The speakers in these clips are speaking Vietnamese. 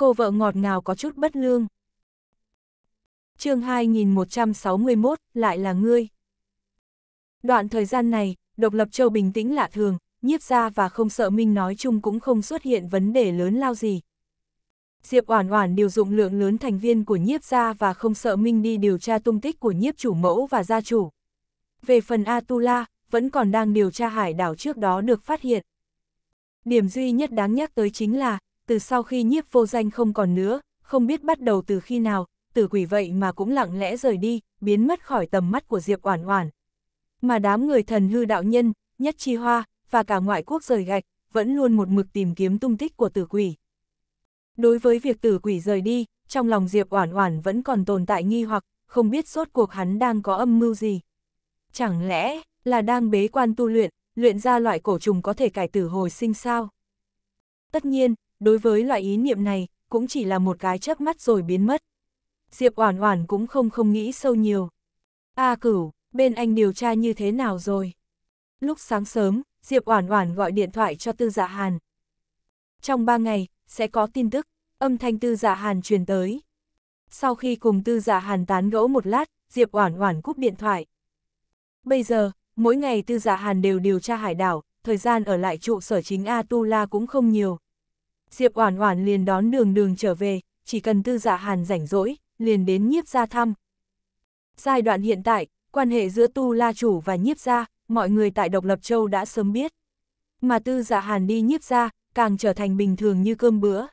cô vợ ngọt ngào có chút bất lương. chương 2161, lại là ngươi. Đoạn thời gian này, độc lập châu bình tĩnh lạ thường, nhiếp ra và không sợ minh nói chung cũng không xuất hiện vấn đề lớn lao gì. Diệp Oản Oản điều dụng lượng lớn thành viên của nhiếp gia và không sợ Minh đi điều tra tung tích của nhiếp chủ mẫu và gia chủ. Về phần Atula, vẫn còn đang điều tra hải đảo trước đó được phát hiện. Điểm duy nhất đáng nhắc tới chính là, từ sau khi nhiếp vô danh không còn nữa, không biết bắt đầu từ khi nào, tử quỷ vậy mà cũng lặng lẽ rời đi, biến mất khỏi tầm mắt của Diệp Oản Oản. Mà đám người thần hư đạo nhân, nhất chi hoa, và cả ngoại quốc rời gạch, vẫn luôn một mực tìm kiếm tung tích của tử quỷ. Đối với việc tử quỷ rời đi, trong lòng Diệp Oản Oản vẫn còn tồn tại nghi hoặc, không biết suốt cuộc hắn đang có âm mưu gì. Chẳng lẽ là đang bế quan tu luyện, luyện ra loại cổ trùng có thể cải tử hồi sinh sao? Tất nhiên, đối với loại ý niệm này, cũng chỉ là một cái chớp mắt rồi biến mất. Diệp Oản Oản cũng không không nghĩ sâu nhiều. A Cửu, bên anh điều tra như thế nào rồi? Lúc sáng sớm, Diệp Oản Oản gọi điện thoại cho Tư Dạ Hàn. Trong 3 ngày sẽ có tin tức, âm thanh Tư Dạ Hàn truyền tới. Sau khi cùng Tư Dạ Hàn tán gẫu một lát, Diệp Oản Oản cúp điện thoại. Bây giờ, mỗi ngày Tư Dạ Hàn đều điều tra hải đảo, thời gian ở lại trụ sở chính A Tu La cũng không nhiều, Diệp Oản Oản liền đón đường đường trở về, chỉ cần Tư Dạ Hàn rảnh rỗi, liền đến nhiếp gia thăm. Giai đoạn hiện tại, quan hệ giữa Tu La chủ và nhiếp gia, mọi người tại Độc Lập Châu đã sớm biết. Mà Tư Dạ Hàn đi nhiếp gia, càng trở thành bình thường như cơm bữa.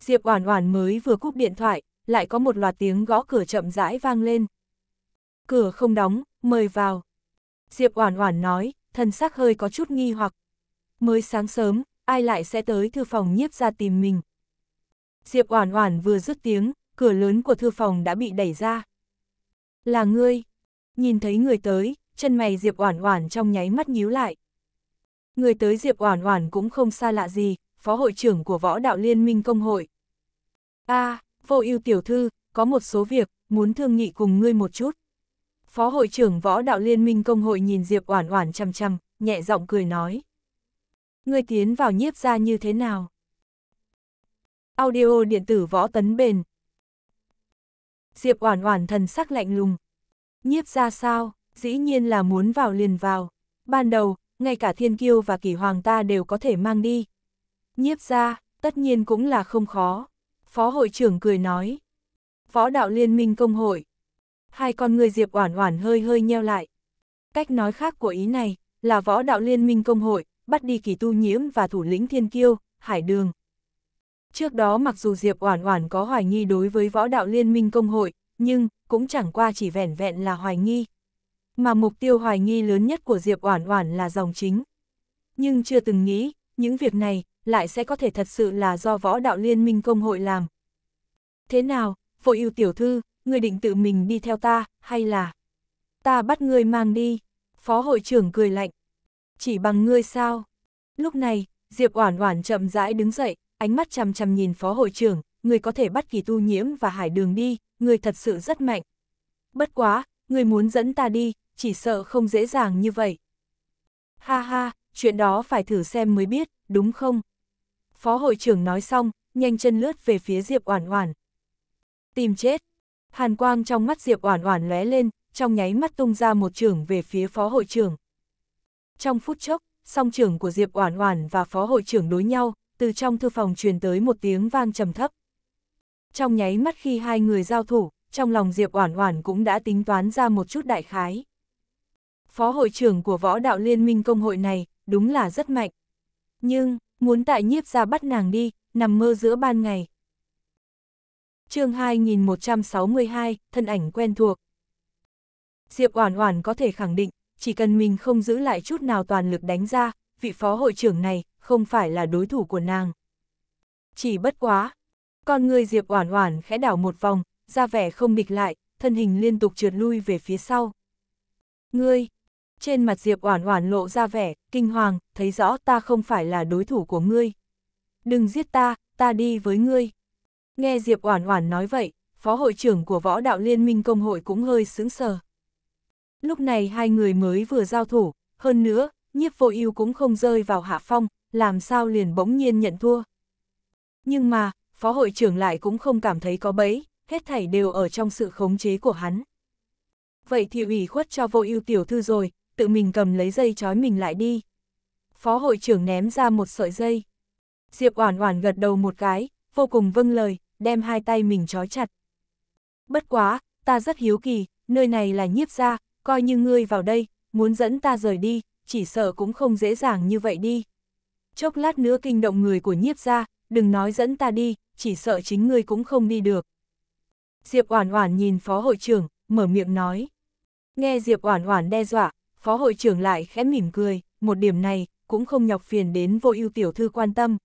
Diệp Oản Oản mới vừa cúp điện thoại, lại có một loạt tiếng gõ cửa chậm rãi vang lên. Cửa không đóng, mời vào. Diệp Oản Oản nói, thân sắc hơi có chút nghi hoặc. Mới sáng sớm, ai lại sẽ tới thư phòng nhiếp ra tìm mình. Diệp Oản Oản vừa dứt tiếng, cửa lớn của thư phòng đã bị đẩy ra. Là ngươi. Nhìn thấy người tới, chân mày Diệp Oản Oản trong nháy mắt nhíu lại. Người tới Diệp Oản Oản cũng không xa lạ gì, phó hội trưởng của Võ Đạo Liên minh công hội. à, Vô Ưu tiểu thư, có một số việc muốn thương nghị cùng ngươi một chút. Phó hội trưởng Võ Đạo Liên minh công hội nhìn Diệp Oản Oản chằm chằm, nhẹ giọng cười nói ngươi tiến vào nhiếp ra như thế nào? Audio điện tử võ tấn bền. Diệp Oản Oản thần sắc lạnh lùng. Nhiếp ra sao, dĩ nhiên là muốn vào liền vào. Ban đầu, ngay cả thiên kiêu và kỷ hoàng ta đều có thể mang đi. Nhiếp ra, tất nhiên cũng là không khó. Phó hội trưởng cười nói. Phó đạo liên minh công hội. Hai con người Diệp Oản Oản hơi hơi nheo lại. Cách nói khác của ý này là võ đạo liên minh công hội bắt đi kỳ tu nhiễm và thủ lĩnh thiên kiêu, hải đường. Trước đó mặc dù Diệp Oản Oản có hoài nghi đối với võ đạo liên minh công hội, nhưng cũng chẳng qua chỉ vẻn vẹn là hoài nghi. Mà mục tiêu hoài nghi lớn nhất của Diệp Oản Oản là dòng chính. Nhưng chưa từng nghĩ, những việc này lại sẽ có thể thật sự là do võ đạo liên minh công hội làm. Thế nào, Vô Ưu tiểu thư, ngươi định tự mình đi theo ta hay là ta bắt ngươi mang đi?" Phó hội trưởng cười lạnh, chỉ bằng ngươi sao? Lúc này, Diệp Oản Oản chậm rãi đứng dậy, ánh mắt chằm chằm nhìn phó hội trưởng, ngươi có thể bắt Kỳ Tu Nhiễm và Hải Đường đi, ngươi thật sự rất mạnh. Bất quá, ngươi muốn dẫn ta đi, chỉ sợ không dễ dàng như vậy. Ha ha, chuyện đó phải thử xem mới biết, đúng không? Phó hội trưởng nói xong, nhanh chân lướt về phía Diệp Oản Oản. Tìm chết. Hàn quang trong mắt Diệp Oản Oản lóe lên, trong nháy mắt tung ra một trường về phía phó hội trưởng. Trong phút chốc, song trưởng của Diệp Oản Oản và phó hội trưởng đối nhau, từ trong thư phòng truyền tới một tiếng vang trầm thấp. Trong nháy mắt khi hai người giao thủ, trong lòng Diệp Oản Oản cũng đã tính toán ra một chút đại khái. Phó hội trưởng của võ đạo liên minh công hội này, đúng là rất mạnh. Nhưng, muốn tại nhiếp ra bắt nàng đi, nằm mơ giữa ban ngày. chương 2162, thân ảnh quen thuộc. Diệp Oản Oản có thể khẳng định, chỉ cần mình không giữ lại chút nào toàn lực đánh ra, vị phó hội trưởng này không phải là đối thủ của nàng. Chỉ bất quá, con người Diệp Oản Oản khẽ đảo một vòng, ra vẻ không địch lại, thân hình liên tục trượt lui về phía sau. Ngươi, trên mặt Diệp Oản Oản lộ ra vẻ kinh hoàng, thấy rõ ta không phải là đối thủ của ngươi. Đừng giết ta, ta đi với ngươi. Nghe Diệp Oản Oản nói vậy, phó hội trưởng của Võ Đạo Liên Minh công hội cũng hơi sững sờ lúc này hai người mới vừa giao thủ, hơn nữa, nhiếp vô ưu cũng không rơi vào hạ phong, làm sao liền bỗng nhiên nhận thua. Nhưng mà, phó hội trưởng lại cũng không cảm thấy có bẫy, hết thảy đều ở trong sự khống chế của hắn. Vậy thì ủy khuất cho vô ưu tiểu thư rồi, tự mình cầm lấy dây trói mình lại đi. Phó hội trưởng ném ra một sợi dây. Diệp Oản Oản gật đầu một cái, vô cùng vâng lời, đem hai tay mình trói chặt. Bất quá, ta rất hiếu kỳ, nơi này là nhiếp gia, coi như ngươi vào đây, muốn dẫn ta rời đi, chỉ sợ cũng không dễ dàng như vậy đi. Chốc lát nữa kinh động người của nhiếp ra, đừng nói dẫn ta đi, chỉ sợ chính ngươi cũng không đi được. Diệp Oản Oản nhìn phó hội trưởng, mở miệng nói. Nghe Diệp Oản Oản đe dọa, phó hội trưởng lại khẽ mỉm cười, một điểm này cũng không nhọc phiền đến Vô Ưu tiểu thư quan tâm.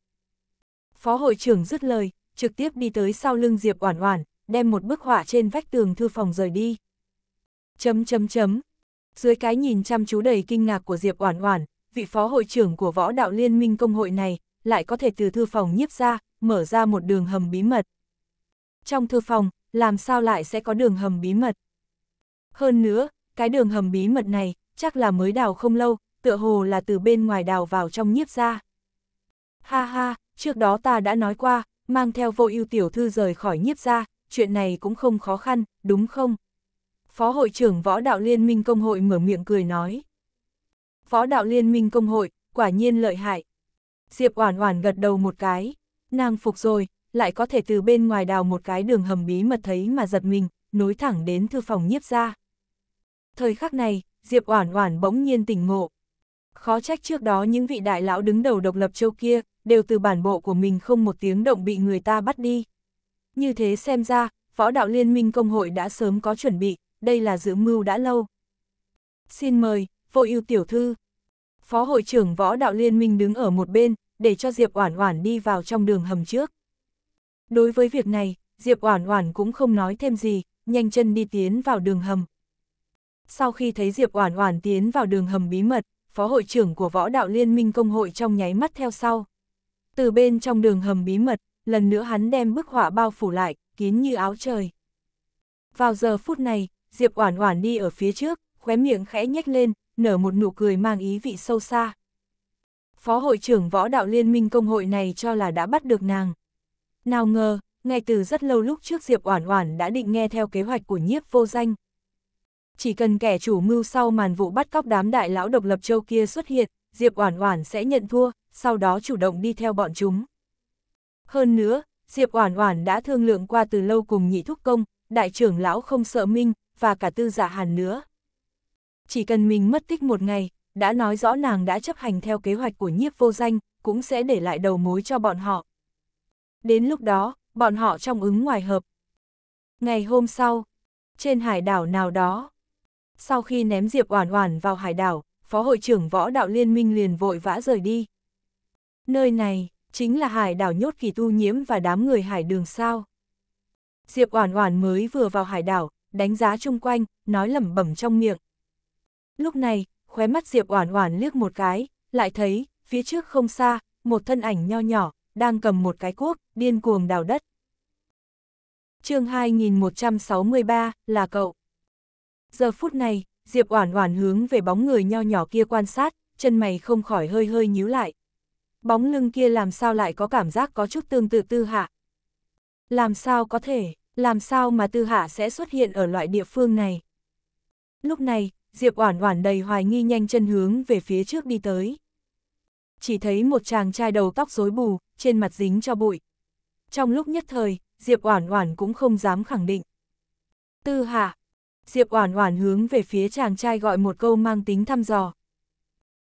Phó hội trưởng dứt lời, trực tiếp đi tới sau lưng Diệp Oản Oản, đem một bức họa trên vách tường thư phòng rời đi. Chấm chấm chấm. Dưới cái nhìn chăm chú đầy kinh ngạc của Diệp Oản Oản, vị phó hội trưởng của võ đạo liên minh công hội này lại có thể từ thư phòng nhiếp ra, mở ra một đường hầm bí mật. Trong thư phòng, làm sao lại sẽ có đường hầm bí mật? Hơn nữa, cái đường hầm bí mật này chắc là mới đào không lâu, tựa hồ là từ bên ngoài đào vào trong nhiếp ra. Ha ha, trước đó ta đã nói qua, mang theo vô ưu tiểu thư rời khỏi nhiếp ra, chuyện này cũng không khó khăn, đúng không? Phó hội trưởng Võ Đạo Liên minh Công hội mở miệng cười nói. phó Đạo Liên minh Công hội, quả nhiên lợi hại. Diệp Oản Oản gật đầu một cái, nàng phục rồi, lại có thể từ bên ngoài đào một cái đường hầm bí mật thấy mà giật mình, nối thẳng đến thư phòng nhiếp gia. Thời khắc này, Diệp Oản Oản bỗng nhiên tỉnh ngộ. Khó trách trước đó những vị đại lão đứng đầu độc lập châu kia, đều từ bản bộ của mình không một tiếng động bị người ta bắt đi. Như thế xem ra, võ đạo liên minh công hội đã sớm có chuẩn bị, đây là dự mưu đã lâu. Xin mời, vô ưu tiểu thư. Phó hội trưởng võ đạo liên minh đứng ở một bên, để cho Diệp Oản Oản đi vào trong đường hầm trước. Đối với việc này, Diệp Oản Oản cũng không nói thêm gì, nhanh chân đi tiến vào đường hầm. Sau khi thấy Diệp Oản Oản tiến vào đường hầm bí mật, phó hội trưởng của võ đạo liên minh công hội trong nháy mắt theo sau. Từ bên trong đường hầm bí mật, lần nữa hắn đem bức họa bao phủ lại, kín như áo trời. Vào giờ phút này, Diệp Oản Oản đi ở phía trước, khóe miệng khẽ nhếch lên, nở một nụ cười mang ý vị sâu xa. Phó hội trưởng võ đạo liên minh công hội này cho là đã bắt được nàng. Nào ngờ, ngay từ rất lâu lúc trước Diệp Oản Oản đã định nghe theo kế hoạch của Nhiếp Vô Danh. Chỉ cần kẻ chủ mưu sau màn vụ bắt cóc đám đại lão độc lập châu kia xuất hiện, Diệp Oản Oản sẽ nhận thua, sau đó chủ động đi theo bọn chúng. Hơn nữa, Diệp Oản Oản đã thương lượng qua từ lâu cùng Nhị Thúc Công, đại trưởng lão không sợ minh, và cả tư Dạ hàn nữa. Chỉ cần mình mất tích một ngày, đã nói rõ nàng đã chấp hành theo kế hoạch của nhiếp vô danh, cũng sẽ để lại đầu mối cho bọn họ. Đến lúc đó, bọn họ trong ứng ngoài hợp. Ngày hôm sau, trên hải đảo nào đó, sau khi ném Diệp Oản Oản vào hải đảo, Phó hội trưởng Võ Đạo Liên minh liền vội vã rời đi. Nơi này chính là hải đảo nhốt kỳ tu nhiễm và đám người hải đường sao? Diệp Oản Oản mới vừa vào hải đảo, đánh giá chung quanh, nói lẩm bẩm trong miệng. Lúc này, khóe mắt Diệp Oản Oản liếc một cái, lại thấy, phía trước không xa, một thân ảnh nho nhỏ, đang cầm một cái cuốc, điên cuồng đào đất. chương 2163, là cậu. Giờ phút này, Diệp Oản Oản hướng về bóng người nho nhỏ kia quan sát, chân mày không khỏi hơi hơi nhíu lại. Bóng lưng kia làm sao lại có cảm giác có chút tương tự tư hạ? Làm sao có thể? Làm sao mà Tư Hạ sẽ xuất hiện ở loại địa phương này? Lúc này, Diệp Oản Oản đầy hoài nghi nhanh chân hướng về phía trước đi tới. Chỉ thấy một chàng trai đầu tóc rối bù, trên mặt dính cho bụi. Trong lúc nhất thời, Diệp Oản Oản cũng không dám khẳng định. Tư Hạ. Diệp Oản Oản hướng về phía chàng trai gọi một câu mang tính thăm dò.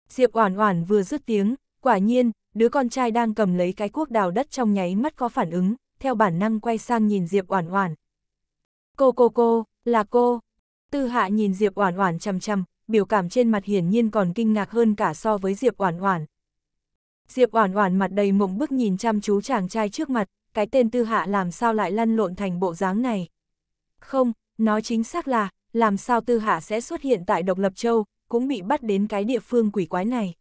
Diệp Oản Oản vừa dứt tiếng, quả nhiên, đứa con trai đang cầm lấy cái cuốc đào đất trong nháy mắt có phản ứng theo bản năng quay sang nhìn Diệp Oản Oản. Cô cô cô, là cô. Tư Hạ nhìn Diệp Oản Oản chằm chằm, biểu cảm trên mặt hiển nhiên còn kinh ngạc hơn cả so với Diệp Oản Oản. Diệp Oản Oản mặt đầy mộng bức nhìn chăm chú chàng trai trước mặt, cái tên Tư Hạ làm sao lại lăn lộn thành bộ dáng này? Không, nói chính xác là làm sao Tư Hạ sẽ xuất hiện tại Độc Lập Châu, cũng bị bắt đến cái địa phương quỷ quái này.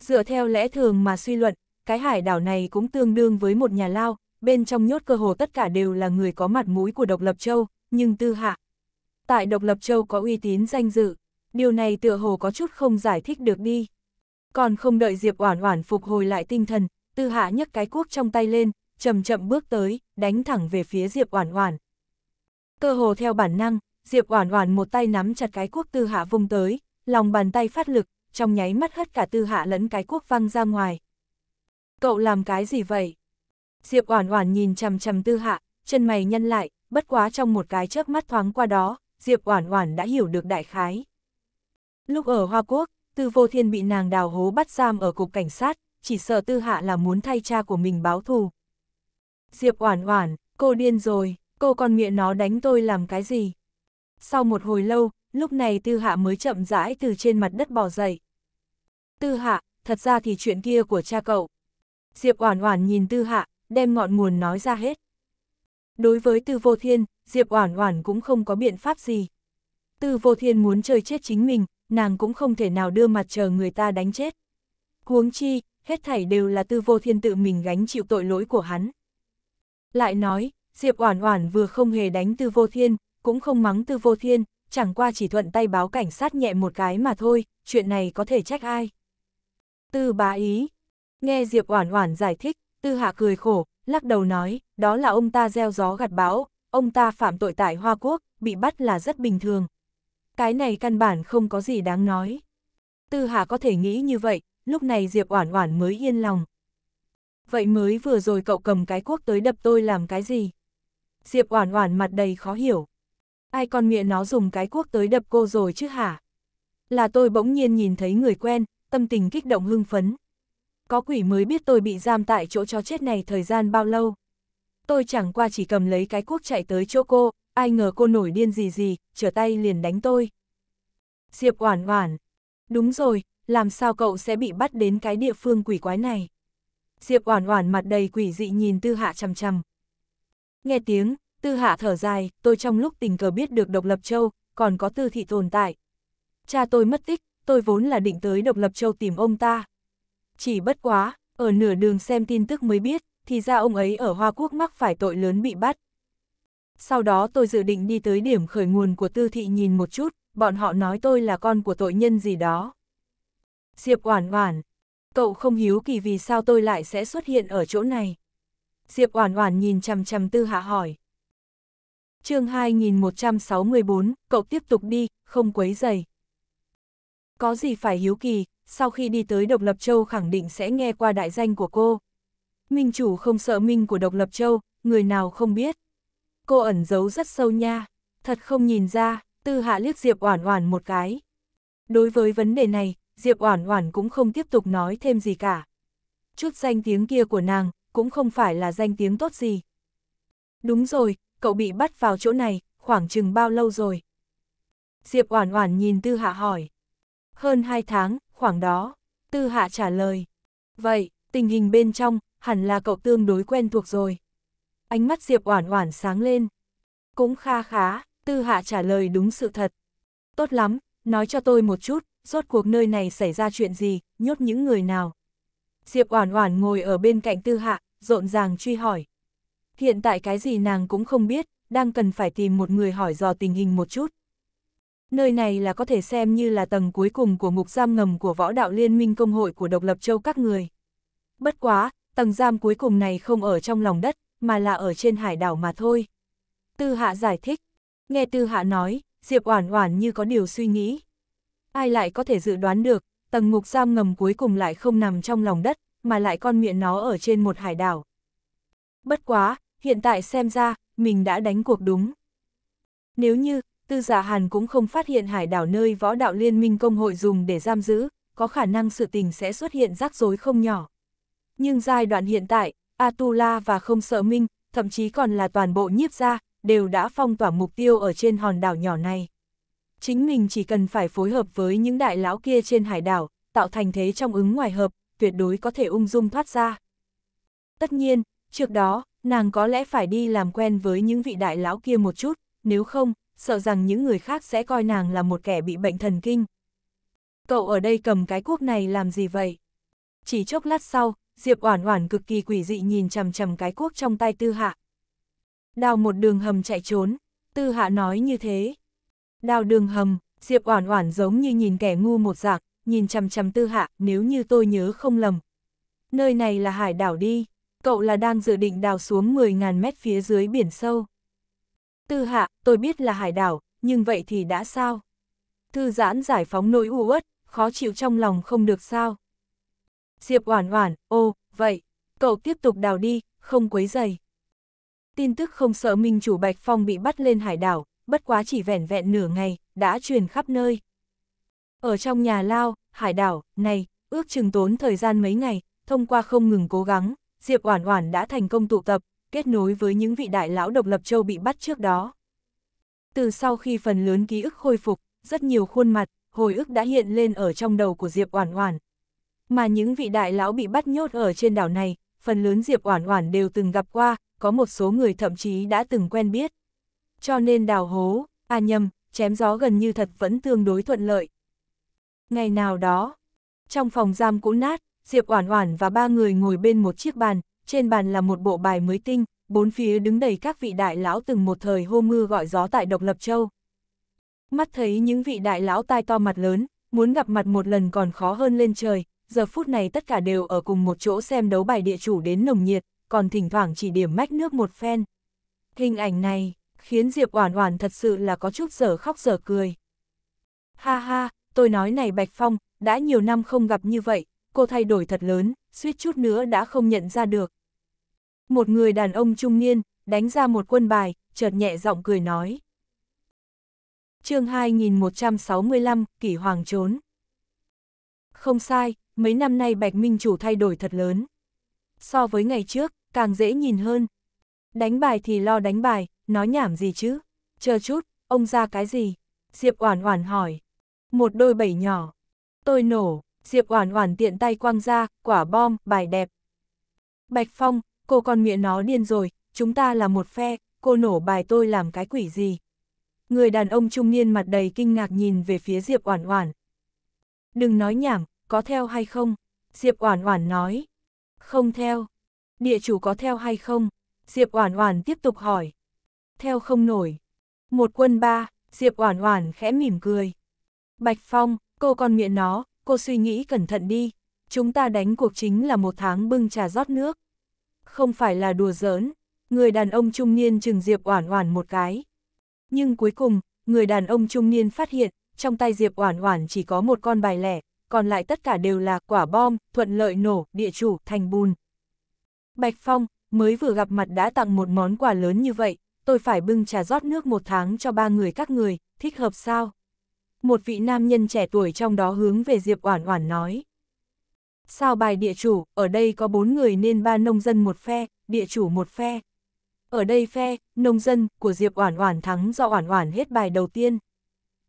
Dựa theo lẽ thường mà suy luận, cái hải đảo này cũng tương đương với một nhà lao, bên trong nhốt cơ hồ tất cả đều là người có mặt mũi của Độc Lập Châu, nhưng Tư Hạ. Tại Độc Lập Châu có uy tín danh dự, điều này tựa hồ có chút không giải thích được đi. Còn không đợi Diệp Oản Oản phục hồi lại tinh thần, Tư Hạ nhấc cái cuốc trong tay lên, chậm chậm bước tới, đánh thẳng về phía Diệp Oản Oản. Cơ hồ theo bản năng, Diệp Oản Oản một tay nắm chặt cái cuốc Tư Hạ vung tới, lòng bàn tay phát lực, trong nháy mắt hất cả Tư Hạ lẫn cái cuốc văng ra ngoài. Cậu làm cái gì vậy? Diệp Oản Oản nhìn chằm chằm Tư Hạ, chân mày nhăn lại, bất quá trong một cái chớp mắt thoáng qua đó, Diệp Oản Oản đã hiểu được đại khái. Lúc ở Hoa Quốc, Tư Vô Thiên bị nàng đào hố bắt giam ở cục cảnh sát, chỉ sợ Tư Hạ là muốn thay cha của mình báo thù. Diệp Oản Oản, cô điên rồi, cô con mẹ nó đánh tôi làm cái gì? Sau một hồi lâu, lúc này Tư Hạ mới chậm rãi từ trên mặt đất bò dậy. Tư Hạ, thật ra thì chuyện kia của cha cậu. Diệp Oản Oản nhìn Tư Hạ, đem ngọn nguồn nói ra hết. Đối với Tư Vô Thiên, Diệp Oản Oản cũng không có biện pháp gì. Tư Vô Thiên muốn chơi chết chính mình, nàng cũng không thể nào đưa mặt chờ người ta đánh chết. Huống chi, hết thảy đều là Tư Vô Thiên tự mình gánh chịu tội lỗi của hắn. Lại nói, Diệp Oản Oản vừa không hề đánh Tư Vô Thiên, cũng không mắng Tư Vô Thiên, chẳng qua chỉ thuận tay báo cảnh sát nhẹ một cái mà thôi, chuyện này có thể trách ai. Tư bá ý. Nghe Diệp Oản Oản giải thích, Tư Hạ cười khổ, lắc đầu nói, đó là ông ta gieo gió gặt bão, ông ta phạm tội tại Hoa Quốc, bị bắt là rất bình thường. Cái này căn bản không có gì đáng nói. Tư Hạ có thể nghĩ như vậy, lúc này Diệp Oản Oản mới yên lòng. Vậy mới vừa rồi cậu cầm cái cuốc tới đập tôi làm cái gì? Diệp Oản Oản mặt đầy khó hiểu. Ai con mẹ nó dùng cái cuốc tới đập cô rồi chứ hả? Là tôi bỗng nhiên nhìn thấy người quen, tâm tình kích động hưng phấn, có quỷ mới biết tôi bị giam tại chỗ chó chết này thời gian bao lâu. Tôi chẳng qua chỉ cầm lấy cái cuốc chạy tới chỗ cô, ai ngờ cô nổi điên gì gì, trở tay liền đánh tôi. Diệp Oản Oản. Đúng rồi, làm sao cậu sẽ bị bắt đến cái địa phương quỷ quái này? Diệp Oản Oản mặt đầy quỷ dị nhìn Tư Hạ chằm chằm. Nghe tiếng, Tư Hạ thở dài, tôi trong lúc tình cờ biết được Độc Lập Châu còn có Tư thị tồn tại. Cha tôi mất tích, tôi vốn là định tới Độc Lập Châu tìm ông ta, chỉ bất quá, ở nửa đường xem tin tức mới biết, thì ra ông ấy ở Hoa Quốc mắc phải tội lớn bị bắt. Sau đó tôi dự định đi tới điểm khởi nguồn của tư thị nhìn một chút, bọn họ nói tôi là con của tội nhân gì đó. Diệp Oản Oản, cậu không hiếu kỳ vì sao tôi lại sẽ xuất hiện ở chỗ này. Diệp Oản Oản nhìn chằm chằm Tư Hạ hỏi. Chương 2164, cậu tiếp tục đi, không quấy rầy. Có gì phải hiếu kỳ, sau khi đi tới Độc Lập Châu khẳng định sẽ nghe qua đại danh của cô. Minh chủ không sợ minh của Độc Lập Châu, người nào không biết. Cô ẩn giấu rất sâu nha, thật không nhìn ra, tư hạ liếc Diệp Oản Oản một cái. Đối với vấn đề này, Diệp Oản Oản cũng không tiếp tục nói thêm gì cả. Chút danh tiếng kia của nàng, cũng không phải là danh tiếng tốt gì. Đúng rồi, cậu bị bắt vào chỗ này, khoảng chừng bao lâu rồi? Diệp Oản Oản nhìn Tư Hạ hỏi. Hơn 2 tháng, khoảng đó. Tư hạ trả lời. Vậy, tình hình bên trong, hẳn là cậu tương đối quen thuộc rồi. Ánh mắt Diệp Oản Oản sáng lên. Cũng kha khá, Tư Hạ trả lời đúng sự thật. Tốt lắm, nói cho tôi một chút, rốt cuộc nơi này xảy ra chuyện gì, nhốt những người nào. Diệp Oản Oản ngồi ở bên cạnh Tư Hạ, rộn ràng truy hỏi. Hiện tại cái gì nàng cũng không biết, đang cần phải tìm một người hỏi dò tình hình một chút. Nơi này là có thể xem như là tầng cuối cùng của ngục giam ngầm của võ đạo liên minh công hội của độc lập châu các người. Bất quá, tầng giam cuối cùng này không ở trong lòng đất, mà là ở trên hải đảo mà thôi. Tư Hạ giải thích. Nghe Tư Hạ nói, Diệp Oản Oản như có điều suy nghĩ. Ai lại có thể dự đoán được, tầng ngục giam ngầm cuối cùng lại không nằm trong lòng đất, mà lại con miệng nó ở trên một hải đảo. Bất quá, hiện tại xem ra, mình đã đánh cuộc đúng. Nếu như, Tư giả dạ Hàn cũng không phát hiện hải đảo nơi võ đạo liên minh công hội dùng để giam giữ, có khả năng sự tình sẽ xuất hiện rắc rối không nhỏ. Nhưng giai đoạn hiện tại, Atula và không sợ minh, thậm chí còn là toàn bộ nhiếp gia, đều đã phong tỏa mục tiêu ở trên hòn đảo nhỏ này. Chính mình chỉ cần phải phối hợp với những đại lão kia trên hải đảo, tạo thành thế trong ứng ngoài hợp, tuyệt đối có thể ung dung thoát ra. Tất nhiên, trước đó, nàng có lẽ phải đi làm quen với những vị đại lão kia một chút, nếu không, sợ rằng những người khác sẽ coi nàng là một kẻ bị bệnh thần kinh. Cậu ở đây cầm cái cuốc này làm gì vậy? Chỉ chốc lát sau, Diệp Oản Oản cực kỳ quỷ dị nhìn chằm chằm cái cuốc trong tay Tư Hạ. Đào một đường hầm chạy trốn, Tư Hạ nói như thế. Đào đường hầm, Diệp Oản Oản giống như nhìn kẻ ngu một dạng, nhìn chằm chằm Tư Hạ, nếu như tôi nhớ không lầm. Nơi này là hải đảo đi, cậu là đang dự định đào xuống 10.000 mét phía dưới biển sâu. Tư hạ, tôi biết là hải đảo, nhưng vậy thì đã sao? Thư giãn giải phóng nỗi u uất, khó chịu trong lòng không được sao? Diệp oản oản, ô, vậy, cậu tiếp tục đào đi, không quấy dày. Tin tức không sợ Minh chủ Bạch Phong bị bắt lên hải đảo, bất quá chỉ vẻn vẹn nửa ngày, đã truyền khắp nơi. Ở trong nhà Lao, hải đảo, này, ước chừng tốn thời gian mấy ngày, thông qua không ngừng cố gắng, Diệp Oản Oản đã thành công tụ tập, kết nối với những vị đại lão độc lập châu bị bắt trước đó. Từ sau khi phần lớn ký ức khôi phục, rất nhiều khuôn mặt, hồi ức đã hiện lên ở trong đầu của Diệp Oản Oản. Mà những vị đại lão bị bắt nhốt ở trên đảo này, phần lớn Diệp Oản Oản đều từng gặp qua, có một số người thậm chí đã từng quen biết. Cho nên đào hố, à nhầm, chém gió gần như thật vẫn tương đối thuận lợi. Ngày nào đó, trong phòng giam cũ nát, Diệp Oản Oản và ba người ngồi bên một chiếc bàn, trên bàn là một bộ bài mới tinh, bốn phía đứng đầy các vị đại lão từng một thời hô mưa gọi gió tại Độc Lập Châu. Mắt thấy những vị đại lão tai to mặt lớn, muốn gặp mặt một lần còn khó hơn lên trời, giờ phút này tất cả đều ở cùng một chỗ xem đấu bài địa chủ đến nồng nhiệt, còn thỉnh thoảng chỉ điểm mách nước một phen. Hình ảnh này, khiến Diệp Oản Oản thật sự là có chút giờ khóc giờ cười. Ha ha, tôi nói này Bạch Phong, đã nhiều năm không gặp như vậy, cô thay đổi thật lớn, suýt chút nữa đã không nhận ra được một người đàn ông trung niên, đánh ra một quân bài, chợt nhẹ giọng cười nói. chương 2165, kỷ hoàng trốn. Không sai, mấy năm nay Bạch Minh Chủ thay đổi thật lớn. So với ngày trước, càng dễ nhìn hơn. Đánh bài thì lo đánh bài, nói nhảm gì chứ? Chờ chút, ông ra cái gì? Diệp Oản Oản hỏi. Một đôi bảy nhỏ. Tôi nổ, Diệp Oản Oản tiện tay quăng ra, quả bom, bài đẹp. Bạch Phong, cô con miệng nó điên rồi, chúng ta là một phe, cô nổ bài tôi làm cái quỷ gì. Người đàn ông trung niên mặt đầy kinh ngạc nhìn về phía Diệp Oản Oản. Đừng nói nhảm, có theo hay không? Diệp Oản Oản nói. Không theo. Địa chủ có theo hay không? Diệp Oản Oản tiếp tục hỏi. Theo không nổi. Một quân ba, Diệp Oản Oản khẽ mỉm cười. Bạch Phong, cô con miệng nó, cô suy nghĩ cẩn thận đi. Chúng ta đánh cuộc chính là một tháng bưng trà rót nước. Không phải là đùa giỡn, người đàn ông trung niên chừng Diệp Oản Oản một cái. Nhưng cuối cùng, người đàn ông trung niên phát hiện, trong tay Diệp Oản Oản chỉ có một con bài lẻ, còn lại tất cả đều là quả bom, thuận lợi nổ, địa chủ, thành bùn. Bạch Phong, mới vừa gặp mặt đã tặng một món quà lớn như vậy, tôi phải bưng trà rót nước một tháng cho ba người các người, thích hợp sao? Một vị nam nhân trẻ tuổi trong đó hướng về Diệp Oản Oản nói sao bài địa chủ, ở đây có bốn người nên ba nông dân một phe, địa chủ một phe. Ở đây phe, nông dân, của Diệp Oản Oản thắng do Oản Oản hết bài đầu tiên.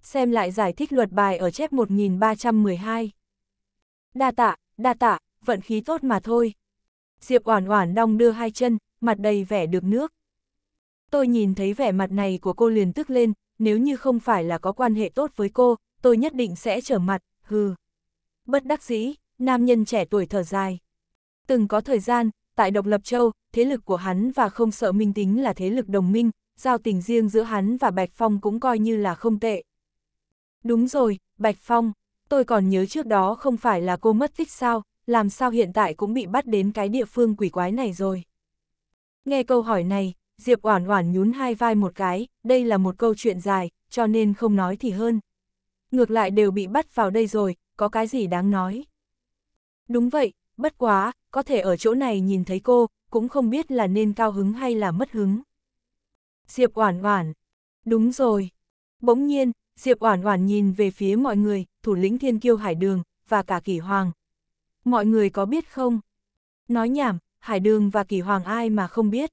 Xem lại giải thích luật bài ở chép 1312. Đa tạ, đa tạ, vận khí tốt mà thôi. Diệp Oản Oản đong đưa hai chân, mặt đầy vẻ được nước. Tôi nhìn thấy vẻ mặt này của cô liền tức lên, nếu như không phải là có quan hệ tốt với cô, tôi nhất định sẽ trở mặt, hừ. Bất đắc dĩ, nam nhân trẻ tuổi thở dài. Từng có thời gian, tại độc lập châu, thế lực của hắn và không sợ minh tính là thế lực đồng minh, giao tình riêng giữa hắn và Bạch Phong cũng coi như là không tệ. Đúng rồi, Bạch Phong, tôi còn nhớ trước đó không phải là cô mất tích sao, làm sao hiện tại cũng bị bắt đến cái địa phương quỷ quái này rồi. Nghe câu hỏi này, Diệp Oản Oản nhún hai vai một cái, đây là một câu chuyện dài, cho nên không nói thì hơn. Ngược lại đều bị bắt vào đây rồi, có cái gì đáng nói. Đúng vậy, bất quá, có thể ở chỗ này nhìn thấy cô, cũng không biết là nên cao hứng hay là mất hứng. Diệp Oản Oản. Đúng rồi. Bỗng nhiên, Diệp Oản Oản nhìn về phía mọi người, thủ lĩnh Thiên Kiêu Hải Đường và cả Kỳ Hoàng. Mọi người có biết không? Nói nhảm, Hải Đường và Kỳ Hoàng ai mà không biết.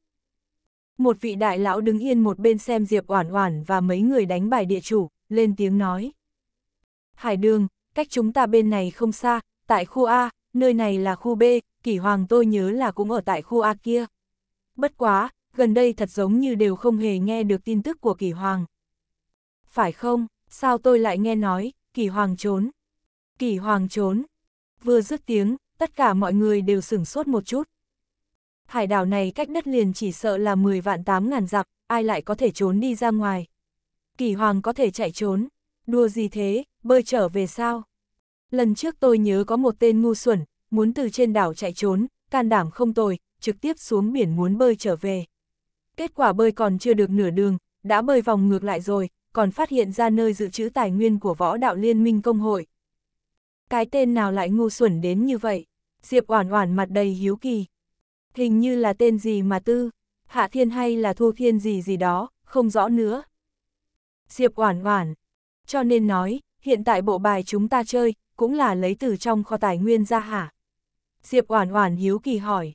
Một vị đại lão đứng yên một bên xem Diệp Oản Oản và mấy người đánh bài địa chủ, lên tiếng nói. Hải Đường, cách chúng ta bên này không xa, tại khu A, nơi này là khu B, kỷ hoàng tôi nhớ là cũng ở tại khu A kia. Bất quá, gần đây thật giống như đều không hề nghe được tin tức của kỷ hoàng. Phải không, sao tôi lại nghe nói, kỷ hoàng trốn. Kỷ hoàng trốn. Vừa dứt tiếng, tất cả mọi người đều sửng sốt một chút. Hải đảo này cách đất liền chỉ sợ là 10 vạn 8 ngàn dặm, ai lại có thể trốn đi ra ngoài. Kỳ hoàng có thể chạy trốn. Đùa gì thế, bơi trở về sao? Lần trước tôi nhớ có một tên ngu xuẩn, muốn từ trên đảo chạy trốn, can đảm không tồi, trực tiếp xuống biển muốn bơi trở về. Kết quả bơi còn chưa được nửa đường, đã bơi vòng ngược lại rồi, còn phát hiện ra nơi dự trữ tài nguyên của võ đạo liên minh công hội. Cái tên nào lại ngu xuẩn đến như vậy? Diệp Oản Oản mặt đầy hiếu kỳ. Hình như là tên gì mà tư, Hạ Thiên hay là Thu Thiên gì gì đó, không rõ nữa. Diệp Oản Oản, cho nên nói, hiện tại bộ bài chúng ta chơi, cũng là lấy từ trong kho tài nguyên ra hả? Diệp Oản Oản hiếu kỳ hỏi.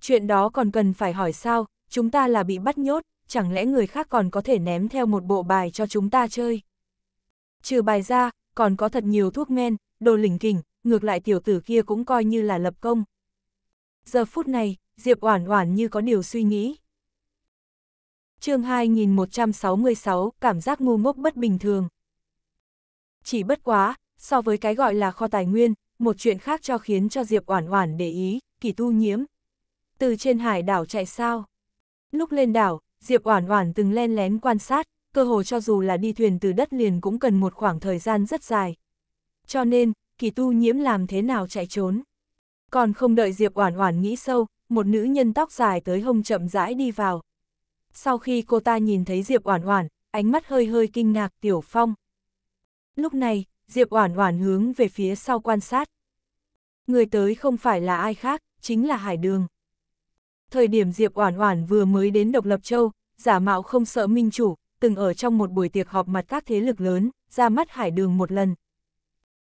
Chuyện đó còn cần phải hỏi sao, chúng ta là bị bắt nhốt, chẳng lẽ người khác còn có thể ném theo một bộ bài cho chúng ta chơi? Trừ bài ra, còn có thật nhiều thuốc men, đồ lỉnh kỉnh, ngược lại tiểu tử kia cũng coi như là lập công. Giờ phút này, Diệp Oản Oản như có điều suy nghĩ. Chương 2166, cảm giác ngu ngốc bất bình thường. Chỉ bất quá, so với cái gọi là kho tài nguyên, một chuyện khác cho khiến cho Diệp Oản Oản để ý, kỳ tu nhiễm. Từ trên hải đảo chạy sao? Lúc lên đảo, Diệp Oản Oản từng len lén quan sát, cơ hồ cho dù là đi thuyền từ đất liền cũng cần một khoảng thời gian rất dài. Cho nên, kỳ tu nhiễm làm thế nào chạy trốn? Còn không đợi Diệp Oản Oản nghĩ sâu, một nữ nhân tóc dài tới hông chậm rãi đi vào. Sau khi cô ta nhìn thấy Diệp Oản Oản, ánh mắt hơi hơi kinh ngạc Tiểu Phong. Lúc này, Diệp Oản Oản hướng về phía sau quan sát. Người tới không phải là ai khác, chính là Hải Đường. Thời điểm Diệp Oản Oản vừa mới đến Độc Lập Châu, giả mạo không sợ minh chủ, từng ở trong một buổi tiệc họp mặt các thế lực lớn, ra mắt Hải Đường một lần.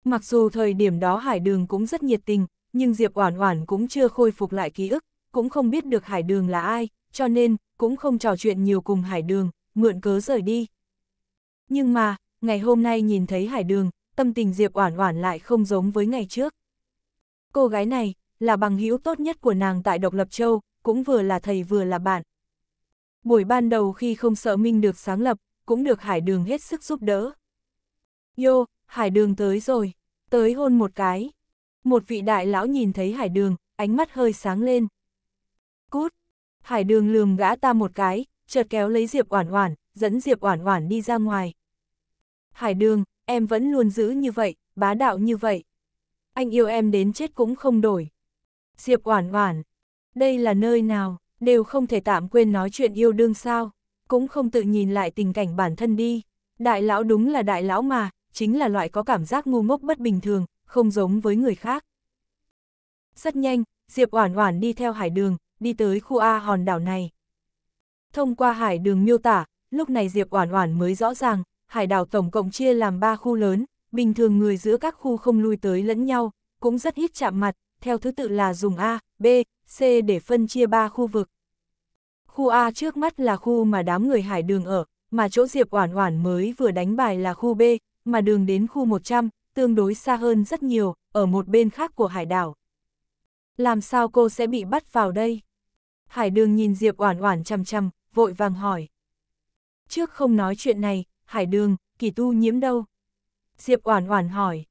Mặc dù thời điểm đó Hải Đường cũng rất nhiệt tình, nhưng Diệp Oản Oản cũng chưa khôi phục lại ký ức, cũng không biết được Hải Đường là ai, cho nên cũng không trò chuyện nhiều cùng Hải Đường, mượn cớ rời đi. Nhưng mà, ngày hôm nay nhìn thấy Hải Đường, tâm tình Diệp Oản Oản lại không giống với ngày trước. Cô gái này là bằng hữu tốt nhất của nàng tại Độc Lập Châu, cũng vừa là thầy vừa là bạn. Buổi ban đầu khi không sợ Minh được sáng lập, cũng được Hải Đường hết sức giúp đỡ. "Yo, Hải Đường tới rồi, tới hôn một cái." Một vị đại lão nhìn thấy Hải Đường, ánh mắt hơi sáng lên. "Cút." Hải Đường lườm gã ta một cái, chợt kéo lấy Diệp Oản Oản, dẫn Diệp Oản Oản đi ra ngoài. "Hải Đường, em vẫn luôn giữ như vậy, bá đạo như vậy. Anh yêu em đến chết cũng không đổi. Diệp Oản Oản, đây là nơi nào, đều không thể tạm quên nói chuyện yêu đương sao, cũng không tự nhìn lại tình cảnh bản thân đi. Đại lão đúng là đại lão mà, chính là loại có cảm giác ngu ngốc bất bình thường, không giống với người khác. Rất nhanh, Diệp Oản Oản đi theo hải đường, đi tới khu A hòn đảo này. Thông qua hải đường miêu tả, lúc này Diệp Oản Oản mới rõ ràng, hải đảo tổng cộng chia làm 3 khu lớn, bình thường người giữa các khu không lui tới lẫn nhau, cũng rất ít chạm mặt, theo thứ tự là dùng A, B, C để phân chia 3 khu vực. Khu A trước mắt là khu mà đám người hải đường ở, mà chỗ Diệp Oản Oản mới vừa đánh bài là khu B, mà đường đến khu 100, tương đối xa hơn rất nhiều, ở một bên khác của hải đảo. Làm sao cô sẽ bị bắt vào đây? Hải đường nhìn Diệp Oản Oản chằm chằm, vội vàng hỏi. Trước không nói chuyện này, Hải Đường, kỳ tu nhiễm đâu? Diệp Oản Oản hỏi.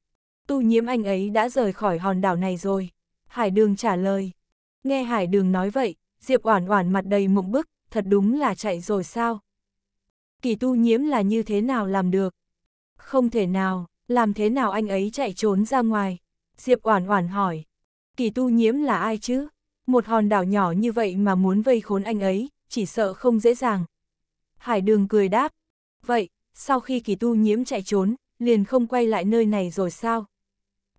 Tu nhiễm anh ấy đã rời khỏi hòn đảo này rồi. Hải Đường trả lời. Nghe Hải Đường nói vậy, Diệp Oản Oản mặt đầy mộng bức, thật đúng là chạy rồi sao? Kỳ tu nhiễm là như thế nào làm được? Không thể nào, làm thế nào anh ấy chạy trốn ra ngoài? Diệp Oản Oản hỏi. Kỳ tu nhiễm là ai chứ? Một hòn đảo nhỏ như vậy mà muốn vây khốn anh ấy, chỉ sợ không dễ dàng. Hải đường cười đáp. Vậy, sau khi kỳ tu nhiễm chạy trốn, liền không quay lại nơi này rồi sao?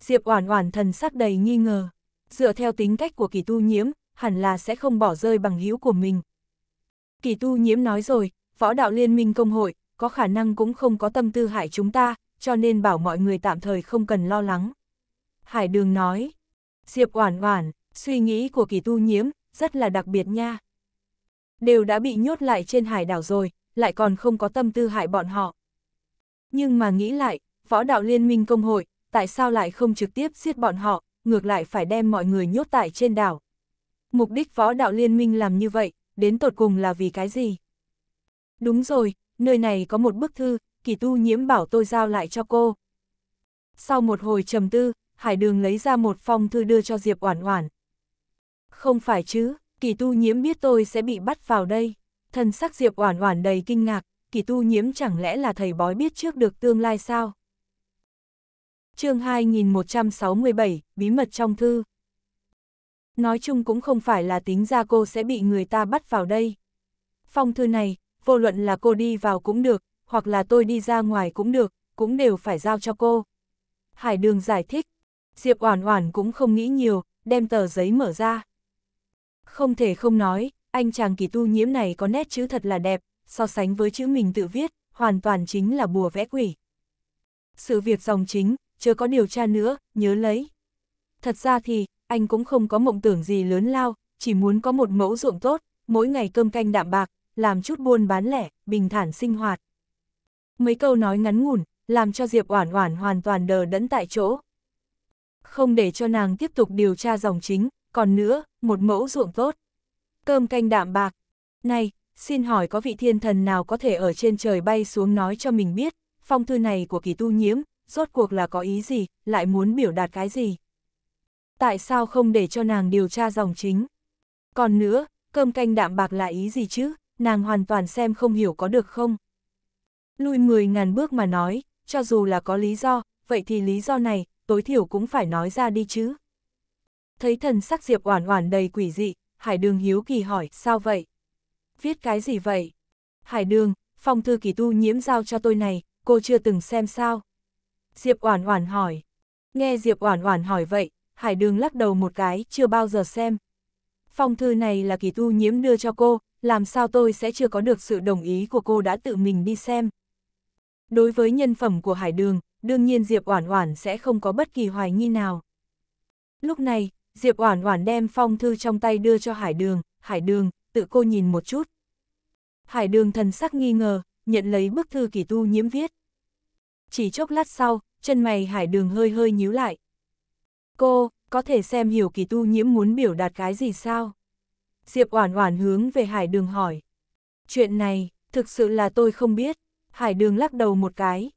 Diệp Oản Oản thần sắc đầy nghi ngờ, dựa theo tính cách của kỳ tu nhiễm, hẳn là sẽ không bỏ rơi bằng hữu của mình. Kỳ tu nhiễm nói rồi, võ đạo liên minh công hội, có khả năng cũng không có tâm tư hại chúng ta, cho nên bảo mọi người tạm thời không cần lo lắng. Hải đường nói, Diệp Oản Oản, suy nghĩ của kỳ tu nhiễm, rất là đặc biệt nha. Đều đã bị nhốt lại trên hải đảo rồi, lại còn không có tâm tư hại bọn họ. Nhưng mà nghĩ lại, võ đạo liên minh công hội, tại sao lại không trực tiếp giết bọn họ, ngược lại phải đem mọi người nhốt tại trên đảo. Mục đích võ đạo liên minh làm như vậy, đến tột cùng là vì cái gì? Đúng rồi, nơi này có một bức thư, kỳ tu nhiễm bảo tôi giao lại cho cô. Sau một hồi trầm tư, Hải Đường lấy ra một phong thư đưa cho Diệp Oản Oản. Không phải chứ, kỳ tu nhiễm biết tôi sẽ bị bắt vào đây thân sắc Diệp Oản Oản đầy kinh ngạc, kỳ tu nhiễm chẳng lẽ là thầy bói biết trước được tương lai sao? chương 2167, Bí mật trong thư. Nói chung cũng không phải là tính ra cô sẽ bị người ta bắt vào đây. Phong thư này, vô luận là cô đi vào cũng được, hoặc là tôi đi ra ngoài cũng được, cũng đều phải giao cho cô. Hải đường giải thích, Diệp Oản Oản cũng không nghĩ nhiều, đem tờ giấy mở ra. Không thể không nói, anh chàng kỳ tu nhiễm này có nét chữ thật là đẹp, so sánh với chữ mình tự viết, hoàn toàn chính là bùa vẽ quỷ. Sự việc dòng chính, chưa có điều tra nữa, nhớ lấy. Thật ra thì, anh cũng không có mộng tưởng gì lớn lao, chỉ muốn có một mẫu ruộng tốt, mỗi ngày cơm canh đạm bạc, làm chút buôn bán lẻ, bình thản sinh hoạt. Mấy câu nói ngắn ngủn, làm cho Diệp Oản Oản hoàn toàn đờ đẫn tại chỗ. Không để cho nàng tiếp tục điều tra dòng chính, còn nữa, một mẫu ruộng tốt cơm canh đạm bạc. Này, xin hỏi có vị thiên thần nào có thể ở trên trời bay xuống nói cho mình biết, phong thư này của kỳ tu nhiễm, rốt cuộc là có ý gì, lại muốn biểu đạt cái gì? Tại sao không để cho nàng điều tra dòng chính? Còn nữa, cơm canh đạm bạc là ý gì chứ, nàng hoàn toàn xem không hiểu có được không? Lui 10.000 bước mà nói, cho dù là có lý do, vậy thì lý do này, tối thiểu cũng phải nói ra đi chứ. Thấy thần sắc Diệp Oản Oản đầy quỷ dị, Hải đường hiếu kỳ hỏi, sao vậy? Viết cái gì vậy? Hải đường, phong thư kỳ tu nhiễm giao cho tôi này, cô chưa từng xem sao? Diệp Oản Oản hỏi. Nghe Diệp Oản Oản hỏi vậy, Hải đường lắc đầu một cái, chưa bao giờ xem. Phong thư này là kỳ tu nhiễm đưa cho cô, làm sao tôi sẽ chưa có được sự đồng ý của cô đã tự mình đi xem. Đối với nhân phẩm của Hải Đường, đương nhiên Diệp Oản Oản sẽ không có bất kỳ hoài nghi nào. Lúc này, Diệp Oản Oản đem phong thư trong tay đưa cho Hải Đường, Hải Đường, tự cô nhìn một chút. Hải Đường thần sắc nghi ngờ, nhận lấy bức thư kỳ tu nhiễm viết. Chỉ chốc lát sau, chân mày Hải Đường hơi hơi nhíu lại. Cô, có thể xem hiểu kỳ tu nhiễm muốn biểu đạt cái gì sao? Diệp Oản Oản hướng về Hải Đường hỏi. Chuyện này, thực sự là tôi không biết. Hải Đường lắc đầu một cái.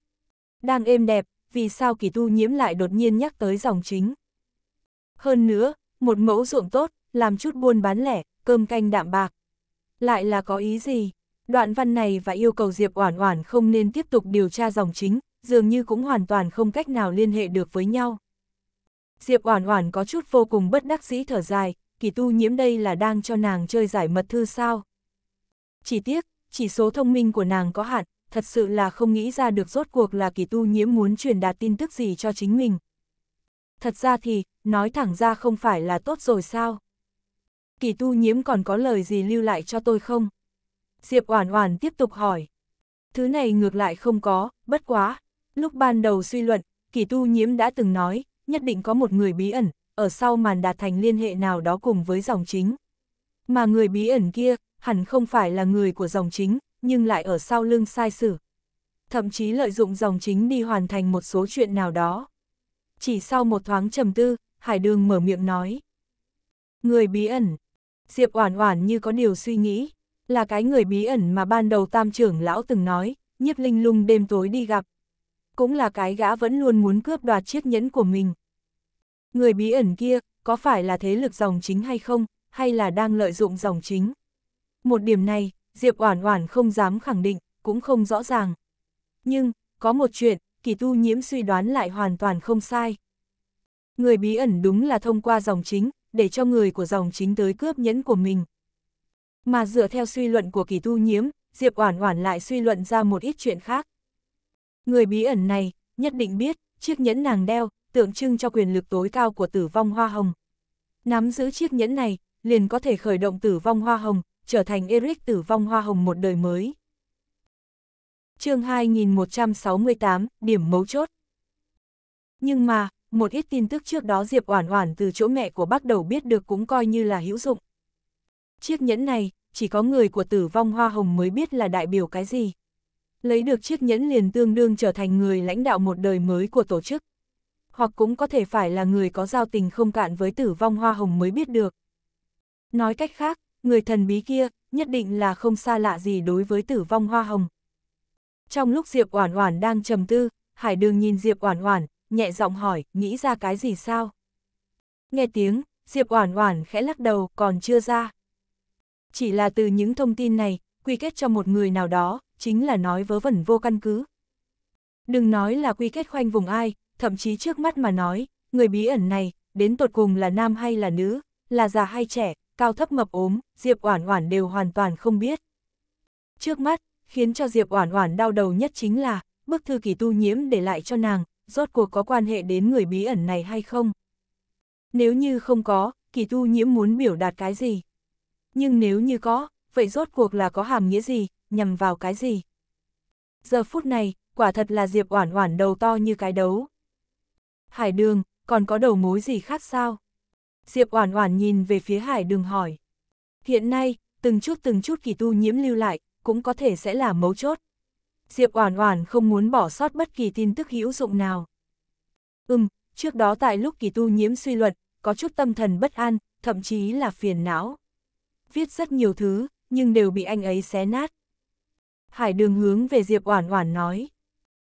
Đang êm đẹp, vì sao kỳ tu nhiễm lại đột nhiên nhắc tới dòng chính? Hơn nữa, một mẫu ruộng tốt, làm chút buôn bán lẻ, cơm canh đạm bạc. Lại là có ý gì? Đoạn văn này và yêu cầu Diệp Oản Oản không nên tiếp tục điều tra dòng chính, dường như cũng hoàn toàn không cách nào liên hệ được với nhau. Diệp Oản Oản có chút vô cùng bất đắc dĩ thở dài, kỳ tu nhiễm đây là đang cho nàng chơi giải mật thư sao? Chỉ tiếc, chỉ số thông minh của nàng có hạn, thật sự là không nghĩ ra được rốt cuộc là kỳ tu nhiễm muốn truyền đạt tin tức gì cho chính mình, thật ra thì, nói thẳng ra không phải là tốt rồi sao? Kỳ tu nhiễm còn có lời gì lưu lại cho tôi không? Diệp Oản Oản tiếp tục hỏi. Thứ này ngược lại không có, bất quá. Lúc ban đầu suy luận, kỳ tu nhiễm đã từng nói, nhất định có một người bí ẩn, ở sau màn đạt thành liên hệ nào đó cùng với dòng chính. Mà người bí ẩn kia, hẳn không phải là người của dòng chính, nhưng lại ở sau lưng sai sử. Thậm chí lợi dụng dòng chính đi hoàn thành một số chuyện nào đó. Chỉ sau một thoáng trầm tư, Hải Đường mở miệng nói. Người bí ẩn. Diệp Oản Oản như có điều suy nghĩ, là cái người bí ẩn mà ban đầu Tam trưởng lão từng nói, Nhiếp Linh Lung đêm tối đi gặp. Cũng là cái gã vẫn luôn muốn cướp đoạt chiếc nhẫn của mình. Người bí ẩn kia, có phải là thế lực dòng chính hay không, hay là đang lợi dụng dòng chính? Một điểm này, Diệp Oản Oản không dám khẳng định, cũng không rõ ràng. Nhưng, có một chuyện, kỳ tu nhiễm suy đoán lại hoàn toàn không sai. Người bí ẩn đúng là thông qua dòng chính, để cho người của dòng chính tới cướp nhẫn của mình. Mà dựa theo suy luận của kỳ tu nhiễm, Diệp Oản Oản lại suy luận ra một ít chuyện khác. Người bí ẩn này, nhất định biết, chiếc nhẫn nàng đeo, tượng trưng cho quyền lực tối cao của tử vong hoa hồng. Nắm giữ chiếc nhẫn này, liền có thể khởi động tử vong hoa hồng, trở thành Eric tử vong hoa hồng một đời mới chương 2168, điểm mấu chốt. Nhưng mà, một ít tin tức trước đó Diệp Oản Oản từ chỗ mẹ của bác đầu biết được cũng coi như là hữu dụng. Chiếc nhẫn này, chỉ có người của tử vong hoa hồng mới biết là đại biểu cái gì. Lấy được chiếc nhẫn liền tương đương trở thành người lãnh đạo một đời mới của tổ chức. Hoặc cũng có thể phải là người có giao tình không cạn với tử vong hoa hồng mới biết được. Nói cách khác, người thần bí kia, nhất định là không xa lạ gì đối với tử vong hoa hồng, trong lúc Diệp Oản Oản đang trầm tư, Hải Đường nhìn Diệp Oản Oản, nhẹ giọng hỏi, nghĩ ra cái gì sao? Nghe tiếng, Diệp Oản Oản khẽ lắc đầu, còn chưa ra. Chỉ là từ những thông tin này, quy kết cho một người nào đó, chính là nói vớ vẩn vô căn cứ. Đừng nói là quy kết khoanh vùng ai, thậm chí trước mắt mà nói, người bí ẩn này, đến tột cùng là nam hay là nữ, là già hay trẻ, cao thấp mập ốm, Diệp Oản Oản đều hoàn toàn không biết. Trước mắt, khiến cho Diệp Oản Oản đau đầu nhất chính là, bức thư kỳ tu nhiễm để lại cho nàng, rốt cuộc có quan hệ đến người bí ẩn này hay không? Nếu như không có, kỳ tu nhiễm muốn biểu đạt cái gì? Nhưng nếu như có, vậy rốt cuộc là có hàm nghĩa gì, nhằm vào cái gì? Giờ phút này, quả thật là Diệp Oản Oản đầu to như cái đấu. Hải Đường, còn có đầu mối gì khác sao? Diệp Oản Oản nhìn về phía Hải Đường hỏi. Hiện nay, từng chút từng chút kỳ tu nhiễm lưu lại, cũng có thể sẽ là mấu chốt. Diệp Oản Oản không muốn bỏ sót bất kỳ tin tức hữu dụng nào. Ừm, trước đó tại lúc kỳ tu nhiễm suy luận, có chút tâm thần bất an, thậm chí là phiền não. Viết rất nhiều thứ, nhưng đều bị anh ấy xé nát. Hải đường hướng về Diệp Oản Oản nói.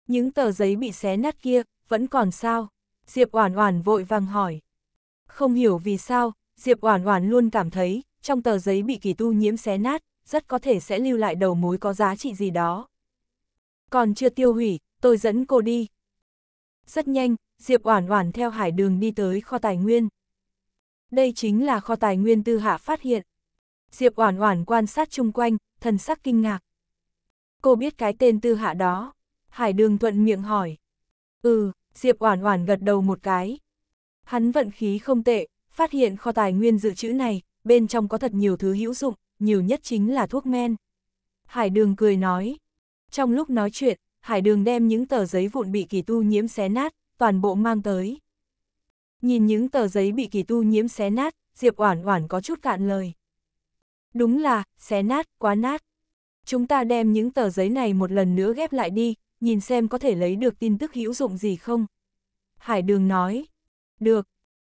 Những tờ giấy bị xé nát kia, vẫn còn sao? Diệp Oản Oản vội vàng hỏi. Không hiểu vì sao, Diệp Oản Oản luôn cảm thấy, trong tờ giấy bị kỳ tu nhiễm xé nát, rất có thể sẽ lưu lại đầu mối có giá trị gì đó. Còn chưa tiêu hủy, tôi dẫn cô đi. Rất nhanh, Diệp Oản Oản theo hải đường đi tới kho tài nguyên. Đây chính là kho tài nguyên Tư Hạ phát hiện. Diệp Oản Oản quan sát chung quanh, thần sắc kinh ngạc. Cô biết cái tên Tư Hạ đó? Hải Đường thuận miệng hỏi. Ừ, Diệp Oản Oản gật đầu một cái. Hắn vận khí không tệ, phát hiện kho tài nguyên dự trữ này, bên trong có thật nhiều thứ hữu dụng, nhiều nhất chính là thuốc men. Hải đường cười nói. Trong lúc nói chuyện, Hải đường đem những tờ giấy vụn bị kỳ tu nhiễm xé nát, toàn bộ mang tới. Nhìn những tờ giấy bị kỳ tu nhiễm xé nát, Diệp Oản Oản có chút cạn lời. Đúng là, xé nát, quá nát. Chúng ta đem những tờ giấy này một lần nữa ghép lại đi, nhìn xem có thể lấy được tin tức hữu dụng gì không. Hải đường nói. Được.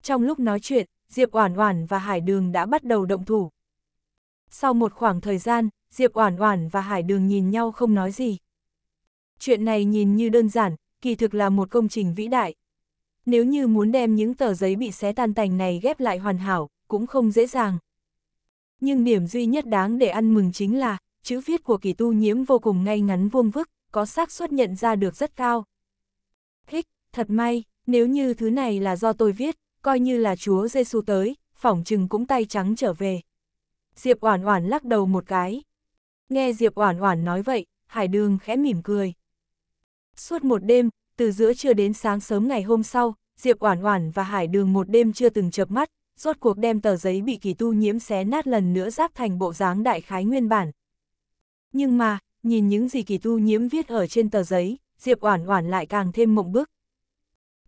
Trong lúc nói chuyện, Diệp Oản Oản và Hải đường đã bắt đầu động thủ, sau một khoảng thời gian, Diệp Oản Oản và Hải Đường nhìn nhau không nói gì. Chuyện này nhìn như đơn giản, kỳ thực là một công trình vĩ đại. Nếu như muốn đem những tờ giấy bị xé tan tành này ghép lại hoàn hảo, cũng không dễ dàng. Nhưng điểm duy nhất đáng để ăn mừng chính là, chữ viết của kỳ tu nhiễm vô cùng ngay ngắn vuông vức, có xác suất nhận ra được rất cao. Thích, thật may, nếu như thứ này là do tôi viết, coi như là Chúa Giêsu tới, phỏng chừng cũng tay trắng trở về. Diệp Oản Oản lắc đầu một cái. Nghe Diệp Oản Oản nói vậy, Hải Đường khẽ mỉm cười. Suốt một đêm, từ giữa trưa đến sáng sớm ngày hôm sau, Diệp Oản Oản và Hải Đường một đêm chưa từng chợp mắt, rốt cuộc đem tờ giấy bị kỳ tu nhiễm xé nát lần nữa giáp thành bộ dáng đại khái nguyên bản. Nhưng mà, nhìn những gì kỳ tu nhiễm viết ở trên tờ giấy, Diệp Oản Oản lại càng thêm mộng bức.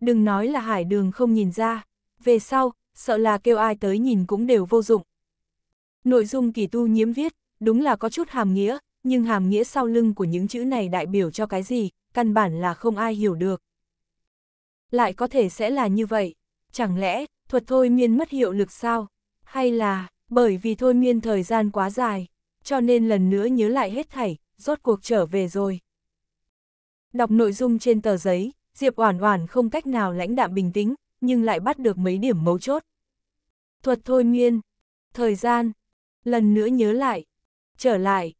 Đừng nói là Hải Đường không nhìn ra, về sau, sợ là kêu ai tới nhìn cũng đều vô dụng, Nội dung kỳ tu nhiễm viết, đúng là có chút hàm nghĩa, nhưng hàm nghĩa sau lưng của những chữ này đại biểu cho cái gì, căn bản là không ai hiểu được. Lại có thể sẽ là như vậy, chẳng lẽ thuật thôi miên mất hiệu lực sao? Hay là, bởi vì thôi miên thời gian quá dài, cho nên lần nữa nhớ lại hết thảy, rốt cuộc trở về rồi. Đọc nội dung trên tờ giấy, Diệp Oản Oản không cách nào lãnh đạm bình tĩnh, nhưng lại bắt được mấy điểm mấu chốt. Thuật thôi miên, thời gian, lần nữa nhớ lại, trở lại.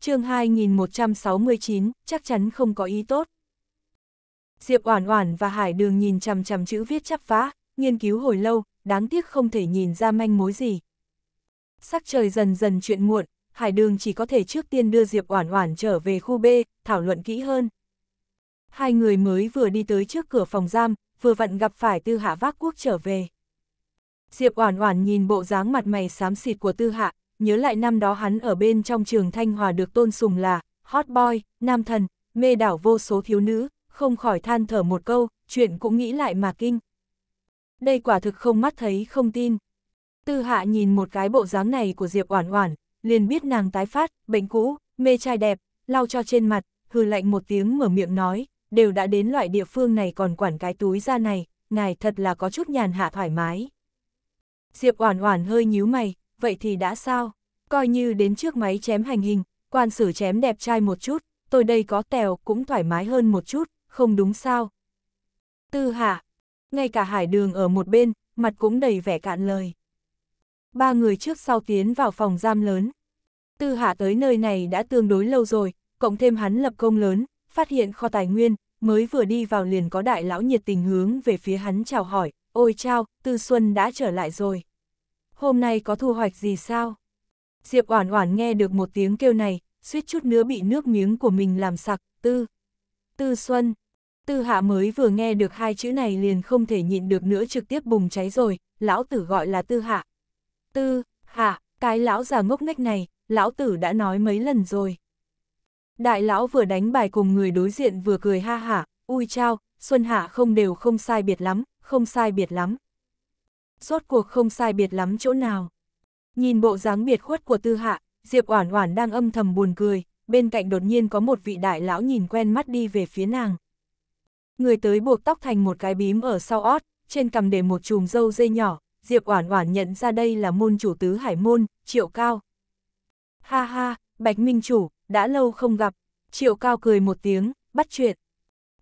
chương 2169, chắc chắn không có ý tốt. Diệp Oản Oản và Hải Đường nhìn chằm chằm chữ viết chắp vá, nghiên cứu hồi lâu, đáng tiếc không thể nhìn ra manh mối gì. Sắc trời dần dần chuyện muộn, Hải Đường chỉ có thể trước tiên đưa Diệp Oản Oản trở về khu B, thảo luận kỹ hơn. Hai người mới vừa đi tới trước cửa phòng giam, vừa vặn gặp phải Tư Hạ Vác Quốc trở về. Diệp Oản Oản nhìn bộ dáng mặt mày xám xịt của Tư Hạ, nhớ lại năm đó hắn ở bên trong trường Thanh Hòa được tôn sùng là hot boy, nam thần, mê đảo vô số thiếu nữ, không khỏi than thở một câu, chuyện cũng nghĩ lại mà kinh. Đây quả thực không mắt thấy không tin. Tư Hạ nhìn một cái bộ dáng này của Diệp Oản Oản, liền biết nàng tái phát bệnh cũ, mê trai đẹp, lau cho trên mặt, hừ lạnh một tiếng mở miệng nói, đều đã đến loại địa phương này còn quản cái túi ra này, ngài thật là có chút nhàn hạ thoải mái. Diệp Oản Oản hơi nhíu mày, vậy thì đã sao? Coi như đến trước máy chém hành hình, quan sử chém đẹp trai một chút, tôi đây có tèo cũng thoải mái hơn một chút, không đúng sao? Tư Hạ, ngay cả Hải Đường ở một bên, mặt cũng đầy vẻ cạn lời. Ba người trước sau tiến vào phòng giam lớn. Tư Hạ tới nơi này đã tương đối lâu rồi, cộng thêm hắn lập công lớn, phát hiện kho tài nguyên, mới vừa đi vào liền có đại lão nhiệt tình hướng về phía hắn chào hỏi, ôi chao, Tư Xuân đã trở lại rồi. Hôm nay có thu hoạch gì sao? Diệp Oản Oản nghe được một tiếng kêu này, suýt chút nữa bị nước miếng của mình làm sặc, Tư. Tư Xuân. Tư Hạ mới vừa nghe được hai chữ này liền không thể nhịn được nữa trực tiếp bùng cháy rồi, lão tử gọi là Tư Hạ. Tư, Hạ, cái lão già ngốc nghếch này, lão tử đã nói mấy lần rồi. Đại lão vừa đánh bài cùng người đối diện vừa cười ha hả, ui chao, Xuân Hạ không đều không sai biệt lắm, không sai biệt lắm. Rốt cuộc không sai biệt lắm chỗ nào. Nhìn bộ dáng biệt khuất của tư hạ, Diệp Oản Oản đang âm thầm buồn cười, bên cạnh đột nhiên có một vị đại lão nhìn quen mắt đi về phía nàng. Người tới buộc tóc thành một cái bím ở sau ót, trên cằm để một chùm râu dây nhỏ, Diệp Oản Oản nhận ra đây là môn chủ tứ hải môn, Triệu Cao. Ha ha, Bạch Minh chủ, đã lâu không gặp. Triệu Cao cười một tiếng, bắt chuyện.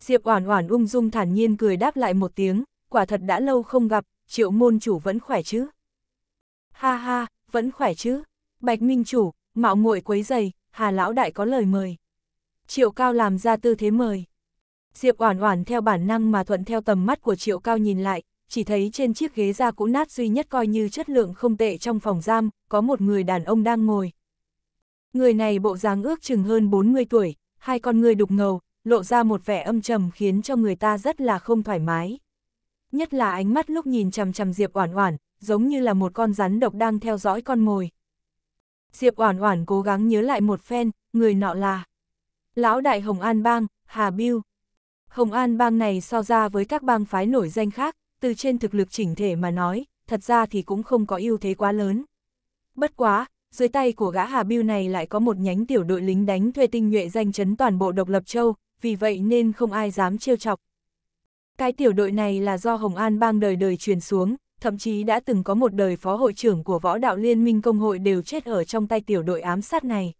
Diệp Oản Oản ung dung thản nhiên cười đáp lại một tiếng, quả thật đã lâu không gặp, triệu môn chủ vẫn khỏe chứ. Ha ha, vẫn khỏe chứ. Bạch Minh chủ, mạo muội quấy giày, Hà lão đại có lời mời. Triệu Cao làm ra tư thế mời. Diệp Oản Oản theo bản năng mà thuận theo tầm mắt của Triệu Cao nhìn lại, chỉ thấy trên chiếc ghế da cũ nát duy nhất coi như chất lượng không tệ trong phòng giam, có một người đàn ông đang ngồi. Người này bộ dáng ước chừng hơn 40 tuổi, hai con người đục ngầu, lộ ra một vẻ âm trầm khiến cho người ta rất là không thoải mái nhất là ánh mắt lúc nhìn chằm chằm Diệp Oản Oản, giống như là một con rắn độc đang theo dõi con mồi. Diệp Oản Oản cố gắng nhớ lại một phen, người nọ là Lão đại Hồng An bang, Hà Biêu. Hồng An bang này so ra với các bang phái nổi danh khác, từ trên thực lực chỉnh thể mà nói, thật ra thì cũng không có ưu thế quá lớn. Bất quá, dưới tay của gã Hà Biêu này lại có một nhánh tiểu đội lính đánh thuê tinh nhuệ danh chấn toàn bộ độc lập châu, vì vậy nên không ai dám trêu chọc. Cái tiểu đội này là do Hồng An bang đời đời truyền xuống, thậm chí đã từng có một đời phó hội trưởng của võ đạo liên minh công hội đều chết ở trong tay tiểu đội ám sát này.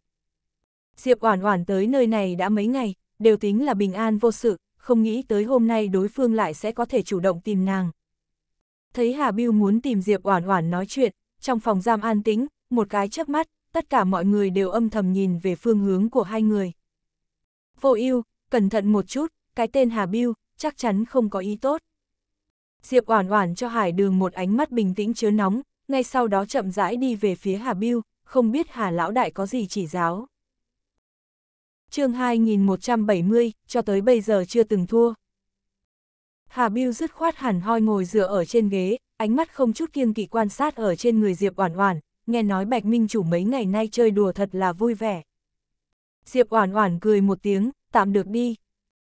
Diệp Oản Oản tới nơi này đã mấy ngày, đều tính là bình an vô sự, không nghĩ tới hôm nay đối phương lại sẽ có thể chủ động tìm nàng. Thấy Hà Bưu muốn tìm Diệp Oản Oản nói chuyện, trong phòng giam an tĩnh, một cái chớp mắt, tất cả mọi người đều âm thầm nhìn về phương hướng của hai người. Vô Ưu, cẩn thận một chút, cái tên Hà Bưu, chắc chắn không có ý tốt. Diệp Oản Oản cho Hải Đường một ánh mắt bình tĩnh chứa nóng, ngay sau đó chậm rãi đi về phía Hà Bưu, không biết Hà lão đại có gì chỉ giáo. Chương 2170, cho tới bây giờ chưa từng thua. Hà Bưu dứt khoát hẳn hoi ngồi dựa ở trên ghế, ánh mắt không chút kiêng kỵ quan sát ở trên người Diệp Oản Oản, nghe nói Bạch Minh chủ mấy ngày nay chơi đùa thật là vui vẻ. Diệp Oản Oản cười một tiếng, tạm được đi.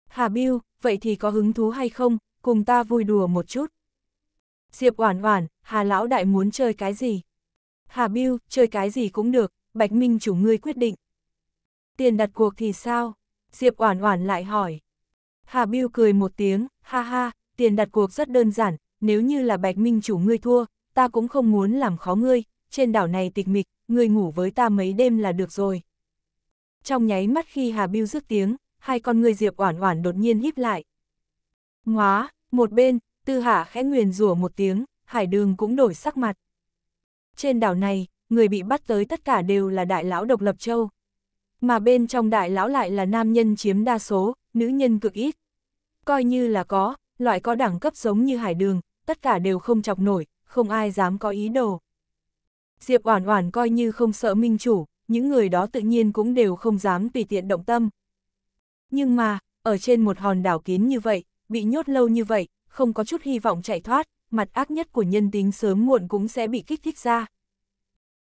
Hà Bưu, vậy thì có hứng thú hay không, cùng ta vui đùa một chút. Diệp Oản Oản, Hà lão đại muốn chơi cái gì? Hà Biêu, chơi cái gì cũng được, Bạch Minh chủ ngươi quyết định. Tiền đặt cuộc thì sao? Diệp Oản Oản lại hỏi. Hà Biêu cười một tiếng, ha ha, tiền đặt cuộc rất đơn giản, nếu như là Bạch Minh chủ ngươi thua, ta cũng không muốn làm khó ngươi, trên đảo này tịch mịch, ngươi ngủ với ta mấy đêm là được rồi. Trong nháy mắt khi Hà Biêu dứt tiếng, hai con người Diệp Oản Oản đột nhiên híp lại. Ngoá, một bên, Tư Hạ khẽ nguyền rủa một tiếng, Hải Đường cũng đổi sắc mặt. Trên đảo này, người bị bắt tới tất cả đều là đại lão độc lập châu. Mà bên trong đại lão lại là nam nhân chiếm đa số, nữ nhân cực ít. Coi như là có, loại có đẳng cấp giống như Hải Đường, tất cả đều không chọc nổi, không ai dám có ý đồ. Diệp Oản Oản coi như không sợ minh chủ, những người đó tự nhiên cũng đều không dám tùy tiện động tâm, nhưng mà, ở trên một hòn đảo kín như vậy, bị nhốt lâu như vậy, không có chút hy vọng chạy thoát, mặt ác nhất của nhân tính sớm muộn cũng sẽ bị kích thích ra.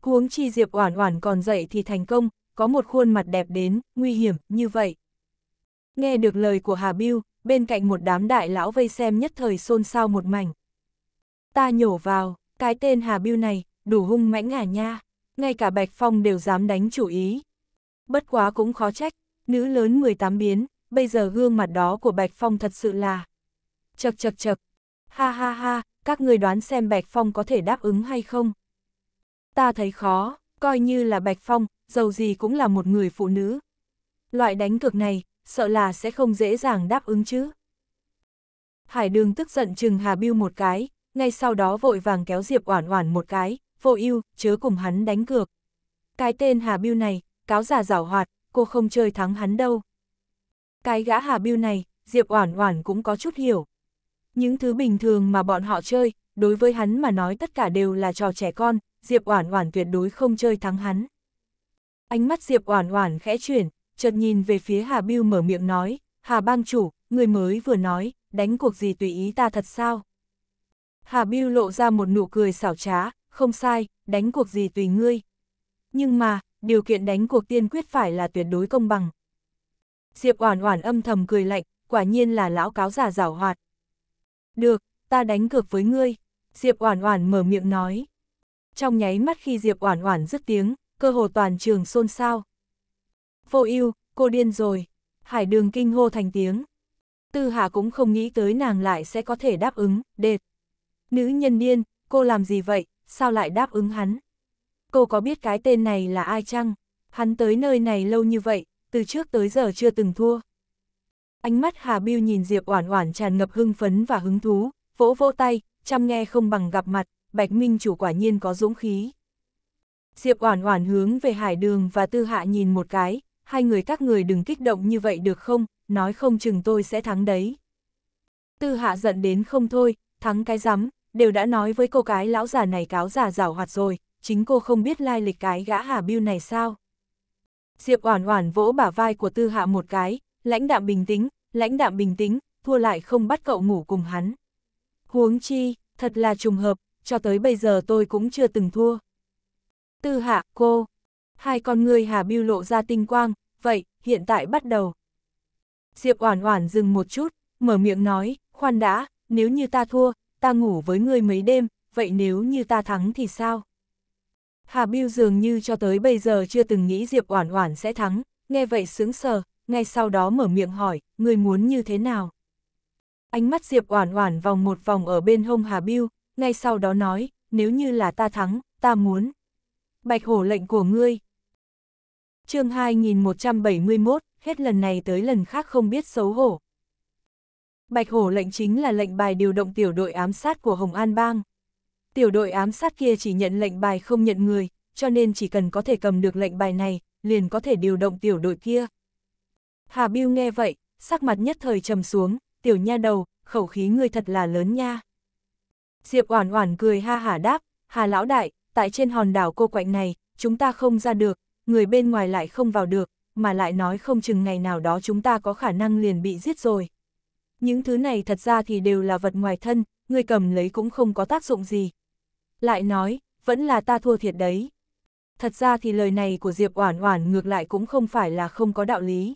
Cuống chi Diệp Oản Oản còn dậy thì thành công, có một khuôn mặt đẹp đến, nguy hiểm, như vậy. Nghe được lời của Hà Biêu, bên cạnh một đám đại lão vây xem nhất thời xôn xao một mảnh. Ta nhổ vào, cái tên Hà Biêu này, đủ hung mãnh à nha, ngay cả Bạch Phong đều dám đánh chủ ý. Bất quá cũng khó trách, nữ lớn 18 biến, bây giờ gương mặt đó của Bạch Phong thật sự là... Chật chật chật, ha ha ha, các người đoán xem Bạch Phong có thể đáp ứng hay không? Ta thấy khó, coi như là Bạch Phong, dầu gì cũng là một người phụ nữ. Loại đánh cược này, sợ là sẽ không dễ dàng đáp ứng chứ. Hải đường tức giận chừng Hà Biêu một cái, ngay sau đó vội vàng kéo Diệp Oản Oản một cái, vô ưu, chớ cùng hắn đánh cược. Cái tên Hà Biêu này, cáo già giảo hoạt, cô không chơi thắng hắn đâu. Cái gã Hà Biêu này, Diệp Oản Oản cũng có chút hiểu. Những thứ bình thường mà bọn họ chơi, đối với hắn mà nói tất cả đều là trò trẻ con, Diệp Oản Oản tuyệt đối không chơi thắng hắn. Ánh mắt Diệp Oản Oản khẽ chuyển, chợt nhìn về phía Hà Biêu mở miệng nói, "Hà bang chủ, người mới vừa nói, đánh cuộc gì tùy ý ta thật sao?" Hà Biêu lộ ra một nụ cười xảo trá, "Không sai, đánh cuộc gì tùy ngươi." Nhưng mà, điều kiện đánh cuộc tiên quyết phải là tuyệt đối công bằng. Diệp Oản Oản âm thầm cười lạnh, quả nhiên là lão cáo giả giảo hoạt. Được, ta đánh cược với ngươi, Diệp Oản Oản mở miệng nói. Trong nháy mắt khi Diệp Oản Oản dứt tiếng, cơ hồ toàn trường xôn xao. Vô Ưu, cô điên rồi, Hải Đường kinh hô thành tiếng. Tư Hà cũng không nghĩ tới nàng lại sẽ có thể đáp ứng, đệt. Nữ nhân điên, cô làm gì vậy, sao lại đáp ứng hắn? cô có biết cái tên này là ai chăng? Hắn tới nơi này lâu như vậy, từ trước tới giờ chưa từng thua. Ánh mắt Hà Biêu nhìn Diệp Oản Oản tràn ngập hưng phấn và hứng thú, vỗ vỗ tay, chăm nghe không bằng gặp mặt, Bạch Minh chủ quả nhiên có dũng khí. Diệp Oản Oản hướng về Hải Đường và Tư Hạ nhìn một cái, hai người các người đừng kích động như vậy được không, nói không chừng tôi sẽ thắng đấy. Tư Hạ giận đến không thôi, thắng cái rắm, đều đã nói với cô cái lão già này cáo già giảo hoạt rồi, chính cô không biết lai lịch cái gã Hà Biêu này sao. Diệp Oản Oản vỗ bả vai của Tư Hạ một cái, lãnh đạm bình tĩnh, lãnh đạm bình tĩnh, thua lại không bắt cậu ngủ cùng hắn. Huống chi, thật là trùng hợp, cho tới bây giờ tôi cũng chưa từng thua. Tư Hạ, cô. Hai con người Hà Biêu lộ ra tinh quang, vậy, hiện tại bắt đầu. Diệp Oản Oản dừng một chút, mở miệng nói, khoan đã, nếu như ta thua, ta ngủ với ngươi mấy đêm, vậy nếu như ta thắng thì sao? Hà Biêu dường như cho tới bây giờ chưa từng nghĩ Diệp Oản Oản sẽ thắng, nghe vậy sướng sờ, ngay sau đó mở miệng hỏi, người muốn như thế nào? Ánh mắt Diệp Oản Oản vòng một vòng ở bên hông Hà Biêu, ngay sau đó nói, nếu như là ta thắng, ta muốn. Bạch hổ lệnh của ngươi. chương 2171, hết lần này tới lần khác không biết xấu hổ. Bạch hổ lệnh chính là lệnh bài điều động tiểu đội ám sát của Hồng An Bang. Tiểu đội ám sát kia chỉ nhận lệnh bài không nhận người, cho nên chỉ cần có thể cầm được lệnh bài này, liền có thể điều động tiểu đội kia. Hà Biêu nghe vậy, sắc mặt nhất thời trầm xuống, tiểu nha đầu, khẩu khí ngươi thật là lớn nha. Diệp Oản Oản cười ha hả đáp, Hà lão đại, tại trên hòn đảo cô quạnh này, chúng ta không ra được, người bên ngoài lại không vào được, mà lại nói không chừng ngày nào đó chúng ta có khả năng liền bị giết rồi. Những thứ này thật ra thì đều là vật ngoài thân, người cầm lấy cũng không có tác dụng gì, lại nói, vẫn là ta thua thiệt đấy. Thật ra thì lời này của Diệp Oản Oản ngược lại cũng không phải là không có đạo lý.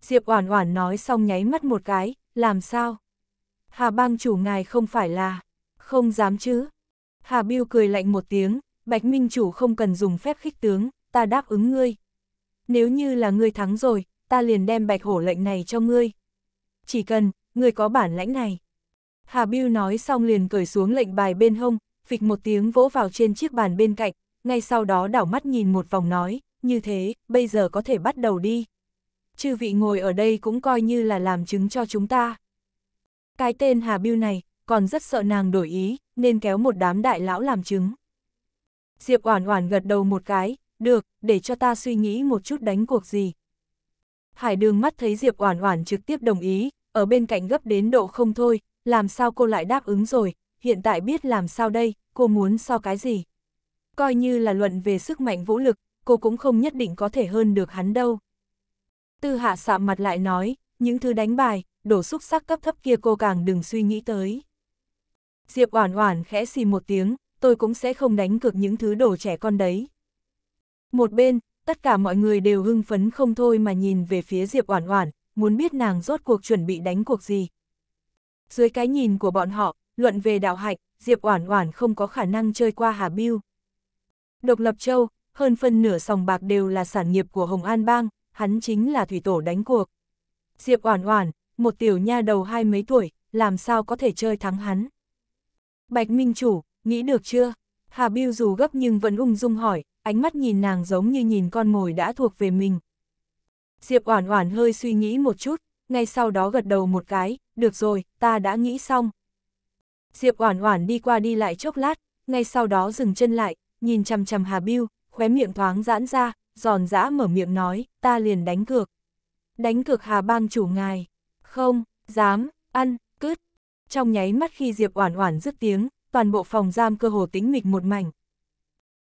Diệp Oản Oản nói xong nháy mắt một cái, làm sao? Hà bang chủ ngài không phải là, không dám chứ. Hà Biêu cười lạnh một tiếng, Bạch Minh chủ không cần dùng phép khích tướng, ta đáp ứng ngươi. Nếu như là ngươi thắng rồi, ta liền đem bạch hổ lệnh này cho ngươi. Chỉ cần, ngươi có bản lãnh này. Hà Biêu nói xong liền cởi xuống lệnh bài bên hông, phịch một tiếng vỗ vào trên chiếc bàn bên cạnh, ngay sau đó đảo mắt nhìn một vòng nói, như thế, bây giờ có thể bắt đầu đi. Chư vị ngồi ở đây cũng coi như là làm chứng cho chúng ta. Cái tên Hà Biêu này, còn rất sợ nàng đổi ý, nên kéo một đám đại lão làm chứng. Diệp Oản Oản gật đầu một cái, được, để cho ta suy nghĩ một chút đánh cuộc gì. Hải đường mắt thấy Diệp Oản Oản trực tiếp đồng ý, ở bên cạnh gấp đến độ không thôi, làm sao cô lại đáp ứng rồi, hiện tại biết làm sao đây, cô muốn so cái gì. Coi như là luận về sức mạnh vũ lực, cô cũng không nhất định có thể hơn được hắn đâu. Tư hạ sạm mặt lại nói, những thứ đánh bài, đổ xúc sắc cấp thấp kia cô càng đừng suy nghĩ tới. Diệp oản oản khẽ xì một tiếng, tôi cũng sẽ không đánh cược những thứ đồ trẻ con đấy. Một bên, tất cả mọi người đều hưng phấn không thôi mà nhìn về phía Diệp oản oản, muốn biết nàng rốt cuộc chuẩn bị đánh cuộc gì. Dưới cái nhìn của bọn họ, luận về đạo hạnh, Diệp Oản Oản không có khả năng chơi qua Hà Biêu. Độc lập châu, hơn phân nửa sòng bạc đều là sản nghiệp của Hồng An Bang, hắn chính là thủy tổ đánh cuộc. Diệp Oản Oản, một tiểu nha đầu hai mấy tuổi, làm sao có thể chơi thắng hắn. Bạch Minh Chủ, nghĩ được chưa? Hà Biêu dù gấp nhưng vẫn ung dung hỏi, ánh mắt nhìn nàng giống như nhìn con mồi đã thuộc về mình. Diệp Oản Oản hơi suy nghĩ một chút, ngay sau đó gật đầu một cái, được rồi, ta đã nghĩ xong, Diệp Oản Oản đi qua đi lại chốc lát, ngay sau đó dừng chân lại, nhìn chằm chằm Hà Bưu, khóe miệng thoáng giãn ra, giòn giã mở miệng nói, ta liền đánh cược. Đánh cược Hà bang chủ ngài. Không, dám, ăn, cứt. Trong nháy mắt khi Diệp Oản Oản dứt tiếng, toàn bộ phòng giam cơ hồ tĩnh mịch một mảnh.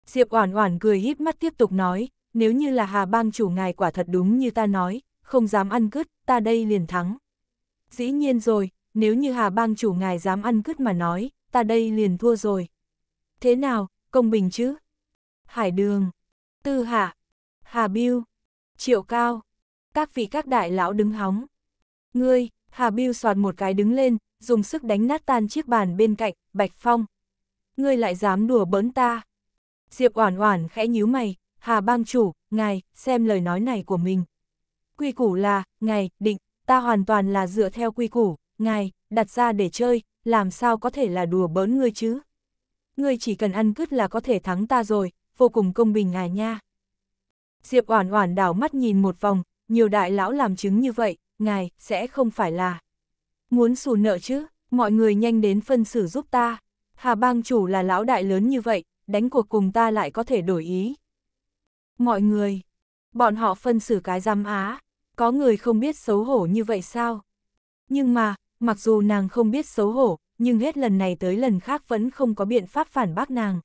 Diệp Oản Oản cười híp mắt tiếp tục nói, nếu như là Hà bang chủ ngài quả thật đúng như ta nói, không dám ăn cứt, ta đây liền thắng. Dĩ nhiên rồi, nếu như Hà bang chủ ngài dám ăn cứt mà nói, ta đây liền thua rồi. Thế nào, công bình chứ? Hải đường, tư hạ, Hà Biêu, Triệu Cao, các vị các đại lão đứng hóng. Ngươi, Hà Biêu soạt một cái đứng lên, dùng sức đánh nát tan chiếc bàn bên cạnh, Bạch Phong. Ngươi lại dám đùa bỡn ta. Diệp Oản Oản khẽ nhíu mày, Hà bang chủ, ngài, xem lời nói này của mình. Quy củ là, ngài, định, ta hoàn toàn là dựa theo quy củ, ngài, đặt ra để chơi, làm sao có thể là đùa bỡn ngươi chứ? Ngươi chỉ cần ăn cứt là có thể thắng ta rồi, vô cùng công bình ngài nha. Diệp Oản Oản đảo mắt nhìn một vòng, nhiều đại lão làm chứng như vậy, ngài sẽ không phải là muốn xù nợ chứ, mọi người nhanh đến phân xử giúp ta. Hà bang chủ là lão đại lớn như vậy, đánh cuộc cùng ta lại có thể đổi ý. Mọi người, bọn họ phân xử cái giam á, có người không biết xấu hổ như vậy sao? Nhưng mà, mặc dù nàng không biết xấu hổ, nhưng hết lần này tới lần khác vẫn không có biện pháp phản bác nàng.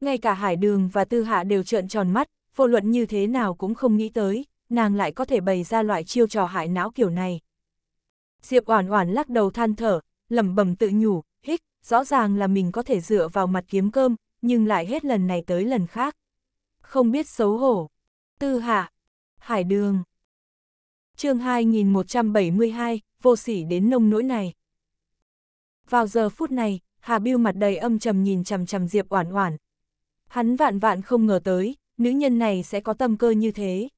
Ngay cả Hải Đường và Tư Hạ đều trợn tròn mắt, vô luận như thế nào cũng không nghĩ tới, nàng lại có thể bày ra loại chiêu trò hại não kiểu này. Diệp Oản Oản lắc đầu than thở, lẩm bẩm tự nhủ, hít rõ ràng là mình có thể dựa vào mặt kiếm cơm, nhưng lại hết lần này tới lần khác. Không biết xấu hổ. Tư Hạ, Hải Đường. Chương 2172, vô sỉ đến nông nỗi này. Vào giờ phút này, Hà Biêu mặt đầy âm trầm nhìn chằm chằm Diệp Oản Oản. Hắn vạn vạn không ngờ tới, nữ nhân này sẽ có tâm cơ như thế.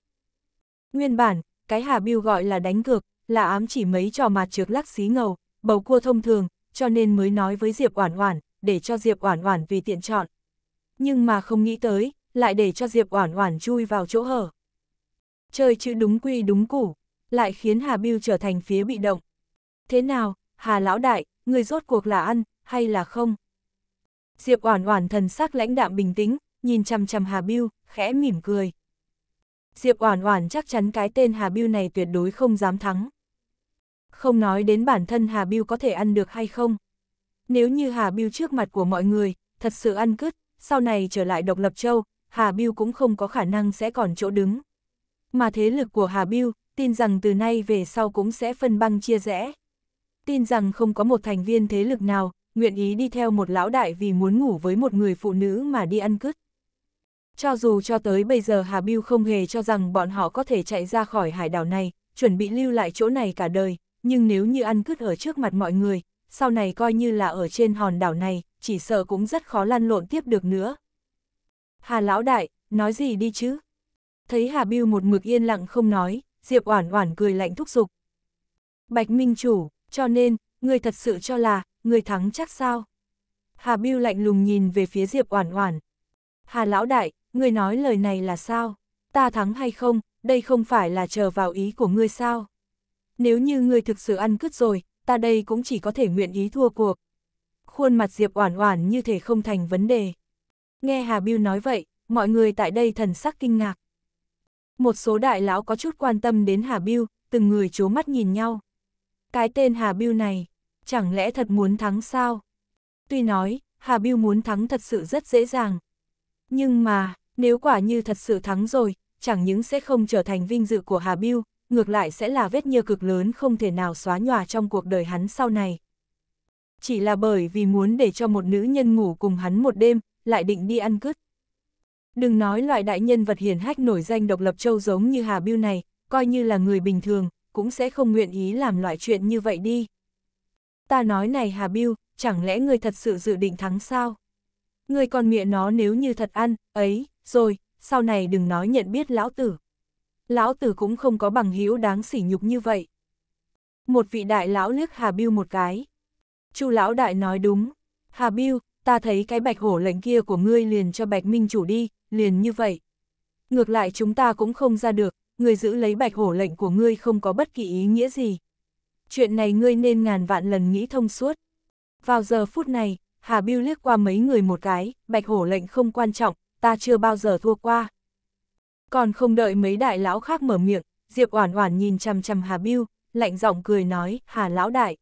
Nguyên bản, cái Hà Biêu gọi là đánh cược, là ám chỉ mấy trò mạt chược lắc xí ngầu, bầu cua thông thường, cho nên mới nói với Diệp Oản Oản, để cho Diệp Oản Oản vì tiện chọn. Nhưng mà không nghĩ tới, lại để cho Diệp Oản Oản chui vào chỗ hở. Chơi chữ đúng quy đúng củ, lại khiến Hà Biêu trở thành phía bị động. Thế nào, Hà Lão Đại, người rốt cuộc là ăn, hay là không? Diệp Oản Oản thần sắc lãnh đạm bình tĩnh, nhìn chằm chằm Hà Biêu, khẽ mỉm cười. Diệp Oản Oản chắc chắn cái tên Hà Biêu này tuyệt đối không dám thắng. Không nói đến bản thân Hà Biêu có thể ăn được hay không. Nếu như Hà Biêu trước mặt của mọi người, thật sự ăn cứt, sau này trở lại độc lập châu, Hà Biêu cũng không có khả năng sẽ còn chỗ đứng. Mà thế lực của Hà Biêu, tin rằng từ nay về sau cũng sẽ phân băng chia rẽ. Tin rằng không có một thành viên thế lực nào, nguyện ý đi theo một lão đại vì muốn ngủ với một người phụ nữ mà đi ăn cứt. Cho dù cho tới bây giờ Hà Biêu không hề cho rằng bọn họ có thể chạy ra khỏi hải đảo này, chuẩn bị lưu lại chỗ này cả đời, nhưng nếu như ăn cứt ở trước mặt mọi người, sau này coi như là ở trên hòn đảo này, chỉ sợ cũng rất khó lăn lộn tiếp được nữa. Hà lão đại, nói gì đi chứ? Thấy Hà Biêu một mực yên lặng không nói, Diệp Oản Oản cười lạnh thúc giục. Bạch Minh Chủ, cho nên, người thật sự cho là, người thắng chắc sao? Hà Biêu lạnh lùng nhìn về phía Diệp Oản Oản. Hà Lão Đại, người nói lời này là sao? Ta thắng hay không, đây không phải là chờ vào ý của ngươi sao? Nếu như ngươi thực sự ăn cứt rồi, ta đây cũng chỉ có thể nguyện ý thua cuộc. Khuôn mặt Diệp Oản Oản như thể không thành vấn đề. Nghe Hà Biêu nói vậy, mọi người tại đây thần sắc kinh ngạc. Một số đại lão có chút quan tâm đến Hà Biêu, từng người chố mắt nhìn nhau. Cái tên Hà Biêu này, chẳng lẽ thật muốn thắng sao? Tuy nói, Hà Biêu muốn thắng thật sự rất dễ dàng. Nhưng mà, nếu quả như thật sự thắng rồi, chẳng những sẽ không trở thành vinh dự của Hà Biêu, ngược lại sẽ là vết nhơ cực lớn không thể nào xóa nhòa trong cuộc đời hắn sau này. Chỉ là bởi vì muốn để cho một nữ nhân ngủ cùng hắn một đêm, lại định đi ăn cứt. Đừng nói loại đại nhân vật hiển hách nổi danh độc lập châu giống như Hà Biêu này, coi như là người bình thường, cũng sẽ không nguyện ý làm loại chuyện như vậy đi. Ta nói này Hà Biêu, chẳng lẽ người thật sự dự định thắng sao? Người còn miệng nó nếu như thật ăn, ấy, rồi, sau này đừng nói nhận biết lão tử. Lão tử cũng không có bằng hữu đáng sỉ nhục như vậy. Một vị đại lão liếc Hà Biêu một cái. Chu lão đại nói đúng. Hà Biêu, ta thấy cái bạch hổ lệnh kia của ngươi liền cho bạch minh chủ đi, liền như vậy. Ngược lại chúng ta cũng không ra được, người giữ lấy bạch hổ lệnh của ngươi không có bất kỳ ý nghĩa gì. Chuyện này ngươi nên ngàn vạn lần nghĩ thông suốt. Vào giờ phút này, Hà Biêu liếc qua mấy người một cái, bạch hổ lệnh không quan trọng, ta chưa bao giờ thua qua. Còn không đợi mấy đại lão khác mở miệng, Diệp Oản Oản nhìn chằm chằm Hà Biêu, lạnh giọng cười nói, "Hà lão đại,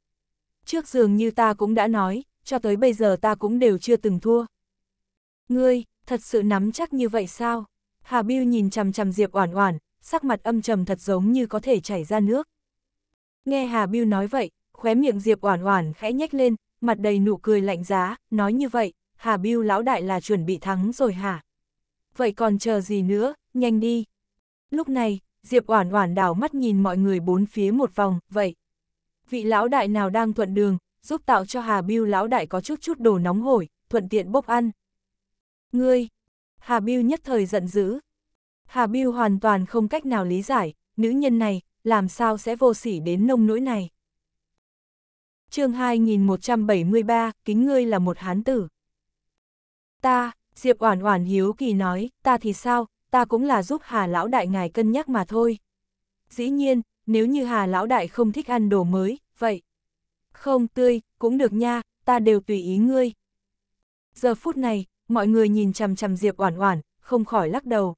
trước dường như ta cũng đã nói, cho tới bây giờ ta cũng đều chưa từng thua." Ngươi, thật sự nắm chắc như vậy sao? Hà Biêu nhìn chằm chằm Diệp Oản Oản, sắc mặt âm trầm thật giống như có thể chảy ra nước. Nghe Hà Biêu nói vậy, khóe miệng Diệp Oản Oản khẽ nhếch lên, mặt đầy nụ cười lạnh giá, nói như vậy, Hà Biêu lão đại là chuẩn bị thắng rồi hả? Vậy còn chờ gì nữa, nhanh đi. Lúc này, Diệp Oản Oản đảo mắt nhìn mọi người bốn phía một vòng, vậy vị lão đại nào đang thuận đường, giúp tạo cho Hà Biêu lão đại có chút chút đồ nóng hổi, thuận tiện bốc ăn. Ngươi! Hà Biêu nhất thời giận dữ. Hà Biêu hoàn toàn không cách nào lý giải, nữ nhân này, làm sao sẽ vô sỉ đến nông nỗi này. chương 2173, kính ngươi là một hán tử. Ta, Diệp Oản Oản hiếu kỳ nói, ta thì sao, ta cũng là giúp Hà Lão Đại ngài cân nhắc mà thôi. Dĩ nhiên, nếu như Hà Lão Đại không thích ăn đồ mới, vậy. Không, tươi, cũng được nha, ta đều tùy ý ngươi. Giờ phút này, mọi người nhìn chằm chằm Diệp Oản Oản, không khỏi lắc đầu.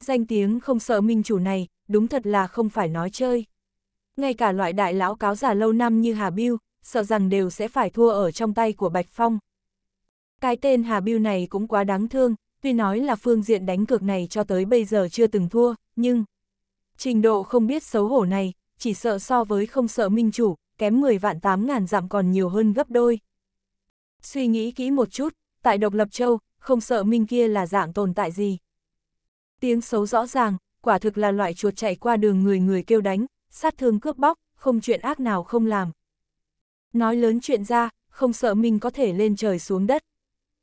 Danh tiếng không sợ minh chủ này, đúng thật là không phải nói chơi. Ngay cả loại đại lão cáo già lâu năm như Hà Biêu, sợ rằng đều sẽ phải thua ở trong tay của Bạch Phong. Cái tên Hà Biêu này cũng quá đáng thương, tuy nói là phương diện đánh cược này cho tới bây giờ chưa từng thua, nhưng trình độ không biết xấu hổ này, chỉ sợ so với không sợ minh chủ, kém 10 vạn 8 ngàn dặm còn nhiều hơn gấp đôi. Suy nghĩ kỹ một chút, tại độc lập châu, không sợ minh kia là dạng tồn tại gì. Tiếng xấu rõ ràng, quả thực là loại chuột chạy qua đường người người kêu đánh, sát thương cướp bóc, không chuyện ác nào không làm. Nói lớn chuyện ra, không sợ mình có thể lên trời xuống đất.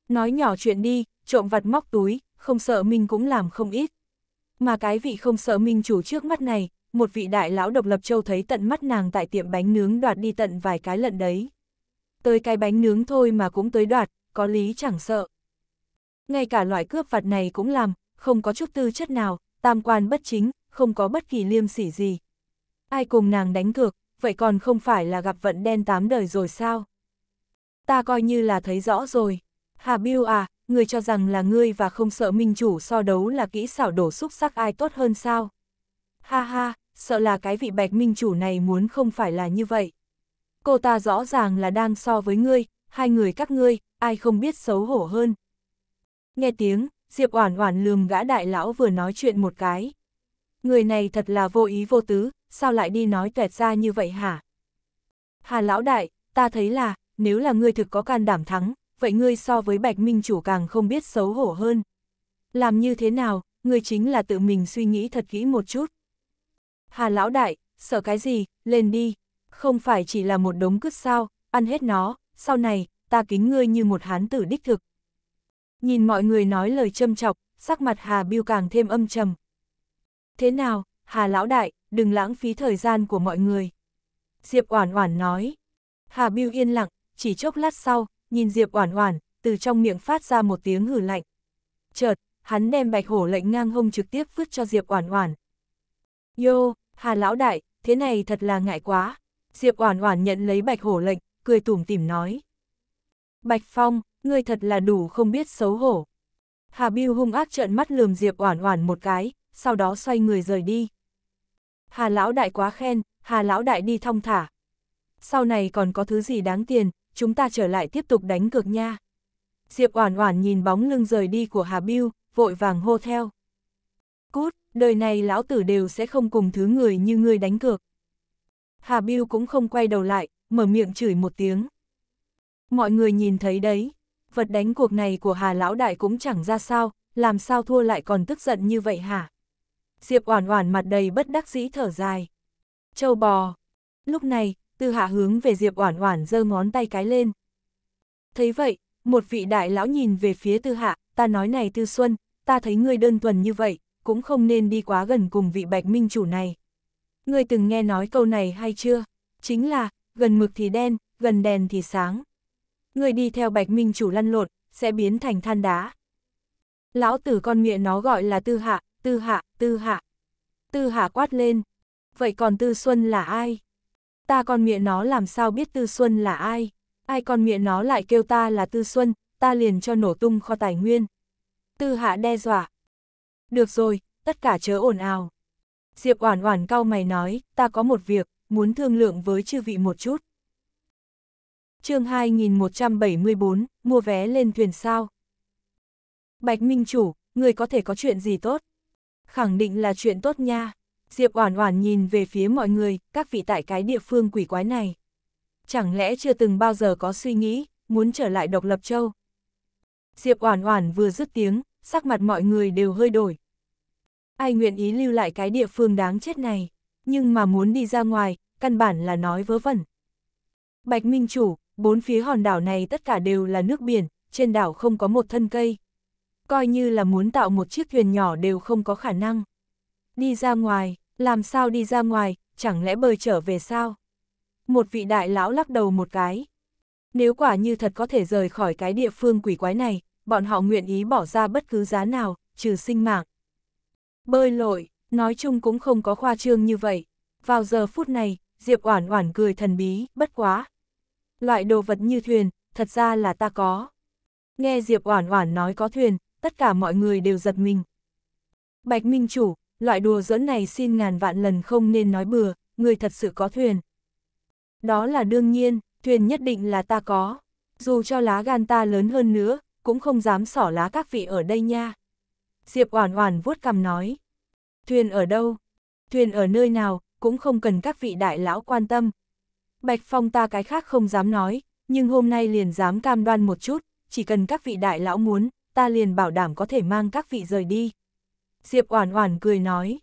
Nói nhỏ chuyện đi, trộm vặt móc túi, không sợ mình cũng làm không ít. Mà cái vị không sợ minh chủ trước mắt này, một vị đại lão độc lập châu thấy tận mắt nàng tại tiệm bánh nướng đoạt đi tận vài cái lận đấy. Tới cái bánh nướng thôi mà cũng tới đoạt, có lý chẳng sợ. Ngay cả loại cướp vặt này cũng làm, không có chút tư chất nào, tam quan bất chính, không có bất kỳ liêm sỉ gì. Ai cùng nàng đánh cược, vậy còn không phải là gặp vận đen tám đời rồi sao? Ta coi như là thấy rõ rồi. Hà Biêu à, ngươi cho rằng là ngươi và không sợ minh chủ so đấu là kỹ xảo đổ xúc sắc ai tốt hơn sao? Ha ha, sợ là cái vị bạch minh chủ này muốn không phải là như vậy. Cô ta rõ ràng là đang so với ngươi, hai người các ngươi, ai không biết xấu hổ hơn. Nghe tiếng, Diệp Oản Oản lườm gã đại lão vừa nói chuyện một cái. Người này thật là vô ý vô tứ, sao lại đi nói tuẹt ra như vậy hả? Hà lão đại, ta thấy là, nếu là ngươi thực có can đảm thắng, vậy ngươi so với Bạch Minh chủ càng không biết xấu hổ hơn. Làm như thế nào, ngươi chính là tự mình suy nghĩ thật kỹ một chút. Hà lão đại, sợ cái gì, lên đi, không phải chỉ là một đống cứt sao, ăn hết nó, sau này, ta kính ngươi như một hán tử đích thực. Nhìn mọi người nói lời châm chọc, sắc mặt Hà Biêu càng thêm âm trầm. Thế nào, Hà Lão Đại, đừng lãng phí thời gian của mọi người. Diệp Oản Oản nói. Hà Biêu yên lặng, chỉ chốc lát sau, nhìn Diệp Oản Oản, từ trong miệng phát ra một tiếng hử lạnh. Chợt, hắn đem bạch hổ lệnh ngang hông trực tiếp vứt cho Diệp Oản Oản. "Yo, Hà lão đại, thế này thật là ngại quá." Diệp Oản Oản nhận lấy bạch hổ lệnh, cười tủm tỉm nói. Bạch Phong, ngươi thật là đủ không biết xấu hổ. Hà Biêu hung ác trợn mắt lườm Diệp Oản Oản một cái, sau đó xoay người rời đi. Hà lão đại quá khen, Hà lão đại đi thong thả. Sau này còn có thứ gì đáng tiền, chúng ta trở lại tiếp tục đánh cược nha. Diệp Oản Oản nhìn bóng lưng rời đi của Hà Biêu, vội vàng hô theo. Cút, đời này lão tử đều sẽ không cùng thứ người như ngươi đánh cược. Hà Biêu cũng không quay đầu lại, mở miệng chửi một tiếng. Mọi người nhìn thấy đấy, vật đánh cuộc này của Hà Lão Đại cũng chẳng ra sao, làm sao thua lại còn tức giận như vậy hả? Diệp Oản Oản mặt đầy bất đắc dĩ thở dài. Châu bò. Lúc này, Tư Hạ hướng về Diệp Oản Oản giơ ngón tay cái lên. Thấy vậy, một vị đại lão nhìn về phía Tư Hạ, ta nói này Tư Xuân, ta thấy ngươi đơn thuần như vậy, cũng không nên đi quá gần cùng vị Bạch Minh chủ này. Ngươi từng nghe nói câu này hay chưa? Chính là, gần mực thì đen, gần đèn thì sáng. Người đi theo bạch minh chủ lăn lộn, sẽ biến thành than đá. Lão tử con miệng nó gọi là tư hạ, tư hạ, tư hạ. Tư hạ quát lên. Vậy còn tư xuân là ai? Ta con miệng nó làm sao biết tư xuân là ai? Ai con miệng nó lại kêu ta là tư xuân, ta liền cho nổ tung kho tài nguyên. Tư hạ đe dọa. Được rồi, tất cả chớ ồn ào. Diệp Oản Oản cau mày nói, ta có một việc muốn thương lượng với chư vị một chút. chương 2174, mua vé lên thuyền sao. Bạch Minh Chủ, người có thể có chuyện gì tốt? Khẳng định là chuyện tốt nha. Diệp Oản Oản nhìn về phía mọi người, các vị tại cái địa phương quỷ quái này. Chẳng lẽ chưa từng bao giờ có suy nghĩ, muốn trở lại độc lập châu? Diệp Oản Oản vừa dứt tiếng, sắc mặt mọi người đều hơi đổi. Ai nguyện ý lưu lại cái địa phương đáng chết này? nhưng mà muốn đi ra ngoài, căn bản là nói vớ vẩn. Bạch Minh Chủ, bốn phía hòn đảo này tất cả đều là nước biển, trên đảo không có một thân cây. Coi như là muốn tạo một chiếc thuyền nhỏ đều không có khả năng. Đi ra ngoài, làm sao đi ra ngoài, chẳng lẽ bơi trở về sao? Một vị đại lão lắc đầu một cái. Nếu quả như thật có thể rời khỏi cái địa phương quỷ quái này, bọn họ nguyện ý bỏ ra bất cứ giá nào, trừ sinh mạng. Bơi lội, Nói chung cũng không có khoa trương như vậy. Vào giờ phút này, Diệp Oản Oản cười thần bí, bất quá. Loại đồ vật như thuyền, thật ra là ta có. Nghe Diệp Oản Oản nói có thuyền, tất cả mọi người đều giật mình. Bạch Minh chủ, loại đùa giỡn này xin ngàn vạn lần không nên nói bừa, người thật sự có thuyền. Đó là đương nhiên, thuyền nhất định là ta có. Dù cho lá gan ta lớn hơn nữa, cũng không dám xỏ lá các vị ở đây nha. Diệp Oản Oản vuốt cằm nói. Thuyền ở đâu? Thuyền ở nơi nào, cũng không cần các vị đại lão quan tâm. Bạch Phong ta cái khác không dám nói, nhưng hôm nay liền dám cam đoan một chút, chỉ cần các vị đại lão muốn, ta liền bảo đảm có thể mang các vị rời đi. Diệp Oản Oản cười nói.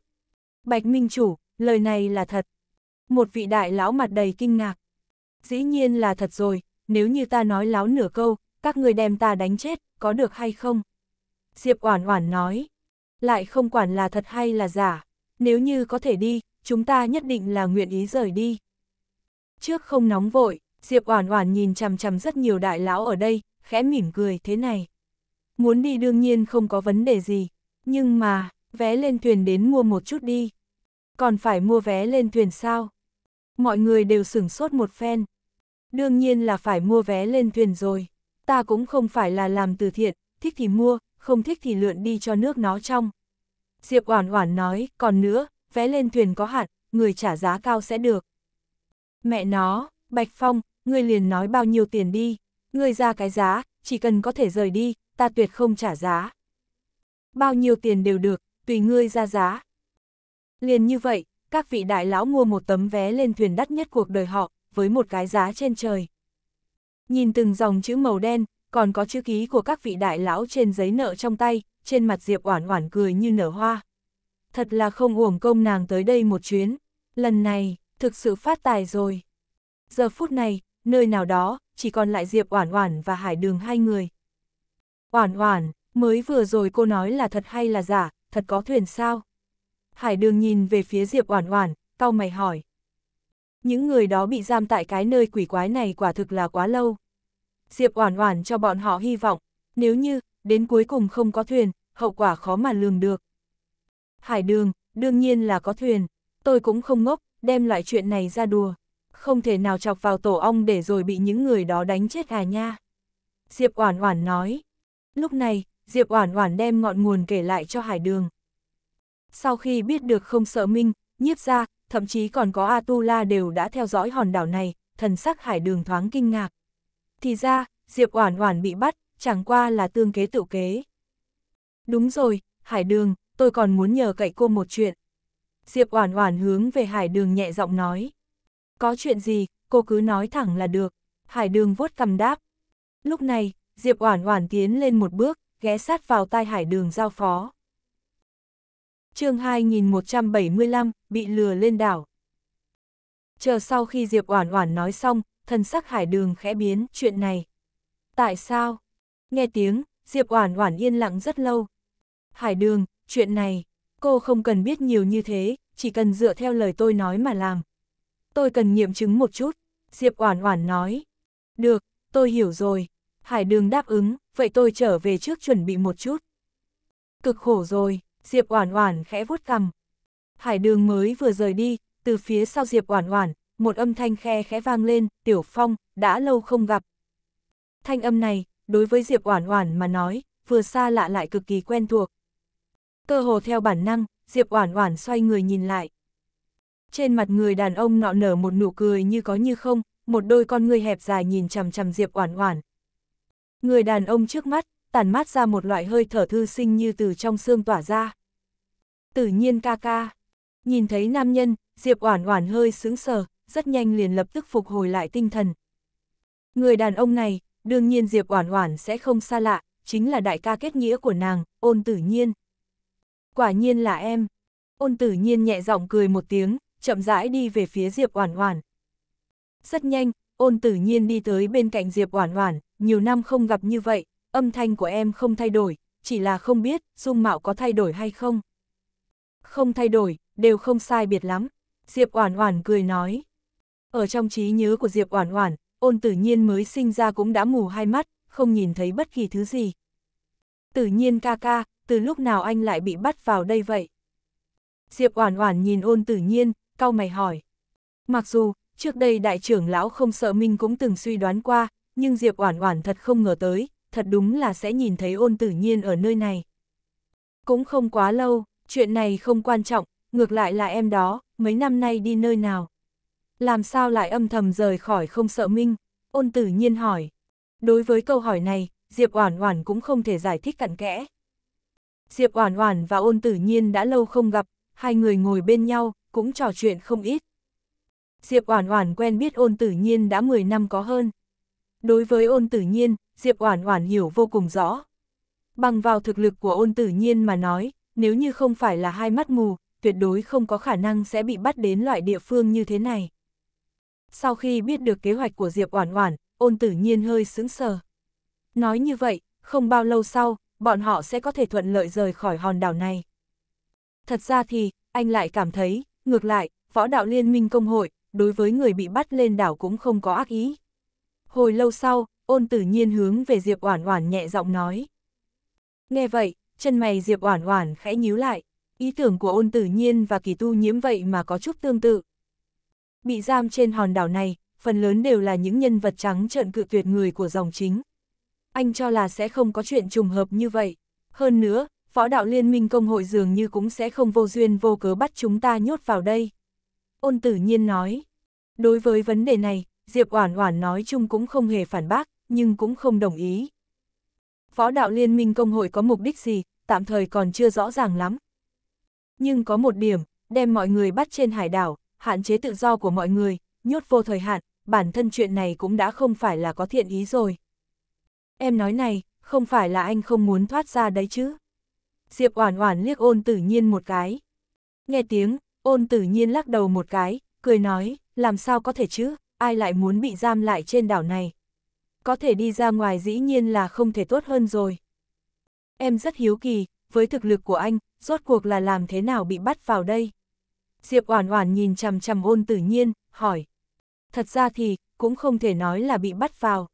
Bạch Minh Chủ, lời này là thật. Một vị đại lão mặt đầy kinh ngạc. Dĩ nhiên là thật rồi, nếu như ta nói láo nửa câu, các người đem ta đánh chết, có được hay không? Diệp Oản Oản nói lại không quản là thật hay là giả. Nếu như có thể đi, chúng ta nhất định là nguyện ý rời đi. Trước không nóng vội, Diệp Oản Oản nhìn chằm chằm rất nhiều đại lão ở đây, khẽ mỉm cười thế này. Muốn đi đương nhiên không có vấn đề gì, nhưng mà, vé lên thuyền đến mua một chút đi. Còn phải mua vé lên thuyền sao? Mọi người đều sửng sốt một phen. Đương nhiên là phải mua vé lên thuyền rồi. Ta cũng không phải là làm từ thiện, thích thì mua, không thích thì lượn đi cho nước nó trong. Diệp Oản Oản nói, còn nữa, vé lên thuyền có hạn, người trả giá cao sẽ được. Mẹ nó, Bạch Phong, ngươi liền nói bao nhiêu tiền đi, ngươi ra cái giá, chỉ cần có thể rời đi, ta tuyệt không trả giá. Bao nhiêu tiền đều được, tùy ngươi ra giá. Liền như vậy, các vị đại lão mua một tấm vé lên thuyền đắt nhất cuộc đời họ, với một cái giá trên trời. Nhìn từng dòng chữ màu đen, còn có chữ ký của các vị đại lão trên giấy nợ trong tay, trên mặt Diệp Oản Oản cười như nở hoa. Thật là không uổng công nàng tới đây một chuyến, lần này thực sự phát tài rồi. Giờ phút này, nơi nào đó chỉ còn lại Diệp Oản Oản và Hải Đường hai người. Oản Oản, mới vừa rồi cô nói là thật hay là giả, thật có thuyền sao? Hải Đường nhìn về phía Diệp Oản Oản, cau mày hỏi. Những người đó bị giam tại cái nơi quỷ quái này quả thực là quá lâu. Diệp Oản Oản cho bọn họ hy vọng, nếu như đến cuối cùng không có thuyền, hậu quả khó mà lường được. Hải đường, đương nhiên là có thuyền, tôi cũng không ngốc, đem loại chuyện này ra đùa, không thể nào chọc vào tổ ong để rồi bị những người đó đánh chết à nha. Diệp Oản Oản nói. Lúc này, Diệp Oản Oản đem ngọn nguồn kể lại cho Hải Đường. Sau khi biết được không sợ Minh, Nhiếp gia, thậm chí còn có Atula đều đã theo dõi hòn đảo này, thần sắc Hải Đường thoáng kinh ngạc. Thì ra, Diệp Oản Oản bị bắt, chẳng qua là tương kế tự kế. Đúng rồi, Hải Đường, tôi còn muốn nhờ cậy cô một chuyện. Diệp Oản Oản hướng về Hải Đường nhẹ giọng nói. Có chuyện gì, cô cứ nói thẳng là được. Hải Đường vuốt cằm đáp. Lúc này, Diệp Oản Oản tiến lên một bước, ghé sát vào tai Hải Đường giao phó. Chương 2175, bị lừa lên đảo. Chờ sau khi Diệp Oản Oản nói xong, thần sắc hải đường khẽ biến chuyện này. Tại sao? Nghe tiếng, Diệp Oản Oản yên lặng rất lâu. Hải đường, chuyện này, cô không cần biết nhiều như thế, chỉ cần dựa theo lời tôi nói mà làm. Tôi cần nghiệm chứng một chút, Diệp Oản Oản nói. Được, tôi hiểu rồi. Hải đường đáp ứng, vậy tôi trở về trước chuẩn bị một chút. Cực khổ rồi, Diệp Oản Oản khẽ vuốt cằm. Hải đường mới vừa rời đi, từ phía sau Diệp Oản Oản, một âm thanh khe khẽ vang lên, Tiểu Phong, đã lâu không gặp. Thanh âm này, đối với Diệp Oản Oản mà nói, vừa xa lạ lại cực kỳ quen thuộc. Cơ hồ theo bản năng, Diệp Oản Oản xoay người nhìn lại. Trên mặt người đàn ông nọ nở một nụ cười như có như không, một đôi con ngươi hẹp dài nhìn chằm chằm Diệp Oản Oản. Người đàn ông trước mắt, tản mát ra một loại hơi thở thư sinh như từ trong xương tỏa ra. Tự nhiên ca ca. Nhìn thấy nam nhân, Diệp Oản Oản hơi sững sờ, rất nhanh liền lập tức phục hồi lại tinh thần. Người đàn ông này, đương nhiên Diệp Oản Oản sẽ không xa lạ, chính là đại ca kết nghĩa của nàng, ôn tử nhiên. Quả nhiên là em. Ôn tử nhiên nhẹ giọng cười một tiếng, chậm rãi đi về phía Diệp Oản Oản. Rất nhanh, ôn tử nhiên đi tới bên cạnh Diệp Oản Oản, nhiều năm không gặp như vậy, âm thanh của em không thay đổi, chỉ là không biết dung mạo có thay đổi hay không. Không thay đổi, đều không sai biệt lắm. Diệp Oản Oản cười nói. Ở trong trí nhớ của Diệp Oản Oản, ôn tử nhiên mới sinh ra cũng đã mù hai mắt, không nhìn thấy bất kỳ thứ gì. Tử nhiên ca ca, từ lúc nào anh lại bị bắt vào đây vậy? Diệp Oản Oản nhìn ôn tử nhiên, cau mày hỏi. Mặc dù, trước đây đại trưởng lão không sợ Minh cũng từng suy đoán qua, nhưng Diệp Oản Oản thật không ngờ tới, thật đúng là sẽ nhìn thấy ôn tử nhiên ở nơi này. Cũng không quá lâu, chuyện này không quan trọng, ngược lại là em đó, mấy năm nay đi nơi nào. Làm sao lại âm thầm rời khỏi không sợ minh? Ôn tử nhiên hỏi. Đối với câu hỏi này, Diệp Oản Oản cũng không thể giải thích cặn kẽ. Diệp Oản Oản và Ôn Tử Nhiên đã lâu không gặp, hai người ngồi bên nhau, cũng trò chuyện không ít. Diệp Oản Oản quen biết Ôn Tử Nhiên đã 10 năm có hơn. Đối với Ôn Tử Nhiên, Diệp Oản Oản hiểu vô cùng rõ. Bằng vào thực lực của Ôn Tử Nhiên mà nói, nếu như không phải là hai mắt mù, tuyệt đối không có khả năng sẽ bị bắt đến loại địa phương như thế này sau khi biết được kế hoạch của Diệp Oản Oản, ôn tử nhiên hơi sững sờ. Nói như vậy, không bao lâu sau, bọn họ sẽ có thể thuận lợi rời khỏi hòn đảo này. Thật ra thì, anh lại cảm thấy, ngược lại, võ đạo liên minh công hội, đối với người bị bắt lên đảo cũng không có ác ý. Hồi lâu sau, ôn tử nhiên hướng về Diệp Oản Oản nhẹ giọng nói. Nghe vậy, chân mày Diệp Oản Oản khẽ nhíu lại, ý tưởng của ôn tử nhiên và kỳ tu nhiễm vậy mà có chút tương tự. Bị giam trên hòn đảo này, phần lớn đều là những nhân vật trắng trợn cự tuyệt người của dòng chính. Anh cho là sẽ không có chuyện trùng hợp như vậy. Hơn nữa, võ đạo liên minh công hội dường như cũng sẽ không vô duyên vô cớ bắt chúng ta nhốt vào đây. Ôn tử nhiên nói. Đối với vấn đề này, Diệp Oản Oản nói chung cũng không hề phản bác, nhưng cũng không đồng ý. Võ đạo liên minh công hội có mục đích gì, tạm thời còn chưa rõ ràng lắm. Nhưng có một điểm, đem mọi người bắt trên hải đảo, hạn chế tự do của mọi người, nhốt vô thời hạn, bản thân chuyện này cũng đã không phải là có thiện ý rồi. Em nói này, không phải là anh không muốn thoát ra đấy chứ. Diệp Oản Oản liếc Ôn Tử Nhiên một cái. Nghe tiếng, Ôn Tử Nhiên lắc đầu một cái, cười nói, làm sao có thể chứ, ai lại muốn bị giam lại trên đảo này. Có thể đi ra ngoài dĩ nhiên là không thể tốt hơn rồi. Em rất hiếu kỳ, với thực lực của anh, rốt cuộc là làm thế nào bị bắt vào đây. Diệp Oản Oản nhìn chằm chằm Ôn Tử Nhiên, hỏi. Thật ra thì, cũng không thể nói là bị bắt vào.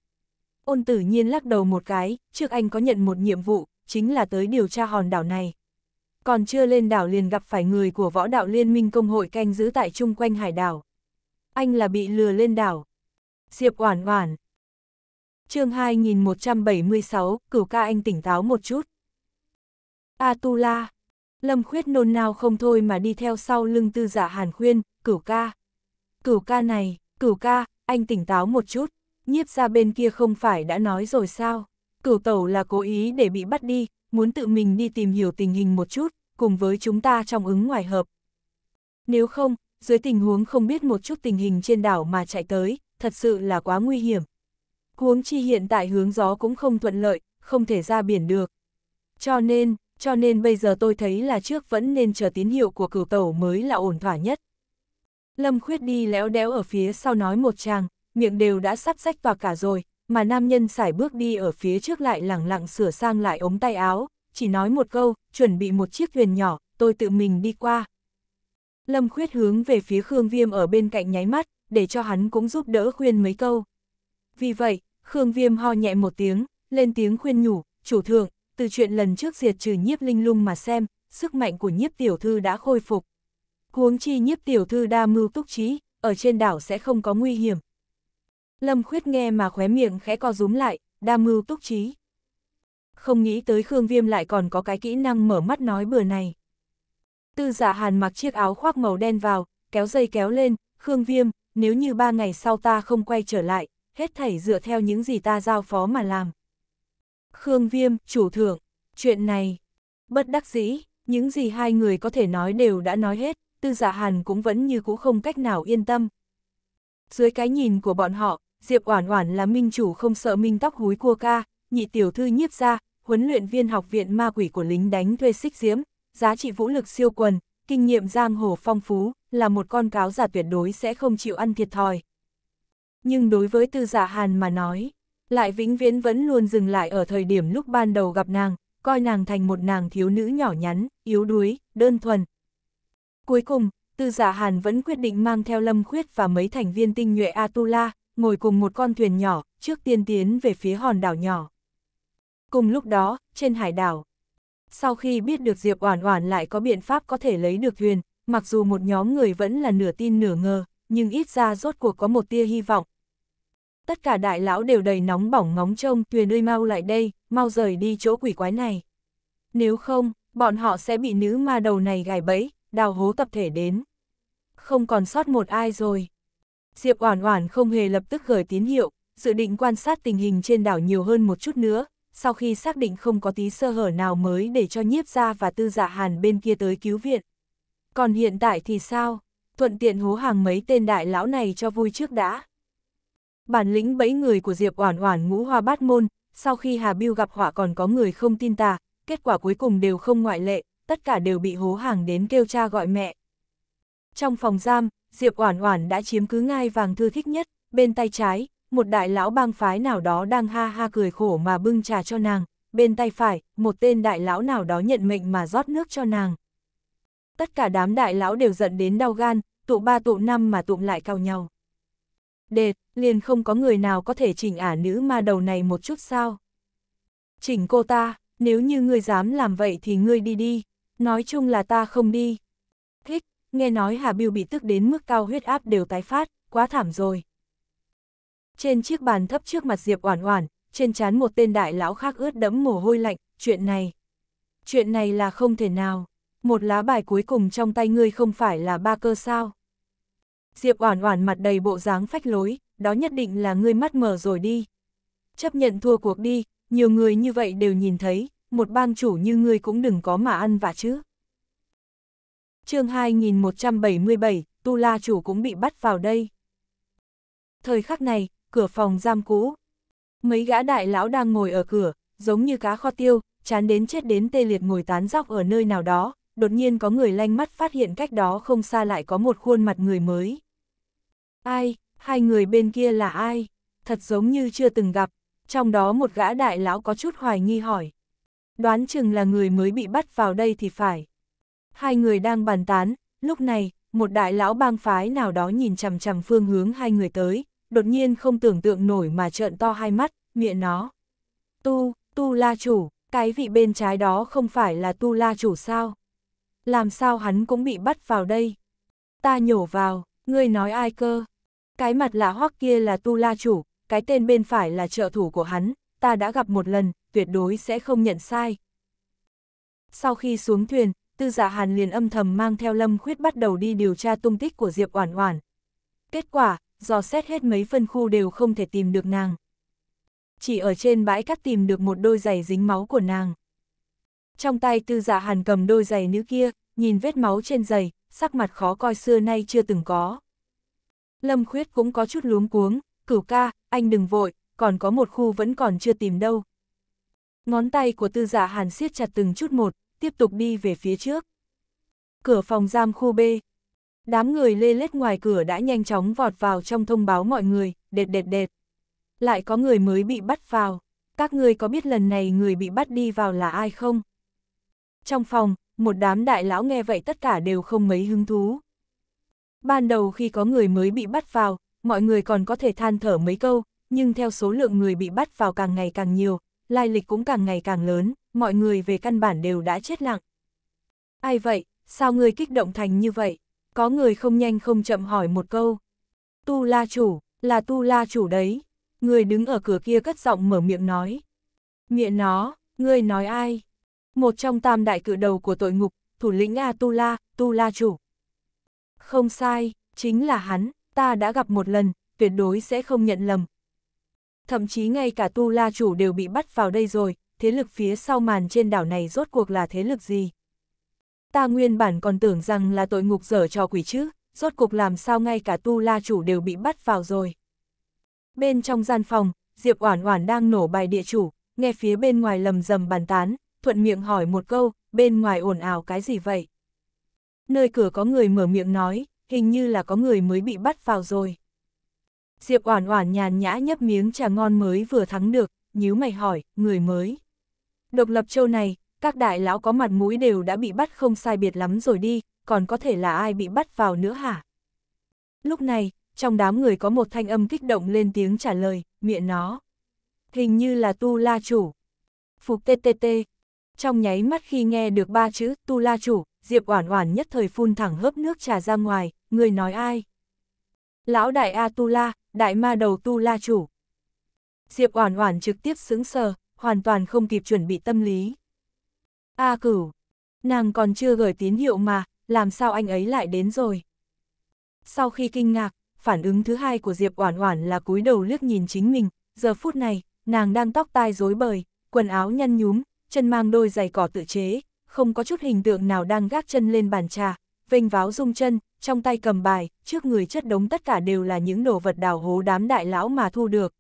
Ôn Tử Nhiên lắc đầu một cái, trước anh có nhận một nhiệm vụ, chính là tới điều tra hòn đảo này. Còn chưa lên đảo liền gặp phải người của võ đạo liên minh công hội canh giữ tại chung quanh hải đảo. Anh là bị lừa lên đảo. Diệp Oản Oản. Chương 2176, Cửu ca anh tỉnh táo một chút. Atula. Lâm Khuyết nôn nao không thôi mà đi theo sau lưng tư giả dạ Hàn Khuyên, cửu ca. Cửu ca này, cửu ca, anh tỉnh táo một chút, nhiếp ra bên kia không phải đã nói rồi sao? Cửu tẩu là cố ý để bị bắt đi, muốn tự mình đi tìm hiểu tình hình một chút, cùng với chúng ta trong ứng ngoài hợp. Nếu không, dưới tình huống không biết một chút tình hình trên đảo mà chạy tới, thật sự là quá nguy hiểm. Huống chi hiện tại hướng gió cũng không thuận lợi, không thể ra biển được. Cho nên, cho nên bây giờ tôi thấy là trước vẫn nên chờ tín hiệu của cửu tẩu mới là ổn thỏa nhất. Lâm Khuyết đi léo đéo ở phía sau nói một tràng, miệng đều đã sắp rách toạc cả rồi, mà nam nhân sải bước đi ở phía trước lại lẳng lặng sửa sang lại ống tay áo, chỉ nói một câu, chuẩn bị một chiếc thuyền nhỏ, tôi tự mình đi qua. Lâm Khuyết hướng về phía Khương Viêm ở bên cạnh nháy mắt, để cho hắn cũng giúp đỡ khuyên mấy câu. Vì vậy, Khương Viêm ho nhẹ một tiếng, lên tiếng khuyên nhủ, chủ thượng, từ chuyện lần trước diệt trừ nhiếp linh lung mà xem, sức mạnh của nhiếp tiểu thư đã khôi phục. Huống chi nhiếp tiểu thư đa mưu túc trí, ở trên đảo sẽ không có nguy hiểm. Lâm Khuyết nghe mà khóe miệng khẽ co rúm lại, đa mưu túc trí. Không nghĩ tới Khương Viêm lại còn có cái kỹ năng mở mắt nói bừa này. Tư giả dạ hàn mặc chiếc áo khoác màu đen vào, kéo dây kéo lên, Khương Viêm, nếu như ba ngày sau ta không quay trở lại, hết thảy dựa theo những gì ta giao phó mà làm. Khương Viêm, chủ thượng, chuyện này, bất đắc dĩ, những gì hai người có thể nói đều đã nói hết, tư Dạ hàn cũng vẫn như cũ không cách nào yên tâm. Dưới cái nhìn của bọn họ, Diệp Oản Oản là minh chủ không sợ minh tóc húi cua ca, nhị tiểu thư nhiếp ra, huấn luyện viên học viện ma quỷ của lính đánh thuê xích diếm giá trị vũ lực siêu quần, kinh nghiệm giang hồ phong phú, là một con cáo giả tuyệt đối sẽ không chịu ăn thiệt thòi. Nhưng đối với tư giả dạ hàn mà nói, lại vĩnh viễn vẫn luôn dừng lại ở thời điểm lúc ban đầu gặp nàng, coi nàng thành một nàng thiếu nữ nhỏ nhắn, yếu đuối, đơn thuần. Cuối cùng, Tư Giả dạ Hàn vẫn quyết định mang theo Lâm Khuyết và mấy thành viên tinh nhuệ Atula, ngồi cùng một con thuyền nhỏ, trước tiên tiến về phía hòn đảo nhỏ. Cùng lúc đó, trên hải đảo, sau khi biết được Diệp Oản Oản lại có biện pháp có thể lấy được thuyền, mặc dù một nhóm người vẫn là nửa tin nửa ngờ, nhưng ít ra rốt cuộc có một tia hy vọng, tất cả đại lão đều đầy nóng bỏng ngóng trông tuyền ơi mau lại đây, mau rời đi chỗ quỷ quái này. Nếu không, bọn họ sẽ bị nữ ma đầu này gài bẫy, đào hố tập thể đến. Không còn sót một ai rồi. Diệp Oản Oản không hề lập tức gửi tín hiệu, dự định quan sát tình hình trên đảo nhiều hơn một chút nữa, sau khi xác định không có tí sơ hở nào mới để cho nhiếp gia và tư dạ hàn bên kia tới cứu viện. Còn hiện tại thì sao? Thuận tiện hố hàng mấy tên đại lão này cho vui trước đã. Bản lĩnh bẫy người của Diệp Oản Oản ngũ hoa bát môn, sau khi Hà Biêu gặp họa còn có người không tin ta kết quả cuối cùng đều không ngoại lệ, tất cả đều bị hố hàng đến kêu cha gọi mẹ. Trong phòng giam, Diệp Oản Oản đã chiếm cứ ngai vàng thư thích nhất, bên tay trái, một đại lão bang phái nào đó đang ha ha cười khổ mà bưng trà cho nàng, bên tay phải, một tên đại lão nào đó nhận mệnh mà rót nước cho nàng. Tất cả đám đại lão đều giận đến đau gan, tụ ba tụ năm mà tụm lại cao nhau đệt, liền không có người nào có thể chỉnh ả nữ ma đầu này một chút sao. Chỉnh cô ta, nếu như ngươi dám làm vậy thì ngươi đi đi, nói chung là ta không đi. Thích, nghe nói Hà Biêu bị tức đến mức cao huyết áp đều tái phát, quá thảm rồi. Trên chiếc bàn thấp trước mặt Diệp Oản Oản, trên trán một tên đại lão khác ướt đẫm mồ hôi lạnh, chuyện này. Chuyện này là không thể nào, một lá bài cuối cùng trong tay ngươi không phải là ba cơ sao? Diệp Oản Oản mặt đầy bộ dáng phách lối, đó nhất định là ngươi mắt mờ rồi đi. Chấp nhận thua cuộc đi, nhiều người như vậy đều nhìn thấy, một bang chủ như ngươi cũng đừng có mà ăn vạ chứ. Chương 2177, Tu La chủ cũng bị bắt vào đây. Thời khắc này, cửa phòng giam cũ, mấy gã đại lão đang ngồi ở cửa, giống như cá kho tiêu, chán đến chết đến tê liệt ngồi tán dóc ở nơi nào đó, đột nhiên có người lanh mắt phát hiện cách đó không xa lại có một khuôn mặt người mới. Ai, hai người bên kia là ai? Thật giống như chưa từng gặp, trong đó một gã đại lão có chút hoài nghi hỏi. Đoán chừng là người mới bị bắt vào đây thì phải. Hai người đang bàn tán, lúc này, một đại lão bang phái nào đó nhìn chằm chằm phương hướng hai người tới, đột nhiên không tưởng tượng nổi mà trợn to hai mắt, miệng nó. Tu, tu la chủ, cái vị bên trái đó không phải là tu la chủ sao? Làm sao hắn cũng bị bắt vào đây? Ta nhổ vào, ngươi nói ai cơ? Cái mặt lạ hoắc kia là tu la chủ, cái tên bên phải là trợ thủ của hắn, ta đã gặp một lần, tuyệt đối sẽ không nhận sai. Sau khi xuống thuyền, tư giả dạ hàn liền âm thầm mang theo lâm khuyết bắt đầu đi điều tra tung tích của Diệp Oản Oản. Kết quả, dò xét hết mấy phân khu đều không thể tìm được nàng. Chỉ ở trên bãi cát tìm được một đôi giày dính máu của nàng. Trong tay tư giả dạ hàn cầm đôi giày nữ kia, nhìn vết máu trên giày, sắc mặt khó coi xưa nay chưa từng có. Lâm Khuyết cũng có chút luống cuống, cửu ca, anh đừng vội, còn có một khu vẫn còn chưa tìm đâu. Ngón tay của tư giả dạ hàn siết chặt từng chút một, tiếp tục đi về phía trước. Cửa phòng giam khu B. Đám người lê lết ngoài cửa đã nhanh chóng vọt vào trong thông báo mọi người, đệt đệt đệt. Lại có người mới bị bắt vào. Các người có biết lần này người bị bắt đi vào là ai không? Trong phòng, một đám đại lão nghe vậy tất cả đều không mấy hứng thú. Ban đầu khi có người mới bị bắt vào, mọi người còn có thể than thở mấy câu, nhưng theo số lượng người bị bắt vào càng ngày càng nhiều, lai lịch cũng càng ngày càng lớn, mọi người về căn bản đều đã chết lặng. Ai vậy, sao người kích động thành như vậy? Có người không nhanh không chậm hỏi một câu. Tu la chủ, là tu la chủ đấy. Người đứng ở cửa kia cất giọng mở miệng nói. Miệng nó, người nói ai? Một trong tam đại cự đầu của tội ngục, thủ lĩnh A tu la, tu la chủ. Không sai, chính là hắn, ta đã gặp một lần, tuyệt đối sẽ không nhận lầm. Thậm chí ngay cả tu la chủ đều bị bắt vào đây rồi, thế lực phía sau màn trên đảo này rốt cuộc là thế lực gì? Ta nguyên bản còn tưởng rằng là tội ngục dở cho quỷ chứ, rốt cuộc làm sao ngay cả tu la chủ đều bị bắt vào rồi. Bên trong gian phòng, Diệp Oản Oản đang nổ bài địa chủ, nghe phía bên ngoài lầm rầm bàn tán, thuận miệng hỏi một câu, bên ngoài ồn ào cái gì vậy? nơi cửa có người mở miệng nói, hình như là có người mới bị bắt vào rồi. Diệp Oản Oản nhàn nhã nhấp miếng trà ngon mới vừa thắng được, nhíu mày hỏi, người mới? Độc lập châu này, các đại lão có mặt mũi đều đã bị bắt không sai biệt lắm rồi đi, còn có thể là ai bị bắt vào nữa hả? Lúc này, trong đám người có một thanh âm kích động lên tiếng trả lời, miệng nó. Hình như là Tu La Chủ. Phục TTT. Trong nháy mắt khi nghe được ba chữ Tu La Chủ, Diệp Oản Oản nhất thời phun thẳng hớp nước trà ra ngoài, người nói ai? Lão đại A Tu La, đại ma đầu Tu La chủ. Diệp Oản Oản trực tiếp sững sờ, hoàn toàn không kịp chuẩn bị tâm lý. A Cửu, nàng còn chưa gửi tín hiệu mà, làm sao anh ấy lại đến rồi? Sau khi kinh ngạc, phản ứng thứ hai của Diệp Oản Oản là cúi đầu liếc nhìn chính mình, giờ phút này, nàng đang tóc tai rối bời, quần áo nhăn nhúm, chân mang đôi giày cỏ tự chế, không có chút hình tượng nào đang gác chân lên bàn trà, vênh váo rung chân, trong tay cầm bài, trước người chất đống tất cả đều là những đồ vật đào hố đám đại lão mà thu được.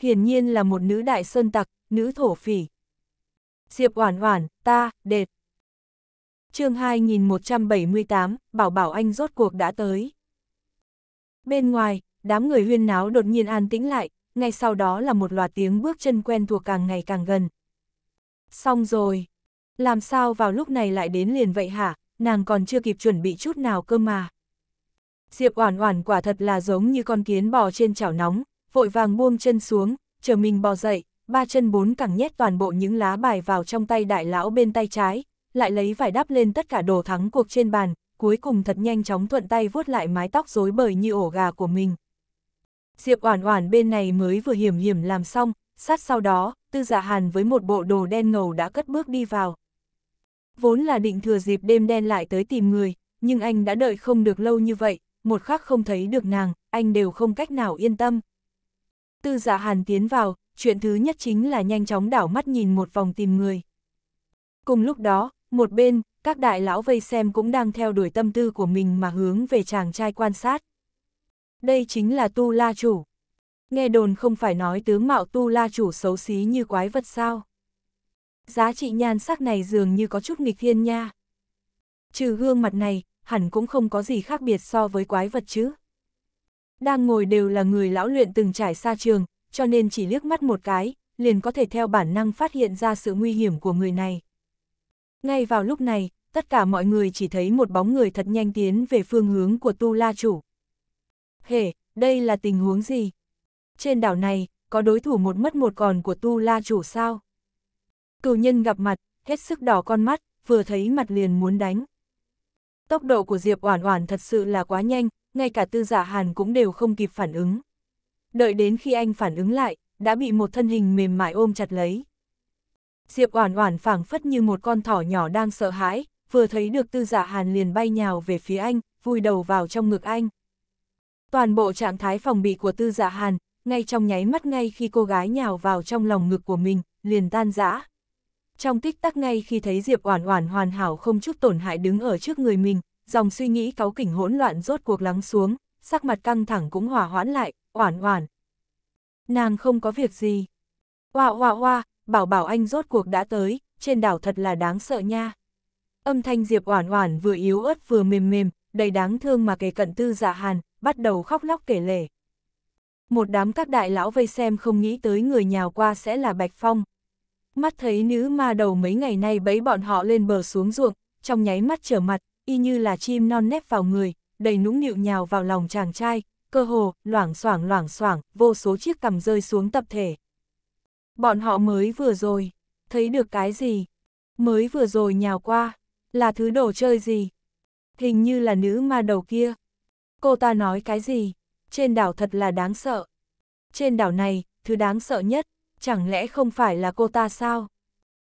Hiển nhiên là một nữ đại sơn tặc, nữ thổ phỉ. Diệp Oản Oản, ta, đệt. Chương 2178, Bảo Bảo anh rốt cuộc đã tới. Bên ngoài, đám người huyên náo đột nhiên an tĩnh lại, ngay sau đó là một loạt tiếng bước chân quen thuộc càng ngày càng gần. Xong rồi làm sao vào lúc này lại đến liền vậy hả, nàng còn chưa kịp chuẩn bị chút nào cơ mà. Diệp Oản Oản quả thật là giống như con kiến bò trên chảo nóng, vội vàng buông chân xuống, chờ mình bò dậy, ba chân bốn cẳng nhét toàn bộ những lá bài vào trong tay đại lão bên tay trái, lại lấy vải đắp lên tất cả đồ thắng cuộc trên bàn, cuối cùng thật nhanh chóng thuận tay vuốt lại mái tóc rối bời như ổ gà của mình. Diệp Oản Oản bên này mới vừa hiểm hiểm làm xong, sát sau đó, Tư giả dạ Hàn với một bộ đồ đen ngầu đã cất bước đi vào vốn là định thừa dịp đêm đen lại tới tìm người, nhưng anh đã đợi không được lâu như vậy, một khắc không thấy được nàng, anh đều không cách nào yên tâm. Tư giả dạ hàn tiến vào, chuyện thứ nhất chính là nhanh chóng đảo mắt nhìn một vòng tìm người. Cùng lúc đó, một bên, các đại lão vây xem cũng đang theo đuổi tâm tư của mình mà hướng về chàng trai quan sát. Đây chính là Tu La Chủ. Nghe đồn không phải nói tướng mạo Tu La Chủ xấu xí như quái vật sao giá trị nhan sắc này dường như có chút nghịch thiên nha. Trừ gương mặt này, hẳn cũng không có gì khác biệt so với quái vật chứ. Đang ngồi đều là người lão luyện từng trải xa trường, cho nên chỉ liếc mắt một cái, liền có thể theo bản năng phát hiện ra sự nguy hiểm của người này. Ngay vào lúc này, tất cả mọi người chỉ thấy một bóng người thật nhanh tiến về phương hướng của Tu La Chủ. Hề, đây là tình huống gì? Trên đảo này, có đối thủ một mất một còn của Tu La Chủ sao? Cửu nhân gặp mặt, hết sức đỏ con mắt, vừa thấy mặt liền muốn đánh. Tốc độ của Diệp Oản Oản thật sự là quá nhanh, ngay cả Tư Giả dạ Hàn cũng đều không kịp phản ứng. Đợi đến khi anh phản ứng lại, đã bị một thân hình mềm mại ôm chặt lấy. Diệp Oản Oản phảng phất như một con thỏ nhỏ đang sợ hãi, vừa thấy được Tư Giả dạ Hàn liền bay nhào về phía anh, vùi đầu vào trong ngực anh. Toàn bộ trạng thái phòng bị của Tư giả dạ Hàn, ngay trong nháy mắt ngay khi cô gái nhào vào trong lòng ngực của mình, liền tan rã. Trong tích tắc ngay khi thấy Diệp Oản Oản hoàn hảo không chút tổn hại đứng ở trước người mình, dòng suy nghĩ cáu kỉnh hỗn loạn rốt cuộc lắng xuống, sắc mặt căng thẳng cũng hòa hoãn lại, Oản Oản. Nàng không có việc gì. Oa oa oa, bảo bảo anh rốt cuộc đã tới, trên đảo thật là đáng sợ nha. Âm thanh Diệp Oản Oản vừa yếu ớt vừa mềm mềm, đầy đáng thương mà kề cận Tư Dạ Hàn, bắt đầu khóc lóc kể lể. Một đám các đại lão vây xem không nghĩ tới người nhào qua sẽ là Bạch Phong, mắt thấy nữ ma đầu mấy ngày nay bấy bọn họ lên bờ xuống ruộng, trong nháy mắt trở mặt, y như là chim non nép vào người, đầy nũng nịu nhào vào lòng chàng trai, cơ hồ, loảng xoảng loảng xoảng, vô số chiếc cằm rơi xuống tập thể. Bọn họ mới vừa rồi, thấy được cái gì? Mới vừa rồi nhào qua, là thứ đồ chơi gì? Hình như là nữ ma đầu kia. Cô ta nói cái gì? Trên đảo thật là đáng sợ. Trên đảo này, thứ đáng sợ nhất chẳng lẽ không phải là cô ta sao?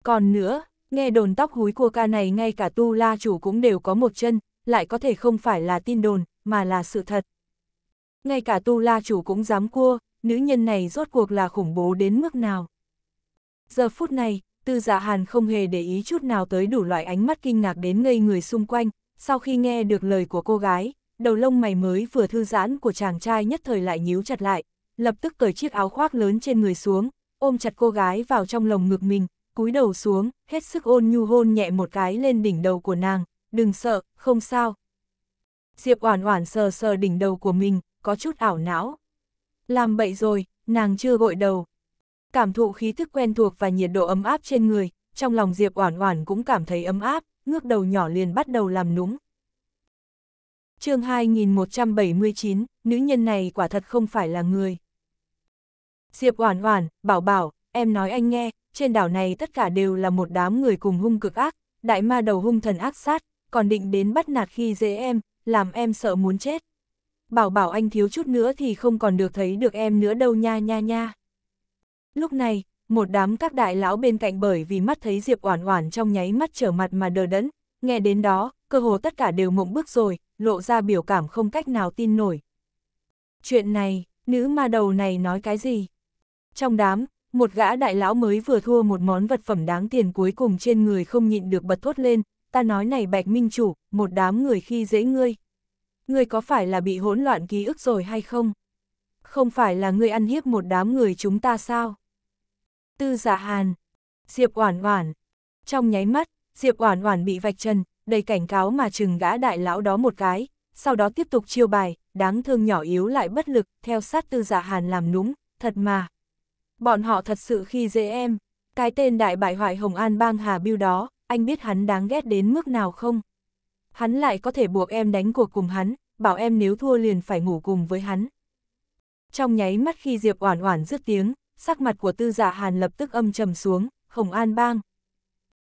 Còn nữa, nghe đồn tóc húi của ca này ngay cả tu la chủ cũng đều có một chân, lại có thể không phải là tin đồn, mà là sự thật. Ngay cả tu la chủ cũng dám cua, nữ nhân này rốt cuộc là khủng bố đến mức nào. Giờ phút này, tư dạ hàn không hề để ý chút nào tới đủ loại ánh mắt kinh ngạc đến ngây người xung quanh, sau khi nghe được lời của cô gái, đầu lông mày mới vừa thư giãn của chàng trai nhất thời lại nhíu chặt lại, lập tức cởi chiếc áo khoác lớn trên người xuống, ôm chặt cô gái vào trong lồng ngực mình, cúi đầu xuống, hết sức ôn nhu hôn nhẹ một cái lên đỉnh đầu của nàng, đừng sợ, không sao. Diệp Oản Oản sờ sờ đỉnh đầu của mình, có chút ảo não. Làm bậy rồi, nàng chưa gội đầu. Cảm thụ khí thức quen thuộc và nhiệt độ ấm áp trên người, trong lòng Diệp Oản Oản cũng cảm thấy ấm áp, ngước đầu nhỏ liền bắt đầu làm nũng. Chương 2179, nữ nhân này quả thật không phải là người. Diệp Oản Oản, Bảo Bảo, em nói anh nghe, trên đảo này tất cả đều là một đám người cùng hung cực ác, đại ma đầu hung thần ác sát, còn định đến bắt nạt khi dễ em, làm em sợ muốn chết. Bảo Bảo anh thiếu chút nữa thì không còn được thấy được em nữa đâu nha nha nha. Lúc này, một đám các đại lão bên cạnh bởi vì mắt thấy Diệp Oản Oản trong nháy mắt trở mặt mà đờ đẫn, nghe đến đó, cơ hồ tất cả đều mộng bức rồi, lộ ra biểu cảm không cách nào tin nổi. Chuyện này, nữ ma đầu này nói cái gì? Trong đám, một gã đại lão mới vừa thua một món vật phẩm đáng tiền cuối cùng trên người không nhịn được bật thốt lên, ta nói này bạch minh chủ, một đám người khi dễ ngươi. Ngươi có phải là bị hỗn loạn ký ức rồi hay không? Không phải là ngươi ăn hiếp một đám người chúng ta sao? Tư dạ hàn, Diệp Oản Oản. Trong nháy mắt, Diệp Oản Oản bị vạch trần, đầy cảnh cáo mà chừng gã đại lão đó một cái, sau đó tiếp tục chiêu bài, đáng thương nhỏ yếu lại bất lực, theo sát tư giả dạ hàn làm núng, thật mà, Bọn họ thật sự khi dễ em. Cái tên đại bại hoại Hồng An bang Hà Biêu đó, anh biết hắn đáng ghét đến mức nào không? Hắn lại có thể buộc em đánh cuộc cùng hắn, bảo em nếu thua liền phải ngủ cùng với hắn. Trong nháy mắt khi Diệp Oản Oản dứt tiếng, sắc mặt của Tư Dạ Hàn lập tức âm trầm xuống, Hồng An bang.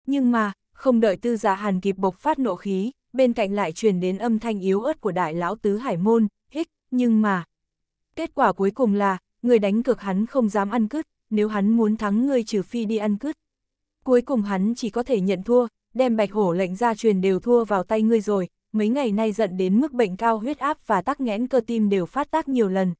Nhưng mà, không đợi Tư Dạ Hàn kịp bộc phát nộ khí, bên cạnh lại truyền đến âm thanh yếu ớt của đại lão tứ Hải Môn, hích, nhưng mà kết quả cuối cùng là người đánh cược hắn không dám ăn cứt, nếu hắn muốn thắng ngươi trừ phi đi ăn cứt. Cuối cùng hắn chỉ có thể nhận thua, đem bạch hổ lệnh ra truyền đều thua vào tay ngươi rồi, mấy ngày nay giận đến mức bệnh cao huyết áp và tắc nghẽn cơ tim đều phát tác nhiều lần.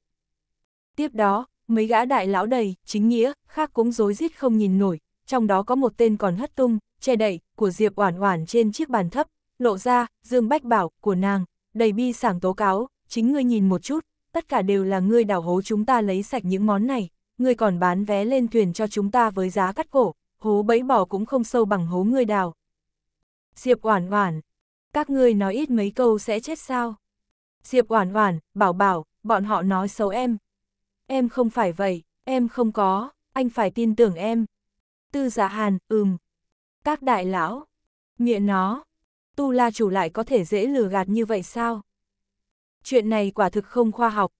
Tiếp đó, mấy gã đại lão đầy, chính nghĩa, khác cũng rối rít không nhìn nổi, trong đó có một tên còn hất tung, che đậy, của Diệp Oản Oản trên chiếc bàn thấp, lộ ra, Dương Bách Bảo, của nàng, đầy bi sảng tố cáo, chính ngươi nhìn một chút, tất cả đều là ngươi đào hố chúng ta lấy sạch những món này, ngươi còn bán vé lên thuyền cho chúng ta với giá cắt cổ, hố bẫy bò cũng không sâu bằng hố ngươi đào. Diệp Oản Oản, các ngươi nói ít mấy câu sẽ chết sao? Diệp Oản Oản, Bảo Bảo, bọn họ nói xấu em. Em không phải vậy, em không có, anh phải tin tưởng em. Tư Dạ Hàn, ừm. Các đại lão, miệng nó, Tu La chủ lại có thể dễ lừa gạt như vậy sao? Chuyện này quả thực không khoa học.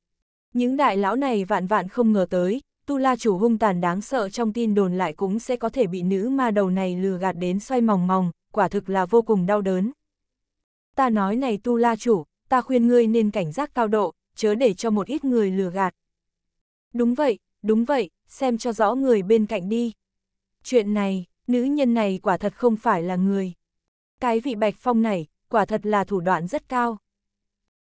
Những đại lão này vạn vạn không ngờ tới, tu la chủ hung tàn đáng sợ trong tin đồn lại cũng sẽ có thể bị nữ ma đầu này lừa gạt đến xoay mòng mòng, quả thực là vô cùng đau đớn. Ta nói này tu la chủ, ta khuyên ngươi nên cảnh giác cao độ, chớ để cho một ít người lừa gạt. Đúng vậy, đúng vậy, xem cho rõ người bên cạnh đi. Chuyện này, nữ nhân này quả thật không phải là người. Cái vị Bạch Phong này, quả thật là thủ đoạn rất cao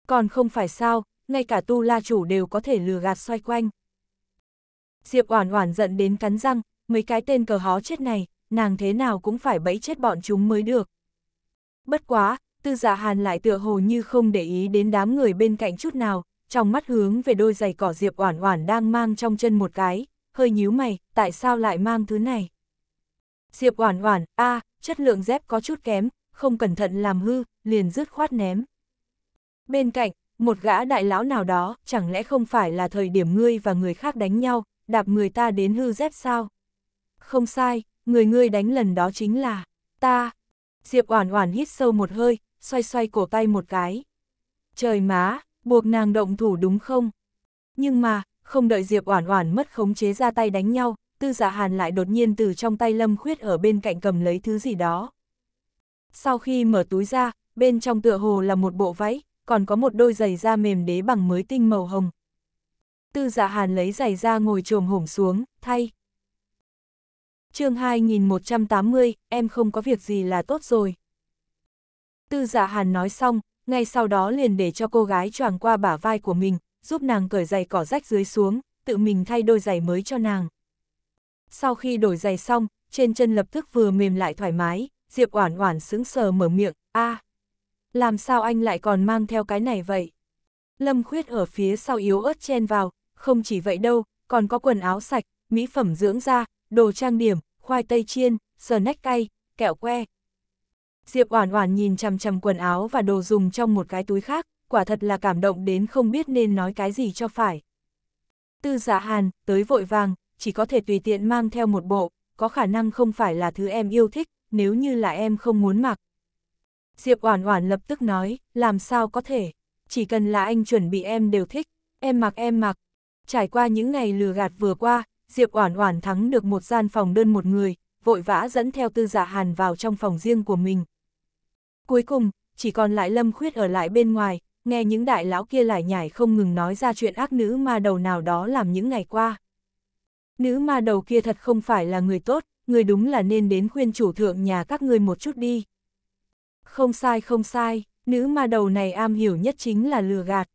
còn không phải sao, ngay cả tu la chủ đều có thể lừa gạt xoay quanh. Diệp Oản Oản giận đến cắn răng, mấy cái tên cờ hó chết này, nàng thế nào cũng phải bẫy chết bọn chúng mới được. Bất quá, Tư Dạ Hàn lại tựa hồ như không để ý đến đám người bên cạnh chút nào, trong mắt hướng về đôi giày cỏ Diệp Oản Oản đang mang trong chân một cái, hơi nhíu mày, tại sao lại mang thứ này? Diệp Oản Oản, a, chất lượng dép có chút kém, không cẩn thận làm hư, liền rứt khoát ném. Bên cạnh, một gã đại lão nào đó, chẳng lẽ không phải là thời điểm ngươi và người khác đánh nhau, đạp người ta đến hư dép sao? Không sai, người ngươi đánh lần đó chính là ta. Diệp Oản Oản hít sâu một hơi, xoay xoay cổ tay một cái. Trời má, buộc nàng động thủ đúng không? Nhưng mà, không đợi Diệp Oản Oản mất khống chế ra tay đánh nhau, Tư Dạ Hàn lại đột nhiên từ trong tay Lâm Khuyết ở bên cạnh cầm lấy thứ gì đó. Sau khi mở túi ra, bên trong tựa hồ là một bộ váy, còn có một đôi giày da mềm đế bằng mới tinh màu hồng. Tư dạ hàn lấy giày da ngồi trồm hổm xuống, thay. chương 2180, em không có việc gì là tốt rồi. Tư dạ hàn nói xong, ngay sau đó liền để cho cô gái choàng qua bả vai của mình, giúp nàng cởi giày cỏ rách dưới xuống, tự mình thay đôi giày mới cho nàng. Sau khi đổi giày xong, trên chân lập tức vừa mềm lại thoải mái, Diệp Oản Oản sững sờ mở miệng, "A." À làm sao anh lại còn mang theo cái này vậy? Lâm Khuyết ở phía sau yếu ớt chen vào, không chỉ vậy đâu, còn có quần áo sạch, mỹ phẩm dưỡng da, đồ trang điểm, khoai tây chiên, sờ nách cay, kẹo que. Diệp Oản Oản nhìn chằm chằm quần áo và đồ dùng trong một cái túi khác, quả thật là cảm động đến không biết nên nói cái gì cho phải. Tư Dạ Hàn, tới vội vàng, chỉ có thể tùy tiện mang theo một bộ, có khả năng không phải là thứ em yêu thích, nếu như là em không muốn mặc, Diệp Oản Oản lập tức nói, làm sao có thể, chỉ cần là anh chuẩn bị em đều thích, em mặc em mặc. Trải qua những ngày lừa gạt vừa qua, Diệp Oản Oản thắng được một gian phòng đơn một người, vội vã dẫn theo Tư Dạ Hàn vào trong phòng riêng của mình. Cuối cùng, chỉ còn lại Lâm Khuyết ở lại bên ngoài, nghe những đại lão kia lải nhải không ngừng nói ra chuyện ác nữ ma đầu nào đó làm những ngày qua. Nữ ma đầu kia thật không phải là người tốt, người đúng là nên đến khuyên chủ thượng nhà các ngươi một chút đi. Không sai không sai, nữ ma đầu này am hiểu nhất chính là lừa gạt.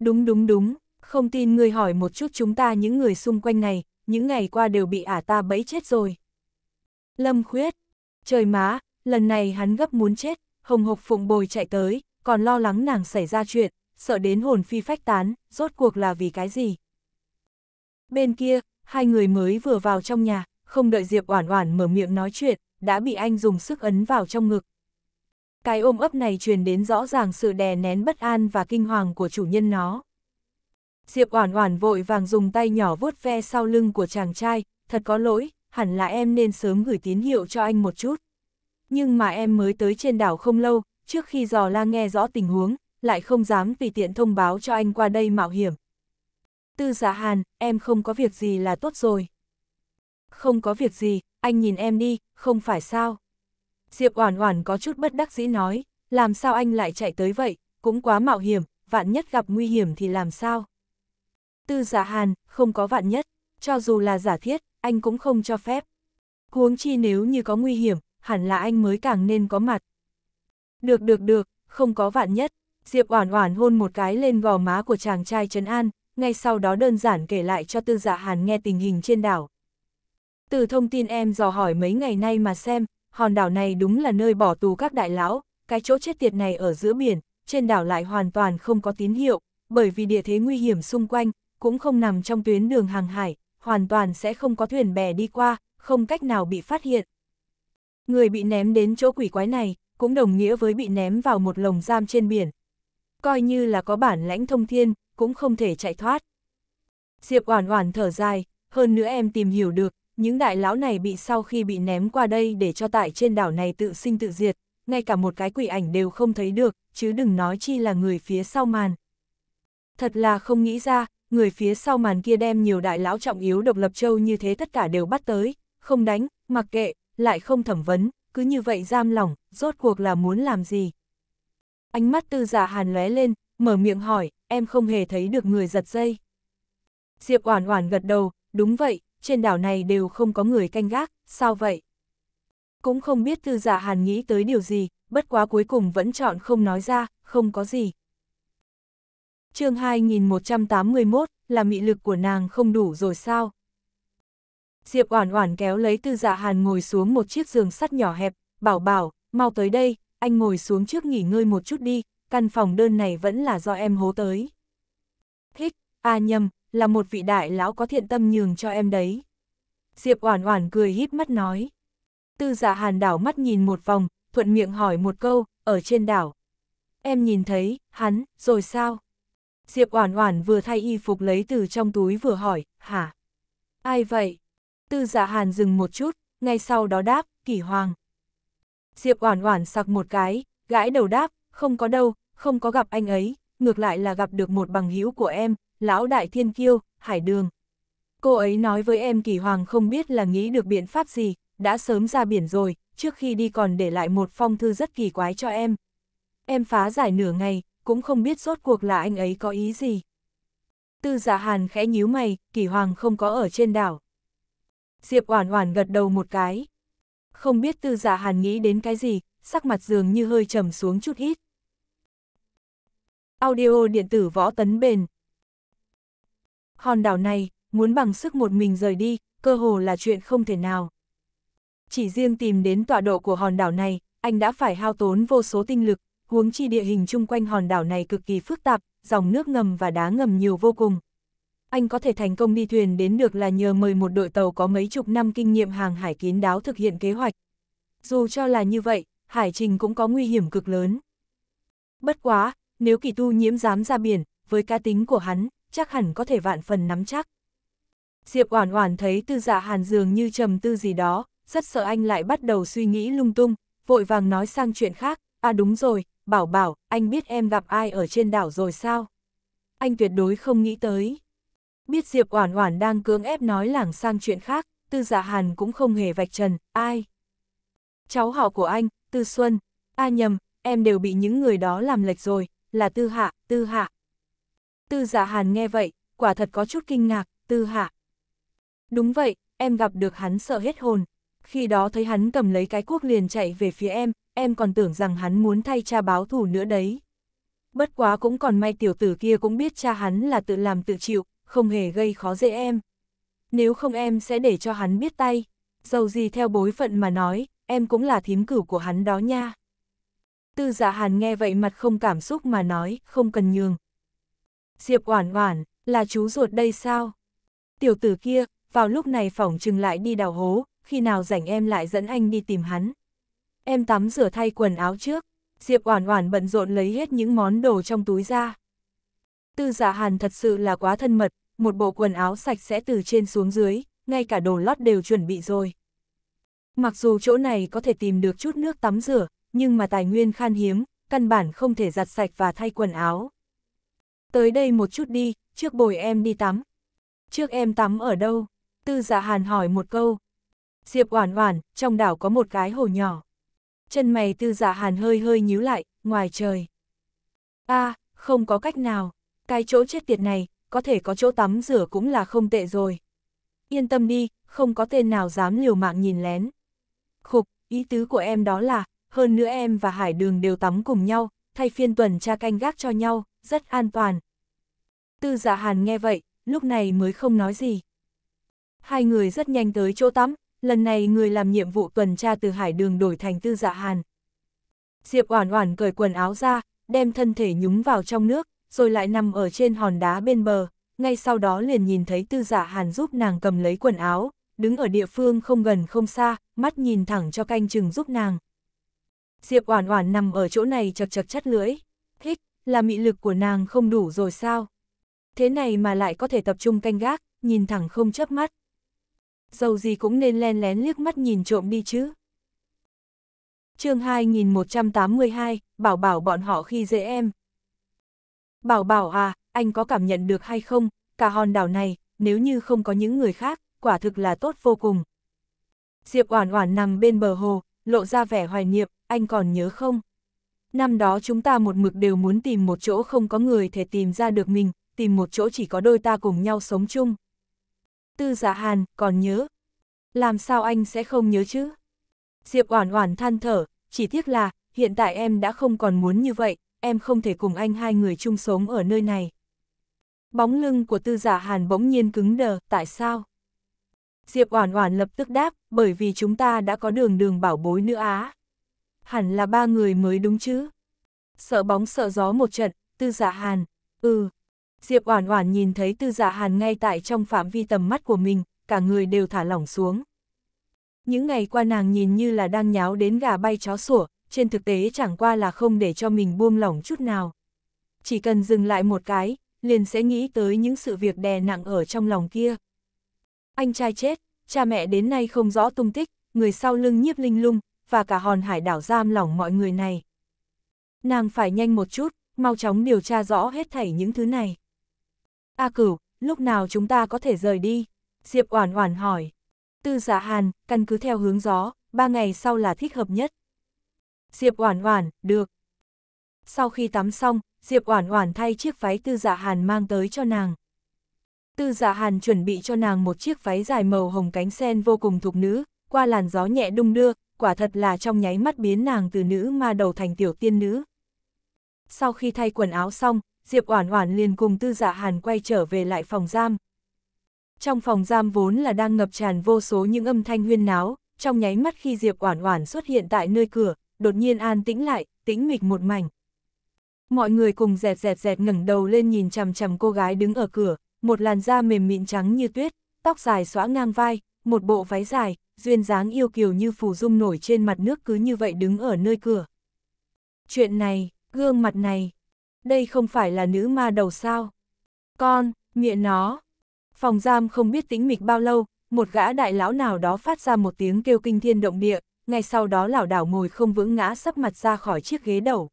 Đúng đúng đúng, không tin người hỏi một chút chúng ta những người xung quanh này, những ngày qua đều bị ả ta bẫy chết rồi. Lâm khuyết, trời má, lần này hắn gấp muốn chết, hồng hộc phụng bồi chạy tới, còn lo lắng nàng xảy ra chuyện, sợ đến hồn phi phách tán, rốt cuộc là vì cái gì. Bên kia, hai người mới vừa vào trong nhà, không đợi Diệp Oản Oản mở miệng nói chuyện, đã bị anh dùng sức ấn vào trong ngực cái ôm ấp này truyền đến rõ ràng sự đè nén bất an và kinh hoàng của chủ nhân nó. Diệp Oản Oản vội vàng dùng tay nhỏ vuốt ve sau lưng của chàng trai, thật có lỗi, hẳn là em nên sớm gửi tín hiệu cho anh một chút. Nhưng mà em mới tới trên đảo không lâu, trước khi dò la nghe rõ tình huống, lại không dám tùy tiện thông báo cho anh qua đây mạo hiểm. Tư giả dạ Hàn, em không có việc gì là tốt rồi. Không có việc gì, anh nhìn em đi, không phải sao? Diệp Oản Oản có chút bất đắc dĩ nói, làm sao anh lại chạy tới vậy, cũng quá mạo hiểm, vạn nhất gặp nguy hiểm thì làm sao? Tư giả dạ hàn, không có vạn nhất, cho dù là giả thiết, anh cũng không cho phép. Huống chi nếu như có nguy hiểm, hẳn là anh mới càng nên có mặt. Được được được, không có vạn nhất, Diệp Oản Oản hôn một cái lên gò má của chàng trai Trấn An, ngay sau đó đơn giản kể lại cho Tư giả dạ Hàn nghe tình hình trên đảo. Từ thông tin em dò hỏi mấy ngày nay mà xem, hòn đảo này đúng là nơi bỏ tù các đại lão, cái chỗ chết tiệt này ở giữa biển, trên đảo lại hoàn toàn không có tín hiệu, bởi vì địa thế nguy hiểm xung quanh, cũng không nằm trong tuyến đường hàng hải, hoàn toàn sẽ không có thuyền bè đi qua, không cách nào bị phát hiện. Người bị ném đến chỗ quỷ quái này, cũng đồng nghĩa với bị ném vào một lồng giam trên biển. Coi như là có bản lãnh thông thiên, cũng không thể chạy thoát. Diệp Oản Oản thở dài, hơn nữa em tìm hiểu được, những đại lão này bị sau khi bị ném qua đây để cho tại trên đảo này tự sinh tự diệt, ngay cả một cái quỷ ảnh đều không thấy được, chứ đừng nói chi là người phía sau màn. Thật là không nghĩ ra, người phía sau màn kia đem nhiều đại lão trọng yếu độc lập châu như thế tất cả đều bắt tới, không đánh, mặc kệ, lại không thẩm vấn, cứ như vậy giam lỏng, rốt cuộc là muốn làm gì. Ánh mắt tư giả dạ hàn lóe lên, mở miệng hỏi, em không hề thấy được người giật dây. Diệp Oản Oản gật đầu, đúng vậy, trên đảo này đều không có người canh gác, sao vậy? Cũng không biết tư giả hàn nghĩ tới điều gì, bất quá cuối cùng vẫn chọn không nói ra, không có gì. chương 2181, là mị lực của nàng không đủ rồi sao? Diệp Oản Oản kéo lấy Tư giả Hàn ngồi xuống một chiếc giường sắt nhỏ hẹp, "Bảo Bảo, mau tới đây, anh ngồi xuống trước nghỉ ngơi một chút đi, căn phòng đơn này vẫn là do em hố tới." "Thích, a à nhầm, là một vị đại lão có thiện tâm nhường cho em đấy. Diệp Oản Oản cười híp mắt nói. Tư giả dạ Hàn đảo mắt nhìn một vòng, thuận miệng hỏi một câu, ở trên đảo. Em nhìn thấy, hắn, rồi sao? Diệp Oản Oản vừa thay y phục lấy từ trong túi vừa hỏi, "Hả? Ai vậy?" Tư giả dạ Hàn dừng một chút, ngay sau đó đáp, kỳ Hoàng." Diệp Oản Oản sặc một cái, gãi đầu đáp, "Không có đâu, không có gặp anh ấy, ngược lại là gặp được một bằng hữu của em, lão đại thiên kiêu, hải đường. Cô ấy nói với em kỳ hoàng không biết là nghĩ được biện pháp gì, đã sớm ra biển rồi, trước khi đi còn để lại một phong thư rất kỳ quái cho em. Em phá giải nửa ngày, cũng không biết rốt cuộc là anh ấy có ý gì. Tư giả dạ hàn khẽ nhíu mày, kỳ hoàng không có ở trên đảo. Diệp Oản Oản gật đầu một cái. Không biết Tư giả dạ Hàn nghĩ đến cái gì, sắc mặt dường như hơi trầm xuống chút ít. Audio điện tử võ tấn bền Hòn đảo này, muốn bằng sức một mình rời đi, cơ hồ là chuyện không thể nào. Chỉ riêng tìm đến tọa độ của hòn đảo này, anh đã phải hao tốn vô số tinh lực, huống chi địa hình chung quanh hòn đảo này cực kỳ phức tạp, dòng nước ngầm và đá ngầm nhiều vô cùng. Anh có thể thành công đi thuyền đến được là nhờ mời một đội tàu có mấy chục năm kinh nghiệm hàng hải kín đáo thực hiện kế hoạch. Dù cho là như vậy, hải trình cũng có nguy hiểm cực lớn. Bất quá, nếu kỳ tu nhiễm dám ra biển, với cá tính của hắn, chắc hẳn có thể vạn phần nắm chắc. Diệp Oản Oản thấy Tư Dạ Hàn dường như trầm tư gì đó, rất sợ anh lại bắt đầu suy nghĩ lung tung, vội vàng nói sang chuyện khác, "À đúng rồi, Bảo Bảo, anh biết em gặp ai ở trên đảo rồi sao?" Anh tuyệt đối không nghĩ tới. Biết Diệp Oản Oản đang cưỡng ép nói lảng sang chuyện khác, Tư Dạ Hàn cũng không hề vạch trần, "Ai?" "Cháu họ của anh, Tư Xuân." "A à nhầm, em đều bị những người đó làm lệch rồi, là Tư Hạ, Tư Hạ." Tư Dạ Hàn nghe vậy, quả thật có chút kinh ngạc, Tư Hạ. Đúng vậy, em gặp được hắn sợ hết hồn. Khi đó thấy hắn cầm lấy cái cuốc liền chạy về phía em, em còn tưởng rằng hắn muốn thay cha báo thù nữa đấy. Bất quá cũng còn may tiểu tử kia cũng biết cha hắn là tự làm tự chịu, không hề gây khó dễ em. Nếu không em sẽ để cho hắn biết tay, dầu gì theo bối phận mà nói, em cũng là thím cửu của hắn đó nha. Tư dạ hàn nghe vậy mặt không cảm xúc mà nói, không cần nhường. Diệp Oản Oản, là chú ruột đây sao? Tiểu tử kia, vào lúc này phỏng trừng lại đi đào hố, khi nào rảnh em lại dẫn anh đi tìm hắn. Em tắm rửa thay quần áo trước, Diệp Oản Oản bận rộn lấy hết những món đồ trong túi ra. Tư Dạ Hàn thật sự là quá thân mật, một bộ quần áo sạch sẽ từ trên xuống dưới, ngay cả đồ lót đều chuẩn bị rồi. Mặc dù chỗ này có thể tìm được chút nước tắm rửa, nhưng mà tài nguyên khan hiếm, căn bản không thể giặt sạch và thay quần áo tới đây một chút đi, trước bồi em đi tắm. Trước em tắm ở đâu? Tư giả dạ hàn hỏi một câu. Diệp oản oản, trong đảo có một cái hồ nhỏ. Chân mày tư giả dạ hàn hơi hơi nhíu lại, ngoài trời. a không có cách nào, cái chỗ chết tiệt này, có thể có chỗ tắm rửa cũng là không tệ rồi. Yên tâm đi, không có tên nào dám liều mạng nhìn lén. Khục, ý tứ của em đó là, hơn nữa em và Hải Đường đều tắm cùng nhau, thay phiên tuần tra canh gác cho nhau, rất an toàn. Tư dạ hàn nghe vậy, lúc này mới không nói gì. Hai người rất nhanh tới chỗ tắm, lần này người làm nhiệm vụ tuần tra từ hải đường đổi thành tư dạ hàn. Diệp Oản Oản cởi quần áo ra, đem thân thể nhúng vào trong nước, rồi lại nằm ở trên hòn đá bên bờ, ngay sau đó liền nhìn thấy tư giả dạ hàn giúp nàng cầm lấy quần áo, đứng ở địa phương không gần không xa, mắt nhìn thẳng cho canh chừng giúp nàng. Diệp Oản Oản nằm ở chỗ này chật chật chất lưỡi, thích, là mị lực của nàng không đủ rồi sao? Thế này mà lại có thể tập trung canh gác, nhìn thẳng không chớp mắt. Dầu gì cũng nên len lén liếc mắt nhìn trộm đi chứ. chương 2182, bảo bảo bọn họ khi dễ em. Bảo bảo à, anh có cảm nhận được hay không, cả hòn đảo này, nếu như không có những người khác, quả thực là tốt vô cùng. Diệp Oản Oản nằm bên bờ hồ, lộ ra vẻ hoài niệm, anh còn nhớ không? năm đó chúng ta một mực đều muốn tìm một chỗ không có người thể tìm ra được mình, tìm một chỗ chỉ có đôi ta cùng nhau sống chung. Tư giả dạ hàn, còn nhớ. Làm sao anh sẽ không nhớ chứ? Diệp oản oản than thở, chỉ tiếc là, hiện tại em đã không còn muốn như vậy, em không thể cùng anh hai người chung sống ở nơi này. Bóng lưng của tư giả dạ hàn bỗng nhiên cứng đờ, tại sao? Diệp oản oản lập tức đáp, bởi vì chúng ta đã có đường đường bảo bối nữa á hẳn là ba người mới đúng chứ. Sợ bóng sợ gió một trận, tư giả dạ hàn, ừ. Diệp Oản Oản nhìn thấy tư giả dạ hàn ngay tại trong phạm vi tầm mắt của mình, cả người đều thả lỏng xuống. Những ngày qua nàng nhìn như là đang nháo đến gà bay chó sủa, trên thực tế chẳng qua là không để cho mình buông lỏng chút nào. Chỉ cần dừng lại một cái, liền sẽ nghĩ tới những sự việc đè nặng ở trong lòng kia. Anh trai chết, cha mẹ đến nay không rõ tung tích, người sau lưng nhiếp linh lung, và cả hòn hải đảo giam lỏng mọi người này. Nàng phải nhanh một chút, mau chóng điều tra rõ hết thảy những thứ này. A à cửu, lúc nào chúng ta có thể rời đi? Diệp Oản Oản hỏi. Tư giả dạ Hàn, căn cứ theo hướng gió, ba ngày sau là thích hợp nhất. Diệp Oản Oản, được. Sau khi tắm xong, Diệp Oản Oản thay chiếc váy Tư giả dạ Hàn mang tới cho nàng. Tư giả dạ Hàn chuẩn bị cho nàng một chiếc váy dài màu hồng cánh sen vô cùng thục nữ, qua làn gió nhẹ đung đưa, quả thật là trong nháy mắt biến nàng từ nữ ma đầu thành tiểu tiên nữ. Sau khi thay quần áo xong, Diệp Oản Oản liền cùng Tư Dạ Hàn quay trở về lại phòng giam. Trong phòng giam vốn là đang ngập tràn vô số những âm thanh huyên náo, trong nháy mắt khi Diệp Oản Oản xuất hiện tại nơi cửa, đột nhiên an tĩnh lại, tĩnh mịch một mảnh. Mọi người cùng dẹt dẹt dẹt ngẩng đầu lên nhìn chằm chằm cô gái đứng ở cửa, một làn da mềm mịn trắng như tuyết, tóc dài xõa ngang vai, một bộ váy dài, duyên dáng yêu kiều như phù dung nổi trên mặt nước cứ như vậy đứng ở nơi cửa. Chuyện này, gương mặt này, đây không phải là nữ ma đầu sao. Con, miệng nó. Phòng giam không biết tĩnh mịch bao lâu, một gã đại lão nào đó phát ra một tiếng kêu kinh thiên động địa, ngay sau đó lão đảo ngồi không vững ngã sấp mặt ra khỏi chiếc ghế đầu.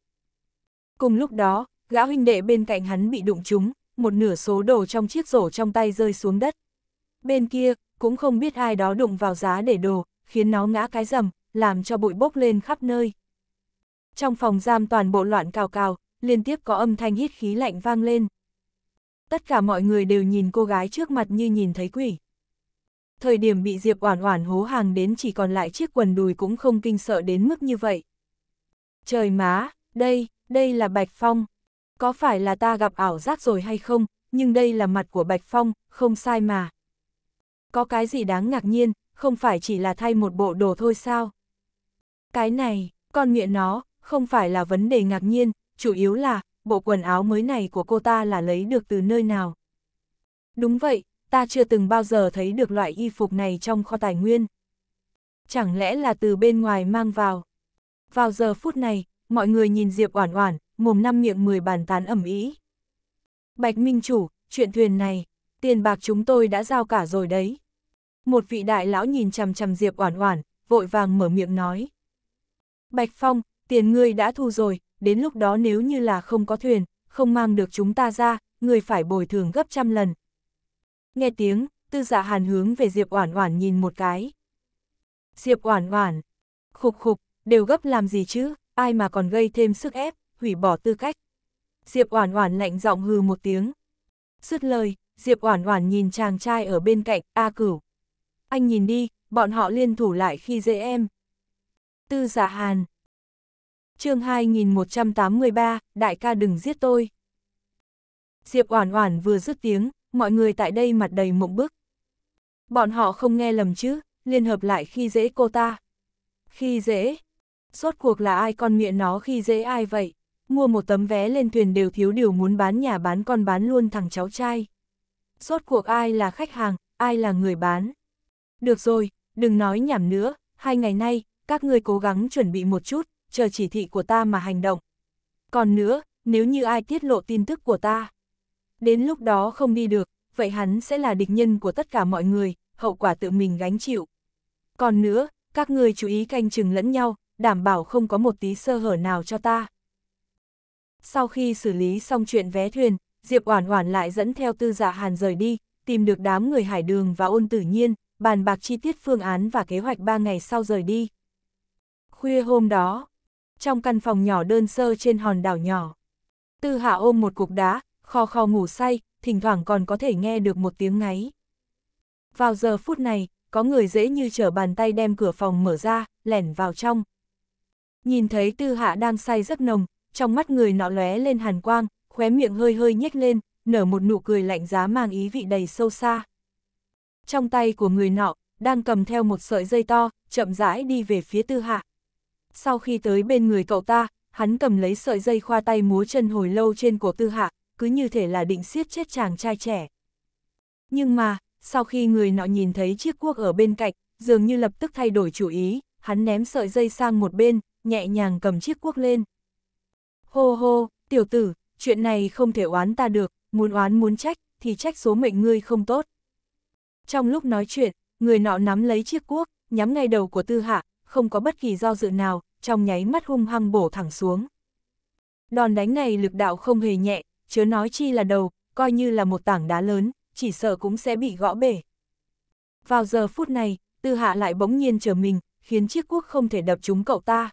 Cùng lúc đó, gã huynh đệ bên cạnh hắn bị đụng trúng, một nửa số đồ trong chiếc rổ trong tay rơi xuống đất. Bên kia, cũng không biết ai đó đụng vào giá để đồ, khiến nó ngã cái rầm, làm cho bụi bốc lên khắp nơi. Trong phòng giam toàn bộ loạn cào cào, liên tiếp có âm thanh hít khí lạnh vang lên. Tất cả mọi người đều nhìn cô gái trước mặt như nhìn thấy quỷ. Thời điểm bị Diệp Oản Oản hố hàng đến chỉ còn lại chiếc quần đùi cũng không kinh sợ đến mức như vậy. Trời má, đây, đây là Bạch Phong. Có phải là ta gặp ảo giác rồi hay không, nhưng đây là mặt của Bạch Phong, không sai mà có cái gì đáng ngạc nhiên, không phải chỉ là thay một bộ đồ thôi sao? Cái này, con nguyện nó, không phải là vấn đề ngạc nhiên, chủ yếu là, bộ quần áo mới này của cô ta là lấy được từ nơi nào? Đúng vậy, ta chưa từng bao giờ thấy được loại y phục này trong kho tài nguyên. Chẳng lẽ là từ bên ngoài mang vào? Vào giờ phút này, mọi người nhìn Diệp Oản Oản, mồm năm miệng 10 bàn tán ẩm ý. Bạch Minh Chủ, chuyện thuyền này, tiền bạc chúng tôi đã giao cả rồi đấy. Một vị đại lão nhìn chằm chằm Diệp Oản Oản, vội vàng mở miệng nói. Bạch Phong, tiền ngươi đã thu rồi, đến lúc đó nếu như là không có thuyền, không mang được chúng ta ra, ngươi phải bồi thường gấp trăm lần. Nghe tiếng, tư dạ hàn hướng về Diệp Oản Oản nhìn một cái. Diệp Oản Oản, khục khục, đều gấp làm gì chứ, ai mà còn gây thêm sức ép, hủy bỏ tư cách. Diệp Oản Oản lạnh giọng hừ một tiếng. Dứt lời, Diệp Oản Oản nhìn chàng trai ở bên cạnh, A Cửu, anh nhìn đi, bọn họ liên thủ lại khi dễ em. Tư giả hàn. chương 2183, đại ca đừng giết tôi. Diệp Oản Oản vừa dứt tiếng, mọi người tại đây mặt đầy mộng bức. Bọn họ không nghe lầm chứ, liên hợp lại khi dễ cô ta. Khi dễ? suốt cuộc là ai con miệng nó khi dễ ai vậy? Mua một tấm vé lên thuyền đều thiếu điều muốn bán nhà bán con bán luôn thằng cháu trai. Suốt cuộc ai là khách hàng, ai là người bán? Được rồi, đừng nói nhảm nữa, hai ngày nay, các ngươi cố gắng chuẩn bị một chút, chờ chỉ thị của ta mà hành động. Còn nữa, nếu như ai tiết lộ tin tức của ta, đến lúc đó không đi được, vậy hắn sẽ là địch nhân của tất cả mọi người, hậu quả tự mình gánh chịu. Còn nữa, các ngươi chú ý canh chừng lẫn nhau, đảm bảo không có một tí sơ hở nào cho ta. Sau khi xử lý xong chuyện vé thuyền, Diệp Oản Oản lại dẫn theo Tư Dạ Hàn rời đi, tìm được đám người Hải Đường và Ôn Tử Nhiên, bàn bạc chi tiết phương án và kế hoạch 3 ngày sau rời đi. Khuya hôm đó, trong căn phòng nhỏ đơn sơ trên hòn đảo nhỏ, Tư Hạ ôm một cục đá, kho khò ngủ say, thỉnh thoảng còn có thể nghe được một tiếng ngáy. Vào giờ phút này, có người dễ như trở bàn tay đem cửa phòng mở ra, lẻn vào trong. Nhìn thấy Tư Hạ đang say rất nồng, trong mắt người nọ lóe lên hàn quang, khóe miệng hơi hơi nhếch lên, nở một nụ cười lạnh giá mang ý vị đầy sâu xa trong tay của người nọ, đang cầm theo một sợi dây to, chậm rãi đi về phía tư hạ. Sau khi tới bên người cậu ta, hắn cầm lấy sợi dây khoa tay múa chân hồi lâu trên cổ tư hạ, cứ như thể là định siết chết chàng trai trẻ. Nhưng mà, sau khi người nọ nhìn thấy chiếc cuốc ở bên cạnh, dường như lập tức thay đổi chủ ý, hắn ném sợi dây sang một bên, nhẹ nhàng cầm chiếc cuốc lên. Hô hô, tiểu tử, chuyện này không thể oán ta được, muốn oán muốn trách, thì trách số mệnh ngươi không tốt. Trong lúc nói chuyện, người nọ nắm lấy chiếc cuốc, nhắm ngay đầu của tư hạ, không có bất kỳ do dự nào, trong nháy mắt hung hăng bổ thẳng xuống. Đòn đánh này lực đạo không hề nhẹ, chớ nói chi là đầu, coi như là một tảng đá lớn, chỉ sợ cũng sẽ bị gõ bể. Vào giờ phút này, tư hạ lại bỗng nhiên trở mình, khiến chiếc cuốc không thể đập trúng cậu ta.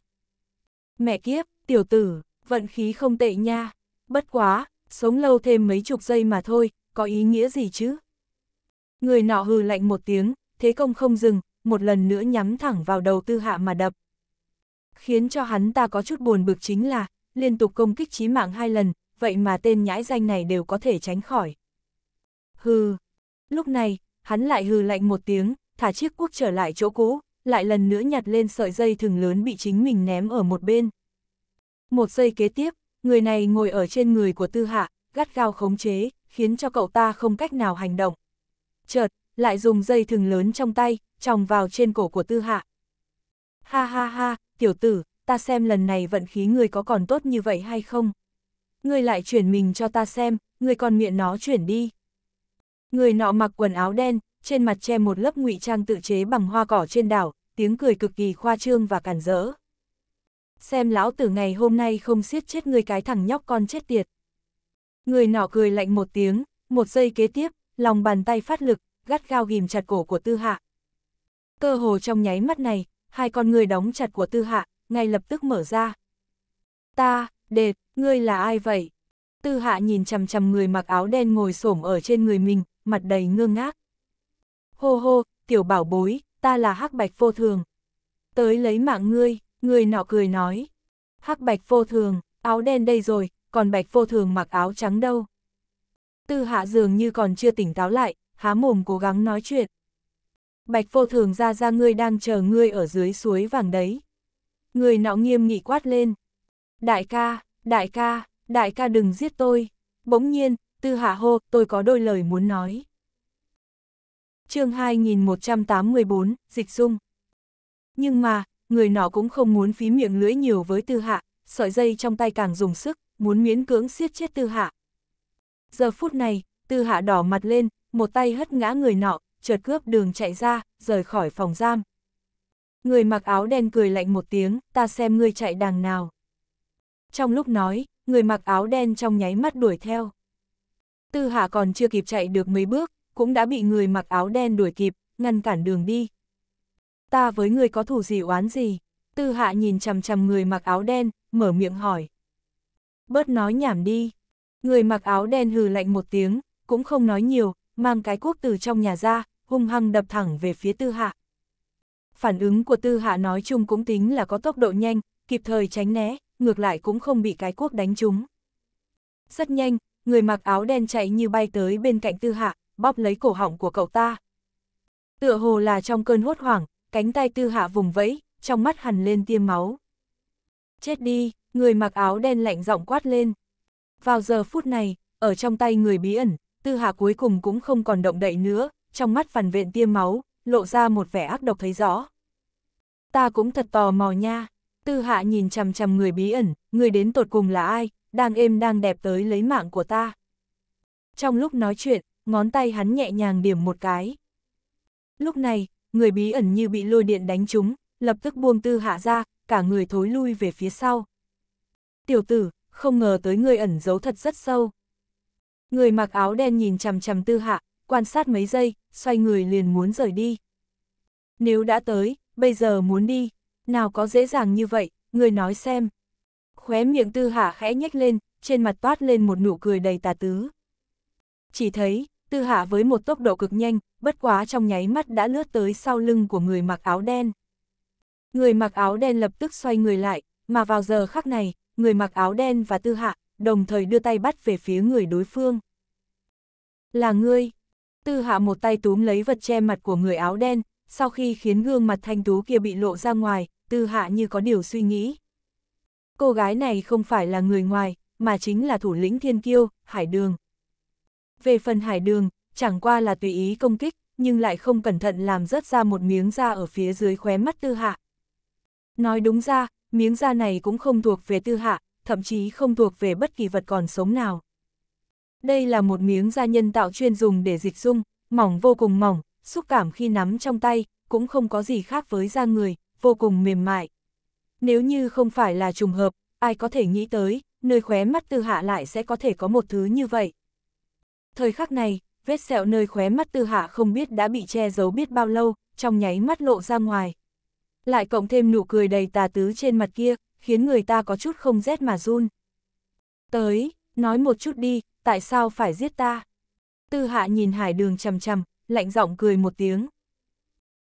Mẹ kiếp, tiểu tử, vận khí không tệ nha. Bất quá, sống lâu thêm mấy chục giây mà thôi, có ý nghĩa gì chứ? Người nọ hừ lạnh một tiếng, thế công không dừng, một lần nữa nhắm thẳng vào đầu tư hạ mà đập. Khiến cho hắn ta có chút buồn bực chính là, liên tục công kích chí mạng hai lần, vậy mà tên nhãi danh này đều có thể tránh khỏi. Hừ, lúc này, hắn lại hừ lạnh một tiếng, thả chiếc cuốc trở lại chỗ cũ, lại lần nữa nhặt lên sợi dây thừng lớn bị chính mình ném ở một bên. Một giây kế tiếp, người này ngồi ở trên người của tư hạ, gắt gao khống chế, khiến cho cậu ta không cách nào hành động chợt, lại dùng dây thừng lớn trong tay, tròng vào trên cổ của tư hạ. Ha ha ha, tiểu tử, ta xem lần này vận khí ngươi có còn tốt như vậy hay không? Ngươi lại chuyển mình cho ta xem, ngươi còn miệng nó chuyển đi. Người nọ mặc quần áo đen, trên mặt che một lớp ngụy trang tự chế bằng hoa cỏ trên đảo, tiếng cười cực kỳ khoa trương và cản rỡ. Xem lão tử ngày hôm nay không siết chết ngươi cái thằng nhóc con chết tiệt. Người nọ cười lạnh một tiếng, một giây kế tiếp, lòng bàn tay phát lực, gắt gao ghim chặt cổ của tư hạ. Cơ hồ trong nháy mắt này, hai con người đóng chặt của tư hạ, ngay lập tức mở ra. Ta, đệ, ngươi là ai vậy? Tư hạ nhìn chằm chằm người mặc áo đen ngồi xổm ở trên người mình, mặt đầy ngơ ngác. Hô hô, tiểu bảo bối, ta là hắc bạch vô thường. Tới lấy mạng ngươi, người nọ cười nói. Hắc bạch vô thường, áo đen đây rồi, còn bạch vô thường mặc áo trắng đâu. Tư hạ dường như còn chưa tỉnh táo lại, há mồm cố gắng nói chuyện. Bạch vô thường ra ra ngươi đang chờ ngươi ở dưới suối vàng đấy. Người nọ nghiêm nghị quát lên. Đại ca, đại ca, đại ca đừng giết tôi. Bỗng nhiên, tư hạ hô, tôi có đôi lời muốn nói. chương 2184, dịch dung. Nhưng mà, người nọ cũng không muốn phí miệng lưỡi nhiều với tư hạ, sợi dây trong tay càng dùng sức, muốn miễn cưỡng siết chết tư hạ, Giờ phút này, tư hạ đỏ mặt lên, một tay hất ngã người nọ, trượt cướp đường chạy ra, rời khỏi phòng giam. Người mặc áo đen cười lạnh một tiếng, ta xem ngươi chạy đằng nào. Trong lúc nói, người mặc áo đen trong nháy mắt đuổi theo. Tư hạ còn chưa kịp chạy được mấy bước, cũng đã bị người mặc áo đen đuổi kịp, ngăn cản đường đi. Ta với ngươi có thủ gì oán gì? Tư hạ nhìn chằm chằm người mặc áo đen, mở miệng hỏi. Bớt nói nhảm đi, Người mặc áo đen hừ lạnh một tiếng, cũng không nói nhiều, mang cái cuốc từ trong nhà ra, hung hăng đập thẳng về phía tư hạ. Phản ứng của tư hạ nói chung cũng tính là có tốc độ nhanh, kịp thời tránh né, ngược lại cũng không bị cái cuốc đánh trúng. Rất nhanh, người mặc áo đen chạy như bay tới bên cạnh tư hạ, bóp lấy cổ họng của cậu ta. Tựa hồ là trong cơn hốt hoảng, cánh tay tư hạ vùng vẫy, trong mắt hằn lên tiêm máu. Chết đi, người mặc áo đen lạnh giọng quát lên. Vào giờ phút này, ở trong tay người bí ẩn, tư hạ cuối cùng cũng không còn động đậy nữa, trong mắt phản vện tiêm máu, lộ ra một vẻ ác độc thấy rõ. Ta cũng thật tò mò nha, tư hạ nhìn chằm chằm người bí ẩn, người đến tột cùng là ai, đang êm đang đẹp tới lấy mạng của ta. Trong lúc nói chuyện, ngón tay hắn nhẹ nhàng điểm một cái. Lúc này, người bí ẩn như bị lôi điện đánh trúng, lập tức buông tư hạ ra, cả người thối lui về phía sau. Tiểu tử, không ngờ tới người ẩn giấu thật rất sâu. Người mặc áo đen nhìn chằm chằm tư hạ, quan sát mấy giây, xoay người liền muốn rời đi. Nếu đã tới, bây giờ muốn đi, nào có dễ dàng như vậy, người nói xem. Khóe miệng tư hạ khẽ nhếch lên, trên mặt toát lên một nụ cười đầy tà tứ. Chỉ thấy, tư hạ với một tốc độ cực nhanh, bất quá trong nháy mắt đã lướt tới sau lưng của người mặc áo đen. Người mặc áo đen lập tức xoay người lại, mà vào giờ khắc này, người mặc áo đen và tư hạ, đồng thời đưa tay bắt về phía người đối phương. Là ngươi. Tư hạ một tay túm lấy vật che mặt của người áo đen, sau khi khiến gương mặt thanh tú kia bị lộ ra ngoài, tư hạ như có điều suy nghĩ. Cô gái này không phải là người ngoài, mà chính là thủ lĩnh thiên kiêu, hải đường. Về phần hải đường, chẳng qua là tùy ý công kích, nhưng lại không cẩn thận làm rớt ra một miếng da ở phía dưới khóe mắt tư hạ. Nói đúng ra, miếng da này cũng không thuộc về tư hạ, thậm chí không thuộc về bất kỳ vật còn sống nào. Đây là một miếng da nhân tạo chuyên dùng để dịch dung, mỏng vô cùng mỏng, xúc cảm khi nắm trong tay, cũng không có gì khác với da người, vô cùng mềm mại. Nếu như không phải là trùng hợp, ai có thể nghĩ tới, nơi khóe mắt tư hạ lại sẽ có thể có một thứ như vậy. Thời khắc này, vết sẹo nơi khóe mắt tư hạ không biết đã bị che giấu biết bao lâu, trong nháy mắt lộ ra ngoài lại cộng thêm nụ cười đầy tà tứ trên mặt kia, khiến người ta có chút không rét mà run. Tới, nói một chút đi, tại sao phải giết ta? Tư hạ nhìn hải đường chầm chầm, lạnh giọng cười một tiếng.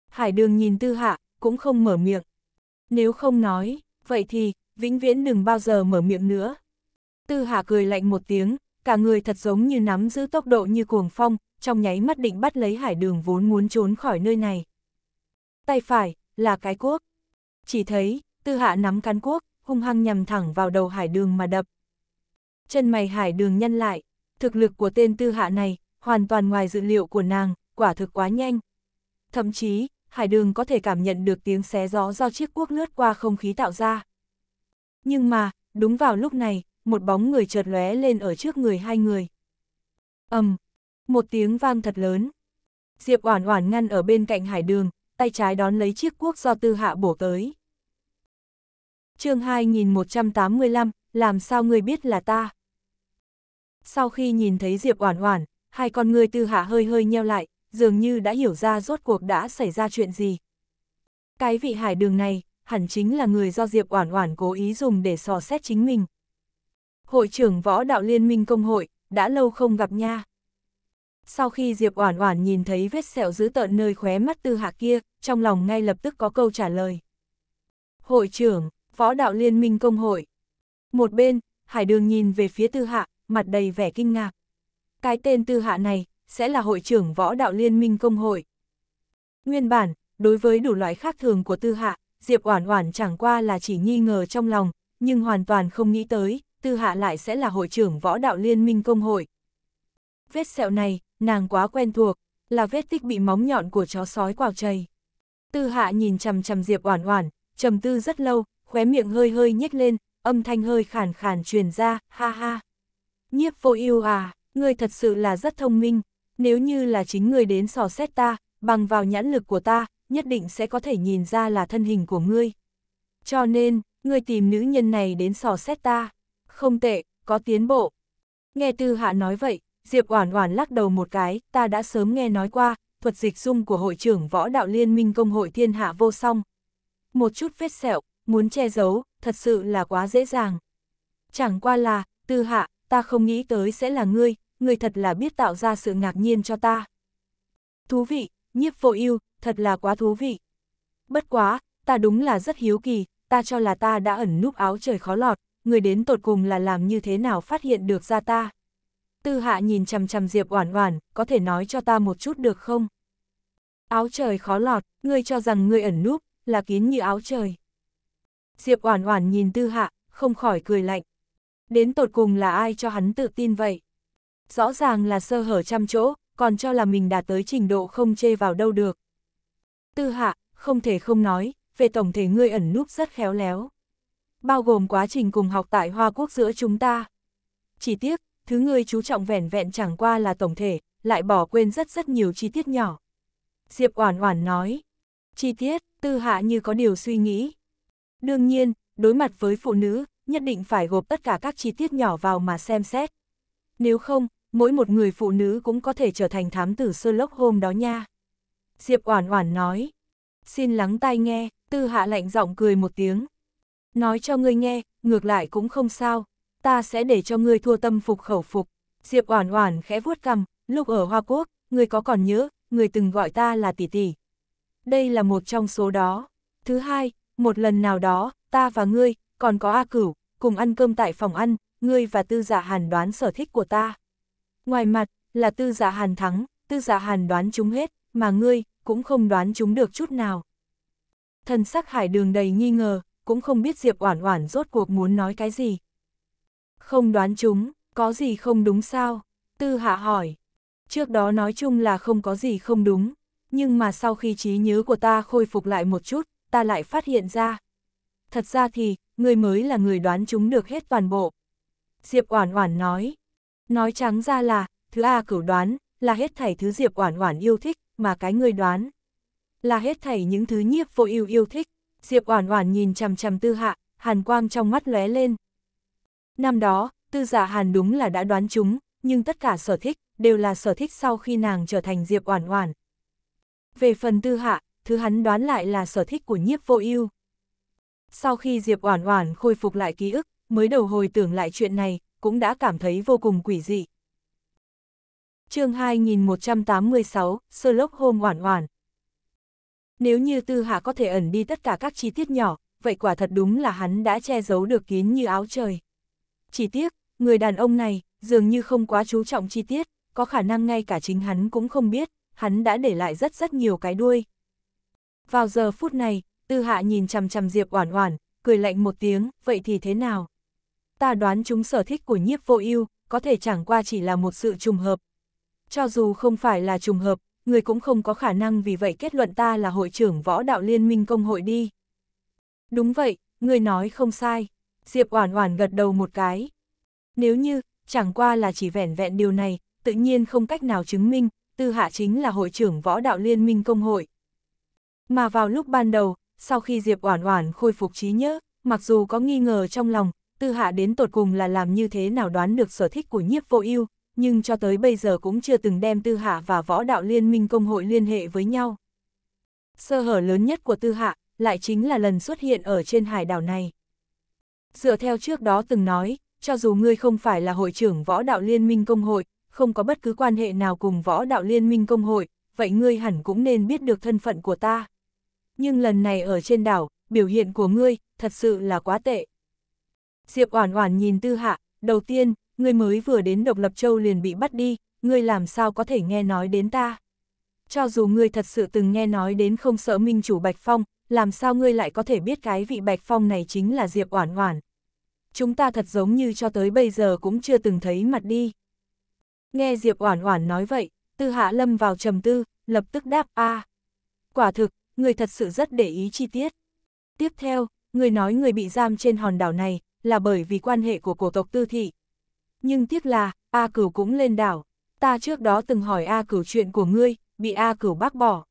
Hải đường nhìn tư hạ, cũng không mở miệng. Nếu không nói, vậy thì, vĩnh viễn đừng bao giờ mở miệng nữa. Tư hạ cười lạnh một tiếng, cả người thật giống như nắm giữ tốc độ như cuồng phong, trong nháy mắt định bắt lấy hải đường vốn muốn trốn khỏi nơi này. Tay phải, là cái cuốc. Chỉ thấy, tư hạ nắm cán cuốc, hung hăng nhằm thẳng vào đầu hải đường mà đập. Chân mày hải đường nhân lại, thực lực của tên tư hạ này, hoàn toàn ngoài dự liệu của nàng, quả thực quá nhanh. Thậm chí, hải đường có thể cảm nhận được tiếng xé gió do chiếc cuốc lướt qua không khí tạo ra. Nhưng mà, đúng vào lúc này, một bóng người chợt lóe lên ở trước người hai người. ầm, um, một tiếng vang thật lớn. Diệp Oản Oản ngăn ở bên cạnh hải đường, tay trái đón lấy chiếc cuốc do tư hạ bổ tới. chương 2185, làm sao ngươi biết là ta? Sau khi nhìn thấy Diệp Oản Oản, hai con người tư hạ hơi hơi nheo lại, dường như đã hiểu ra rốt cuộc đã xảy ra chuyện gì. Cái vị hải đường này, hẳn chính là người do Diệp Oản Oản cố ý dùng để sò xét chính mình. Hội trưởng Võ Đạo Liên minh Công hội, đã lâu không gặp nha. Sau khi Diệp Oản Oản nhìn thấy vết sẹo dữ tợn nơi khóe mắt Tư Hạ kia, trong lòng ngay lập tức có câu trả lời. Hội trưởng, Võ đạo Liên minh công hội. Một bên, Hải Đường nhìn về phía Tư Hạ, mặt đầy vẻ kinh ngạc. Cái tên Tư Hạ này sẽ là hội trưởng Võ đạo Liên minh công hội. Nguyên bản, đối với đủ loại khác thường của Tư Hạ, Diệp Oản Oản chẳng qua là chỉ nghi ngờ trong lòng, nhưng hoàn toàn không nghĩ tới, Tư Hạ lại sẽ là hội trưởng Võ đạo Liên minh công hội. Vết sẹo này, nàng quá quen thuộc, là vết tích bị móng nhọn của chó sói quào chày. Tư hạ nhìn chằm chằm Diệp Oản Oản, trầm tư rất lâu, khóe miệng hơi hơi nhếch lên, âm thanh hơi khàn khàn truyền ra, ha ha. Nhiếp Vô Ưu à, ngươi thật sự là rất thông minh, nếu như là chính ngươi đến sò xét ta, bằng vào nhãn lực của ta, nhất định sẽ có thể nhìn ra là thân hình của ngươi. Cho nên, ngươi tìm nữ nhân này đến sò xét ta. Không tệ, có tiến bộ. Nghe Tư Hạ nói vậy, Diệp Oản Oản lắc đầu một cái, ta đã sớm nghe nói qua, thuật dịch dung của hội trưởng võ đạo liên minh công hội thiên hạ vô song. Một chút vết sẹo, muốn che giấu, thật sự là quá dễ dàng. Chẳng qua là, tư hạ, ta không nghĩ tới sẽ là ngươi, ngươi thật là biết tạo ra sự ngạc nhiên cho ta. Thú vị, nhiếp vô ưu thật là quá thú vị. Bất quá, ta đúng là rất hiếu kỳ, ta cho là ta đã ẩn núp áo trời khó lọt, người đến tột cùng là làm như thế nào phát hiện được ra ta. Tư Hạ nhìn chằm chằm Diệp Oản Oản, có thể nói cho ta một chút được không? Áo trời khó lọt, ngươi cho rằng ngươi ẩn núp, là kiến như áo trời. Diệp Oản Oản nhìn Tư Hạ, không khỏi cười lạnh. Đến tột cùng là ai cho hắn tự tin vậy? Rõ ràng là sơ hở trăm chỗ, còn cho là mình đạt tới trình độ không chê vào đâu được. Tư Hạ, không thể không nói, về tổng thể ngươi ẩn núp rất khéo léo. Bao gồm quá trình cùng học tại Hoa Quốc giữa chúng ta. Chỉ tiếc, thứ ngươi chú trọng vẻn vẹn chẳng qua là tổng thể, lại bỏ quên rất rất nhiều chi tiết nhỏ. Diệp Oản Oản nói, chi tiết, tư hạ như có điều suy nghĩ. Đương nhiên, đối mặt với phụ nữ, nhất định phải gộp tất cả các chi tiết nhỏ vào mà xem xét. Nếu không, mỗi một người phụ nữ cũng có thể trở thành thám tử sơ lốc hôm đó nha. Diệp Oản Oản nói, xin lắng tai nghe, tư hạ lạnh giọng cười một tiếng. Nói cho ngươi nghe, ngược lại cũng không sao, ta sẽ để cho ngươi thua tâm phục khẩu phục. Diệp Oản Oản khẽ vuốt cằm, lúc ở Hoa Quốc, ngươi có còn nhớ, ngươi từng gọi ta là tỷ tỷ. Đây là một trong số đó. Thứ hai, một lần nào đó, ta và ngươi, còn có A Cửu, cùng ăn cơm tại phòng ăn, ngươi và Tư Dạ Hàn đoán sở thích của ta. Ngoài mặt, là Tư Dạ Hàn thắng, Tư Dạ Hàn đoán chúng hết, mà ngươi cũng không đoán chúng được chút nào. Thần sắc Hải Đường đầy nghi ngờ, cũng không biết Diệp Oản Oản rốt cuộc muốn nói cái gì. Không đoán chúng, có gì không đúng sao? Tư hạ hỏi. Trước đó nói chung là không có gì không đúng, nhưng mà sau khi trí nhớ của ta khôi phục lại một chút, ta lại phát hiện ra. Thật ra thì, người mới là người đoán chúng được hết toàn bộ. Diệp Oản Oản nói. Nói trắng ra là, thứ A cửu đoán, là hết thảy thứ Diệp Oản Oản yêu thích, mà cái người đoán. Là hết thảy những thứ nhiếp vô yêu yêu thích. Diệp Oản Oản nhìn chằm chằm tư hạ, hàn quang trong mắt lóe lên, Năm đó, tư giả hàn đúng là đã đoán chúng, nhưng tất cả sở thích, đều là sở thích sau khi nàng trở thành Diệp Oản Oản. Về phần tư hạ, thứ hắn đoán lại là sở thích của nhiếp vô ưu. Sau khi Diệp Oản Oản khôi phục lại ký ức, mới đầu hồi tưởng lại chuyện này, cũng đã cảm thấy vô cùng quỷ dị. chương 2186, Sherlock Holmes Oản Oản Nếu như tư hạ có thể ẩn đi tất cả các chi tiết nhỏ, vậy quả thật đúng là hắn đã che giấu được kín như áo trời. Chỉ tiếc, người đàn ông này, dường như không quá chú trọng chi tiết, có khả năng ngay cả chính hắn cũng không biết, hắn đã để lại rất rất nhiều cái đuôi. Vào giờ phút này, tư hạ nhìn chằm chằm Diệp Oản Oản, cười lạnh một tiếng, vậy thì thế nào? Ta đoán chúng sở thích của nhiếp vô ưu có thể chẳng qua chỉ là một sự trùng hợp. Cho dù không phải là trùng hợp, người cũng không có khả năng vì vậy kết luận ta là hội trưởng võ đạo liên minh công hội đi. Đúng vậy, người nói không sai. Diệp Oản Oản gật đầu một cái. Nếu như, chẳng qua là chỉ vẻn vẹn điều này, tự nhiên không cách nào chứng minh, Tư Hạ chính là hội trưởng võ đạo liên minh công hội. Mà vào lúc ban đầu, sau khi Diệp Oản Oản khôi phục trí nhớ, mặc dù có nghi ngờ trong lòng, Tư Hạ đến tột cùng là làm như thế nào đoán được sở thích của Nhiếp Vô Ưu, nhưng cho tới bây giờ cũng chưa từng đem Tư Hạ và Võ Đạo Liên minh công hội liên hệ với nhau. Sơ hở lớn nhất của Tư Hạ lại chính là lần xuất hiện ở trên hải đảo này. Dựa theo trước đó từng nói, cho dù ngươi không phải là hội trưởng võ đạo liên minh công hội, không có bất cứ quan hệ nào cùng võ đạo liên minh công hội, vậy ngươi hẳn cũng nên biết được thân phận của ta. Nhưng lần này ở trên đảo, biểu hiện của ngươi, thật sự là quá tệ. Diệp Oản Oản nhìn Tư Hạ, đầu tiên, ngươi mới vừa đến Độc Lập Châu liền bị bắt đi, ngươi làm sao có thể nghe nói đến ta? Cho dù ngươi thật sự từng nghe nói đến không sợ minh chủ Bạch Phong, làm sao ngươi lại có thể biết cái vị Bạch Phong này chính là Diệp Oản Oản? Chúng ta thật giống như cho tới bây giờ cũng chưa từng thấy mặt đi. Nghe Diệp Oản Oản nói vậy, Tư Hạ Lâm vào trầm tư, lập tức đáp a. Quả thực, người thật sự rất để ý chi tiết. Tiếp theo, người nói người bị giam trên hòn đảo này là bởi vì quan hệ của cổ tộc Tư thị. Nhưng tiếc là, A Cửu cũng lên đảo, ta trước đó từng hỏi A Cửu chuyện của ngươi, bị A Cửu bác bỏ.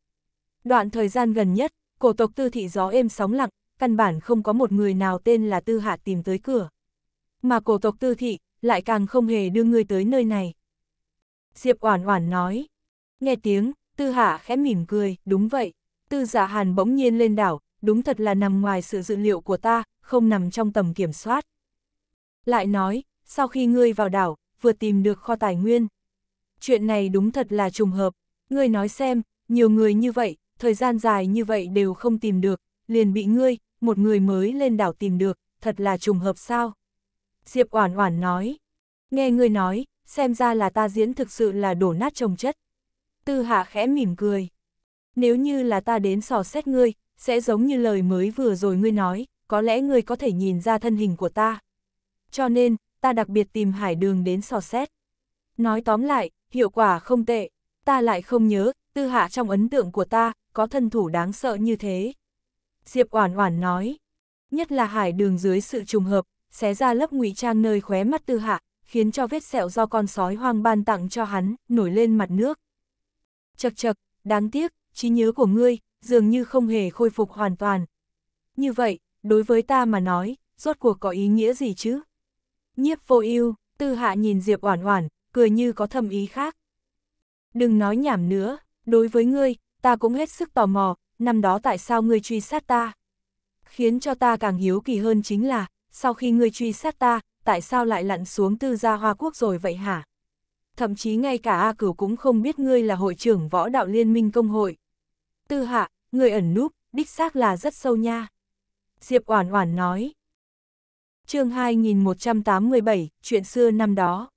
Đoạn thời gian gần nhất, cổ tộc tư thị gió êm sóng lặng, căn bản không có một người nào tên là tư hạ tìm tới cửa. Mà cổ tộc tư thị, lại càng không hề đưa người tới nơi này. Diệp Oản Oản nói, nghe tiếng, tư hạ khẽ mỉm cười, đúng vậy, tư giả dạ hàn bỗng nhiên lên đảo, đúng thật là nằm ngoài sự dự liệu của ta, không nằm trong tầm kiểm soát. Lại nói, sau khi ngươi vào đảo, vừa tìm được kho tài nguyên. Chuyện này đúng thật là trùng hợp, ngươi nói xem, nhiều người như vậy, thời gian dài như vậy đều không tìm được, liền bị ngươi, một người mới lên đảo tìm được, thật là trùng hợp sao? Diệp Oản Oản nói, nghe ngươi nói, xem ra là ta diễn thực sự là đổ nát trồng chất. Tư Hạ khẽ mỉm cười. Nếu như là ta đến sò xét ngươi, sẽ giống như lời mới vừa rồi ngươi nói, có lẽ ngươi có thể nhìn ra thân hình của ta. Cho nên, ta đặc biệt tìm hải đường đến sò xét. Nói tóm lại, hiệu quả không tệ, ta lại không nhớ, tư hạ trong ấn tượng của ta, có thân thủ đáng sợ như thế. Diệp Oản Oản nói, nhất là hải đường dưới sự trùng hợp, xé ra lớp ngụy trang nơi khóe mắt tư hạ, khiến cho vết sẹo do con sói hoang ban tặng cho hắn, nổi lên mặt nước. Chật chật, đáng tiếc, trí nhớ của ngươi, dường như không hề khôi phục hoàn toàn. Như vậy, đối với ta mà nói, rốt cuộc có ý nghĩa gì chứ? Nhiếp vô ưu tư hạ nhìn Diệp Oản Oản, cười như có thâm ý khác. Đừng nói nhảm nữa, đối với ngươi, ta cũng hết sức tò mò, năm đó tại sao ngươi truy sát ta? Khiến cho ta càng hiếu kỳ hơn chính là, sau khi ngươi truy sát ta, tại sao lại lặn xuống tư gia hoa quốc rồi vậy hả? Thậm chí ngay cả A Cửu cũng không biết ngươi là hội trưởng võ đạo liên minh công hội. Tư hạ, ngươi ẩn núp, đích xác là rất sâu nha. Diệp Oản Oản nói. Chương 2187, chuyện xưa năm đó.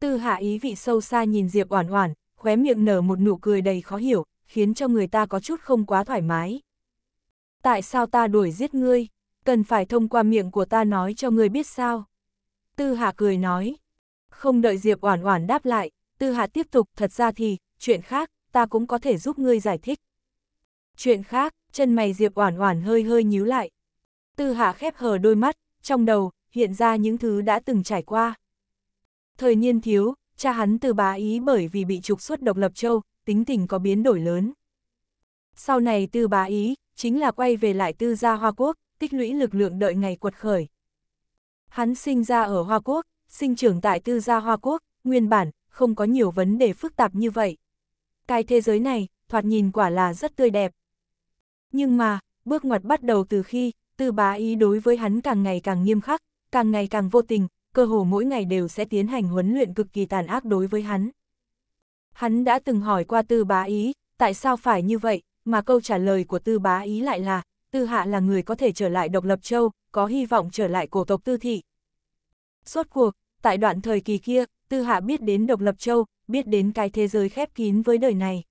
Tư Hạ ý vị sâu xa nhìn Diệp Oản Oản, khóe miệng nở một nụ cười đầy khó hiểu, khiến cho người ta có chút không quá thoải mái. Tại sao ta đuổi giết ngươi? Cần phải thông qua miệng của ta nói cho ngươi biết sao? Tư Hạ cười nói. Không đợi Diệp Oản Oản đáp lại, Tư Hạ tiếp tục, thật ra thì, chuyện khác, ta cũng có thể giúp ngươi giải thích. Chuyện khác, chân mày Diệp Oản Oản hơi hơi nhíu lại. Tư Hạ khép hờ đôi mắt, trong đầu, hiện ra những thứ đã từng trải qua. Thời niên thiếu, cha hắn từ bá ý bởi vì bị trục xuất độc lập châu, tính tình có biến đổi lớn. Sau này tư bá ý, chính là quay về lại tư gia Hoa Quốc, tích lũy lực lượng đợi ngày quật khởi. Hắn sinh ra ở Hoa Quốc, sinh trưởng tại tư gia Hoa Quốc, nguyên bản, không có nhiều vấn đề phức tạp như vậy. Cái thế giới này, thoạt nhìn quả là rất tươi đẹp. Nhưng mà, bước ngoặt bắt đầu từ khi, tư bá ý đối với hắn càng ngày càng nghiêm khắc, càng ngày càng vô tình, cơ hồ mỗi ngày đều sẽ tiến hành huấn luyện cực kỳ tàn ác đối với hắn. Hắn đã từng hỏi qua tư bá ý, tại sao phải như vậy, mà câu trả lời của tư bá ý lại là, tư hạ là người có thể trở lại độc lập châu, có hy vọng trở lại cổ tộc tư thị. Suốt cuộc, tại đoạn thời kỳ kia, tư hạ biết đến độc lập châu, biết đến cái thế giới khép kín với đời này.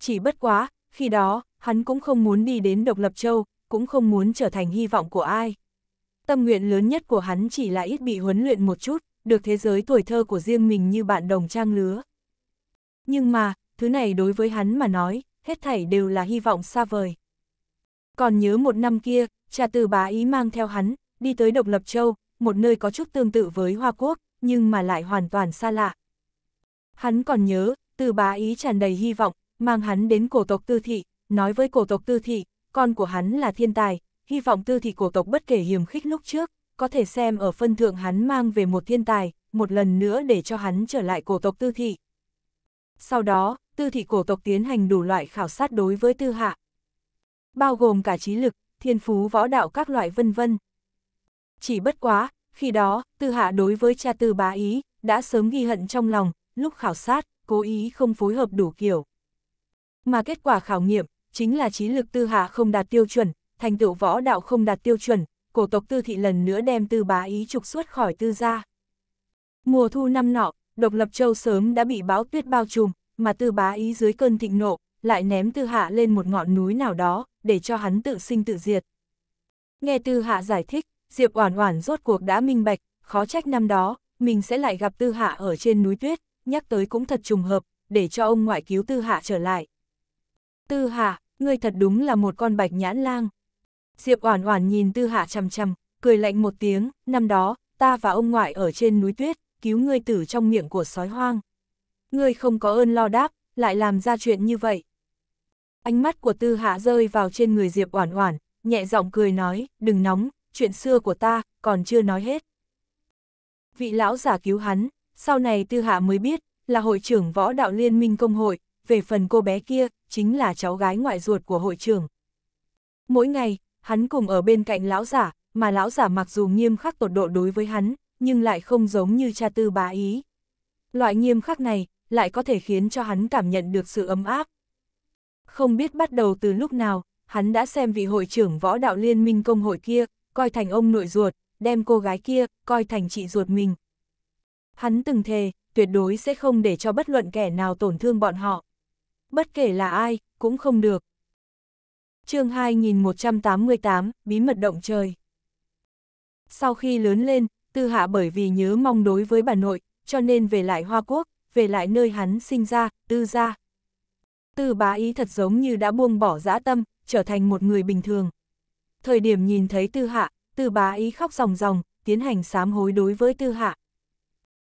Chỉ bất quá, khi đó, hắn cũng không muốn đi đến độc lập châu, cũng không muốn trở thành hy vọng của ai. Tâm nguyện lớn nhất của hắn chỉ là ít bị huấn luyện một chút, được thế giới tuổi thơ của riêng mình như bạn đồng trang lứa. Nhưng mà, thứ này đối với hắn mà nói, hết thảy đều là hy vọng xa vời. Còn nhớ một năm kia, cha từ bá ý mang theo hắn, đi tới Độc Lập Châu, một nơi có chút tương tự với Hoa Quốc, nhưng mà lại hoàn toàn xa lạ. Hắn còn nhớ, từ bá ý tràn đầy hy vọng, mang hắn đến cổ tộc tư thị, nói với cổ tộc tư thị, con của hắn là thiên tài, hy vọng tư thị cổ tộc bất kể hiềm khích lúc trước, có thể xem ở phân thượng hắn mang về một thiên tài, một lần nữa để cho hắn trở lại cổ tộc tư thị. Sau đó, tư thị cổ tộc tiến hành đủ loại khảo sát đối với tư hạ, bao gồm cả trí lực, thiên phú võ đạo các loại vân vân. Chỉ bất quá, khi đó, tư hạ đối với cha tư bá ý, đã sớm ghi hận trong lòng, lúc khảo sát, cố ý không phối hợp đủ kiểu. Mà kết quả khảo nghiệm, chính là trí lực tư hạ không đạt tiêu chuẩn, thành tựu võ đạo không đạt tiêu chuẩn, cổ tộc tư thị lần nữa đem tư bá ý trục xuất khỏi tư gia. Mùa thu năm nọ, độc lập châu sớm đã bị bão tuyết bao trùm, mà tư bá ý dưới cơn thịnh nộ, lại ném tư hạ lên một ngọn núi nào đó, để cho hắn tự sinh tự diệt. Nghe tư hạ giải thích, Diệp Oản Oản rốt cuộc đã minh bạch, khó trách năm đó, mình sẽ lại gặp tư hạ ở trên núi tuyết, nhắc tới cũng thật trùng hợp, để cho ông ngoại cứu tư hạ trở lại. Tư hạ, ngươi thật đúng là một con bạch nhãn lang. Diệp Oản Oản nhìn Tư Hạ chằm chằm, cười lạnh một tiếng, năm đó, ta và ông ngoại ở trên núi tuyết, cứu ngươi tử trong miệng của sói hoang. Ngươi không có ơn lo đáp, lại làm ra chuyện như vậy. Ánh mắt của Tư Hạ rơi vào trên người Diệp Oản Oản, nhẹ giọng cười nói, đừng nóng, chuyện xưa của ta còn chưa nói hết. Vị lão giả cứu hắn, sau này Tư Hạ mới biết, là hội trưởng võ đạo liên minh công hội, về phần cô bé kia, chính là cháu gái ngoại ruột của hội trưởng. Mỗi ngày, hắn cùng ở bên cạnh lão giả, mà lão giả mặc dù nghiêm khắc tột độ đối với hắn, nhưng lại không giống như cha tư bá ý. Loại nghiêm khắc này lại có thể khiến cho hắn cảm nhận được sự ấm áp. Không biết bắt đầu từ lúc nào, hắn đã xem vị hội trưởng võ đạo liên minh công hội kia, coi thành ông nội ruột, đem cô gái kia, coi thành chị ruột mình. Hắn từng thề, tuyệt đối sẽ không để cho bất luận kẻ nào tổn thương bọn họ. Bất kể là ai, cũng không được chương 2188, Bí mật động trời. Sau khi lớn lên, Tư Hạ bởi vì nhớ mong đối với bà nội, cho nên về lại Hoa Quốc, về lại nơi hắn sinh ra, Tư gia. Tư bá ý thật giống như đã buông bỏ dã tâm, trở thành một người bình thường. Thời điểm nhìn thấy Tư Hạ, Tư bá ý khóc ròng ròng, tiến hành sám hối đối với Tư Hạ.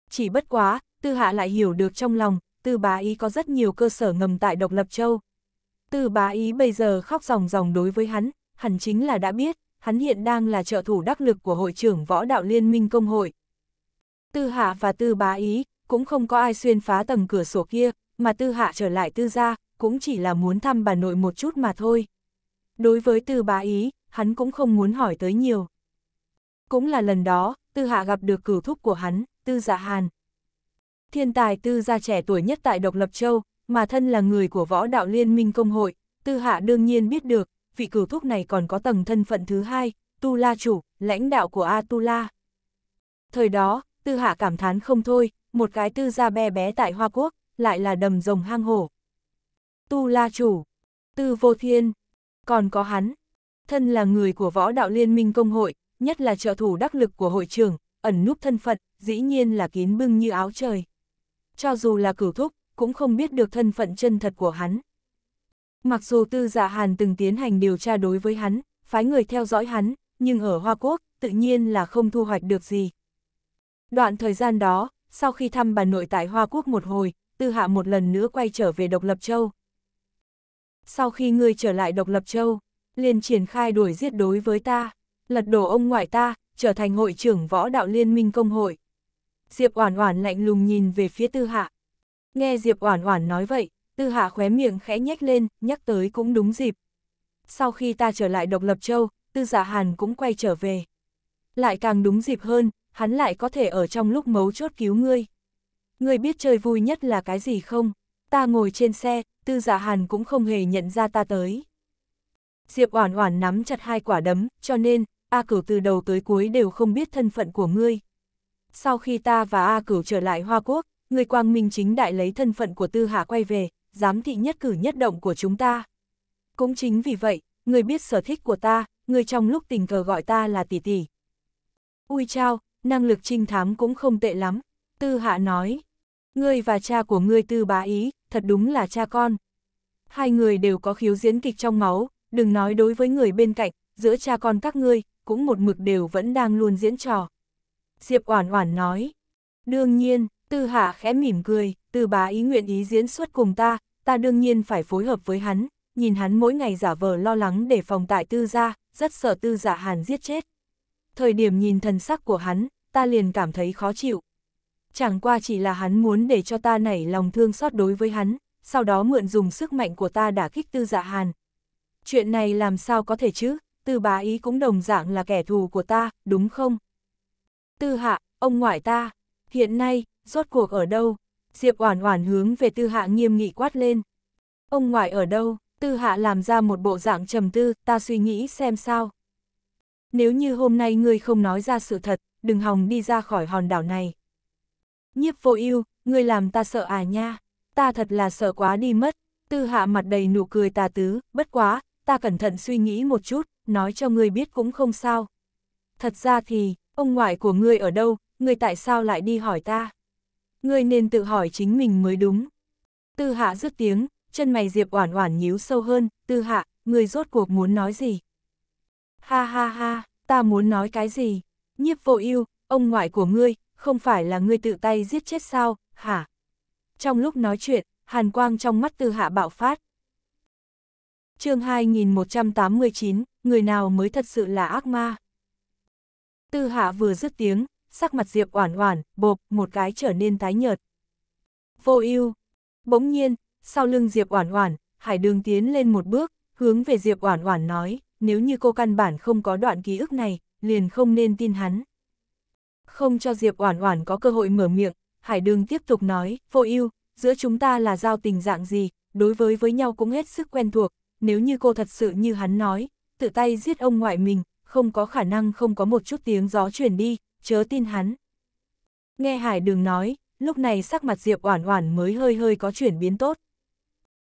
Chỉ bất quá, Tư Hạ lại hiểu được trong lòng, Tư bá ý có rất nhiều cơ sở ngầm tại Độc Lập Châu. Tư bá ý bây giờ khóc ròng ròng đối với hắn, hẳn chính là đã biết, hắn hiện đang là trợ thủ đắc lực của hội trưởng võ đạo liên minh công hội. Tư hạ và tư bá ý, cũng không có ai xuyên phá tầng cửa sổ kia, mà tư hạ trở lại tư gia, cũng chỉ là muốn thăm bà nội một chút mà thôi. Đối với tư bá ý, hắn cũng không muốn hỏi tới nhiều. Cũng là lần đó, tư hạ gặp được cửu thúc của hắn, tư dạ hàn. Thiên tài tư gia trẻ tuổi nhất tại Độc Lập Châu, mà thân là người của võ đạo liên minh công hội, tư hạ đương nhiên biết được, vị cửu thúc này còn có tầng thân phận thứ hai, Tu La chủ, lãnh đạo của A Tu La. Thời đó, tư hạ cảm thán không thôi, một cái tư gia bé bé tại Hoa Quốc, lại là đầm rồng hang hổ. Tu La chủ, tư vô thiên, còn có hắn, thân là người của võ đạo liên minh công hội, nhất là trợ thủ đắc lực của hội trưởng, ẩn núp thân phận, dĩ nhiên là kín bưng như áo trời. Cho dù là cửu thúc, cũng không biết được thân phận chân thật của hắn. Mặc dù Tư Dạ Hàn từng tiến hành điều tra đối với hắn, phái người theo dõi hắn, nhưng ở Hoa Quốc, tự nhiên là không thu hoạch được gì. Đoạn thời gian đó, sau khi thăm bà nội tại Hoa Quốc một hồi, Tư Hạ một lần nữa quay trở về Độc Lập Châu. Sau khi ngươi trở lại Độc Lập Châu, liền triển khai đuổi giết đối với ta, lật đổ ông ngoại ta, trở thành hội trưởng võ đạo liên minh công hội. Diệp Oản Oản lạnh lùng nhìn về phía Tư Hạ, Nghe Diệp Oản Oản nói vậy, Tư Hạ khóe miệng khẽ nhếch lên, nhắc tới cũng đúng dịp. Sau khi ta trở lại Độc Lập Châu, Tư Dạ Hàn cũng quay trở về. Lại càng đúng dịp hơn, hắn lại có thể ở trong lúc mấu chốt cứu ngươi. Ngươi biết chơi vui nhất là cái gì không? Ta ngồi trên xe, Tư Dạ Hàn cũng không hề nhận ra ta tới. Diệp Oản Oản nắm chặt hai quả đấm, cho nên A Cửu từ đầu tới cuối đều không biết thân phận của ngươi. Sau khi ta và A Cửu trở lại Hoa Quốc, người quang minh chính đại lấy thân phận của tư hạ quay về, giám thị nhất cử nhất động của chúng ta. Cũng chính vì vậy, người biết sở thích của ta, người trong lúc tình cờ gọi ta là tỷ tỷ. Ui chao, năng lực trinh thám cũng không tệ lắm, tư hạ nói. Ngươi và cha của ngươi tư bá ý, thật đúng là cha con. Hai người đều có khiếu diễn kịch trong máu, đừng nói đối với người bên cạnh, giữa cha con các ngươi, cũng một mực đều vẫn đang luôn diễn trò. Diệp Oản Oản nói, đương nhiên, Tư Hạ khẽ mỉm cười, Tư Bá ý nguyện ý diễn xuất cùng ta, ta đương nhiên phải phối hợp với hắn, nhìn hắn mỗi ngày giả vờ lo lắng để phòng tại Tư gia, rất sợ Tư giả dạ Hàn giết chết. Thời điểm nhìn thần sắc của hắn, ta liền cảm thấy khó chịu. Chẳng qua chỉ là hắn muốn để cho ta nảy lòng thương xót đối với hắn, sau đó mượn dùng sức mạnh của ta đả kích Tư Dạ Hàn. Chuyện này làm sao có thể chứ, Tư Bá ý cũng đồng dạng là kẻ thù của ta, đúng không? Tư Hạ, ông ngoại ta, hiện nay rốt cuộc ở đâu? Diệp Oản Oản hướng về Tư Hạ nghiêm nghị quát lên. Ông ngoại ở đâu? Tư Hạ làm ra một bộ dạng trầm tư, ta suy nghĩ xem sao. Nếu như hôm nay ngươi không nói ra sự thật, đừng hòng đi ra khỏi hòn đảo này. Nhiếp Vô Ưu, ngươi làm ta sợ à nha? Ta thật là sợ quá đi mất. Tư Hạ mặt đầy nụ cười tà tứ, bất quá, ta cẩn thận suy nghĩ một chút, nói cho ngươi biết cũng không sao. Thật ra thì, ông ngoại của ngươi ở đâu, ngươi tại sao lại đi hỏi ta? ngươi nên tự hỏi chính mình mới đúng. Tư hạ dứt tiếng, chân mày Diệp Oản Oản nhíu sâu hơn, "Tư hạ, ngươi rốt cuộc muốn nói gì?" "Ha ha ha, ta muốn nói cái gì? Nhiếp Vô Ưu, ông ngoại của ngươi, không phải là ngươi tự tay giết chết sao? Hả?" Trong lúc nói chuyện, hàn quang trong mắt Tư hạ bạo phát. Chương 2189, người nào mới thật sự là ác ma? Tư hạ vừa dứt tiếng, sắc mặt Diệp Oản Oản, bộp, một cái trở nên tái nhợt. Vô ưu. Bỗng nhiên, sau lưng Diệp Oản Oản, Hải Đường tiến lên một bước, hướng về Diệp Oản Oản nói, nếu như cô căn bản không có đoạn ký ức này, liền không nên tin hắn. Không cho Diệp Oản Oản có cơ hội mở miệng, Hải Đường tiếp tục nói, "Vô Ưu, giữa chúng ta là giao tình dạng gì, đối với với nhau cũng hết sức quen thuộc, nếu như cô thật sự như hắn nói, tự tay giết ông ngoại mình, không có khả năng không có một chút tiếng gió truyền đi, chớ tin hắn. Nghe Hải Đường nói, lúc này sắc mặt Diệp Oản Oản mới hơi hơi có chuyển biến tốt.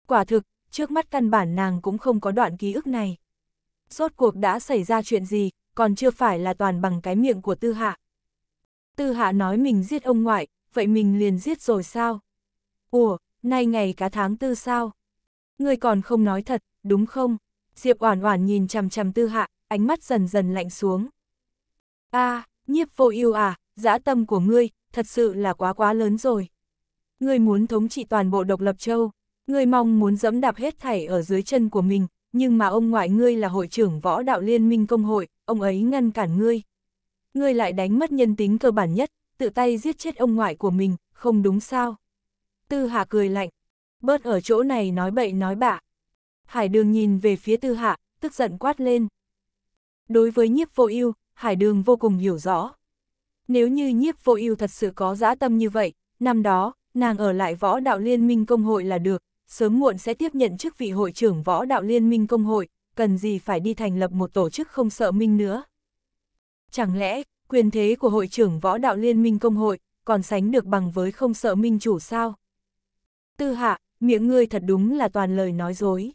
Quả thực, trước mắt căn bản nàng cũng không có đoạn ký ức này. Rốt cuộc đã xảy ra chuyện gì, còn chưa phải là toàn bằng cái miệng của Tư Hạ. Tư Hạ nói mình giết ông ngoại, vậy mình liền giết rồi sao? Ủa, nay ngày cá tháng tư sao? Ngươi còn không nói thật, đúng không? Diệp Oản Oản nhìn chằm chằm Tư Hạ, ánh mắt dần dần lạnh xuống. A, Nhiếp vô ưu à, dã tâm của ngươi, thật sự là quá quá lớn rồi. Ngươi muốn thống trị toàn bộ độc lập châu, ngươi mong muốn dẫm đạp hết thảy ở dưới chân của mình, nhưng mà ông ngoại ngươi là hội trưởng võ đạo liên minh công hội, ông ấy ngăn cản ngươi. Ngươi lại đánh mất nhân tính cơ bản nhất, tự tay giết chết ông ngoại của mình, không đúng sao? Tư Hạ cười lạnh, bớt ở chỗ này nói bậy nói bạ. Hải đường nhìn về phía Tư Hạ, tức giận quát lên. Đối với nhiếp vô ưu Hải Đường vô cùng hiểu rõ. Nếu như nhiếp vô ưu thật sự có dã tâm như vậy, năm đó, nàng ở lại võ đạo liên minh công hội là được, sớm muộn sẽ tiếp nhận chức vị hội trưởng võ đạo liên minh công hội, cần gì phải đi thành lập một tổ chức không sợ minh nữa. Chẳng lẽ, quyền thế của hội trưởng võ đạo liên minh công hội còn sánh được bằng với không sợ minh chủ sao? Tư hạ, miệng ngươi thật đúng là toàn lời nói dối.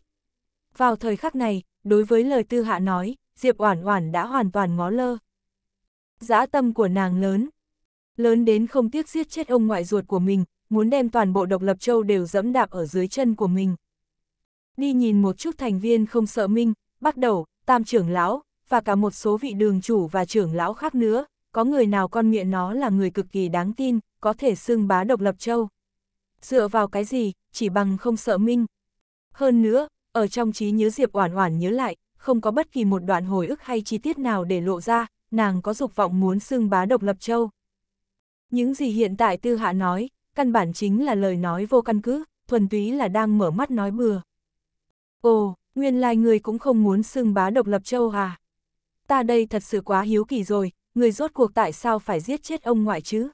Vào thời khắc này, đối với lời tư hạ nói, Diệp Oản Oản đã hoàn toàn ngó lơ. Dã tâm của nàng lớn, lớn đến không tiếc giết chết ông ngoại ruột của mình, muốn đem toàn bộ độc lập châu đều dẫm đạp ở dưới chân của mình. Đi nhìn một chút thành viên không sợ minh, bắt đầu, tam trưởng lão, và cả một số vị đường chủ và trưởng lão khác nữa, có người nào con miệng nó là người cực kỳ đáng tin, có thể xưng bá độc lập châu. Dựa vào cái gì, chỉ bằng không sợ minh. Hơn nữa, ở trong trí nhớ Diệp Oản Oản nhớ lại, không có bất kỳ một đoạn hồi ức hay chi tiết nào để lộ ra, nàng có dục vọng muốn xưng bá độc lập châu. Những gì hiện tại Tư Hạ nói, căn bản chính là lời nói vô căn cứ, thuần túy là đang mở mắt nói bừa. Ồ, nguyên lai người cũng không muốn xưng bá độc lập châu à? Ta đây thật sự quá hiếu kỳ rồi, người rốt cuộc tại sao phải giết chết ông ngoại chứ?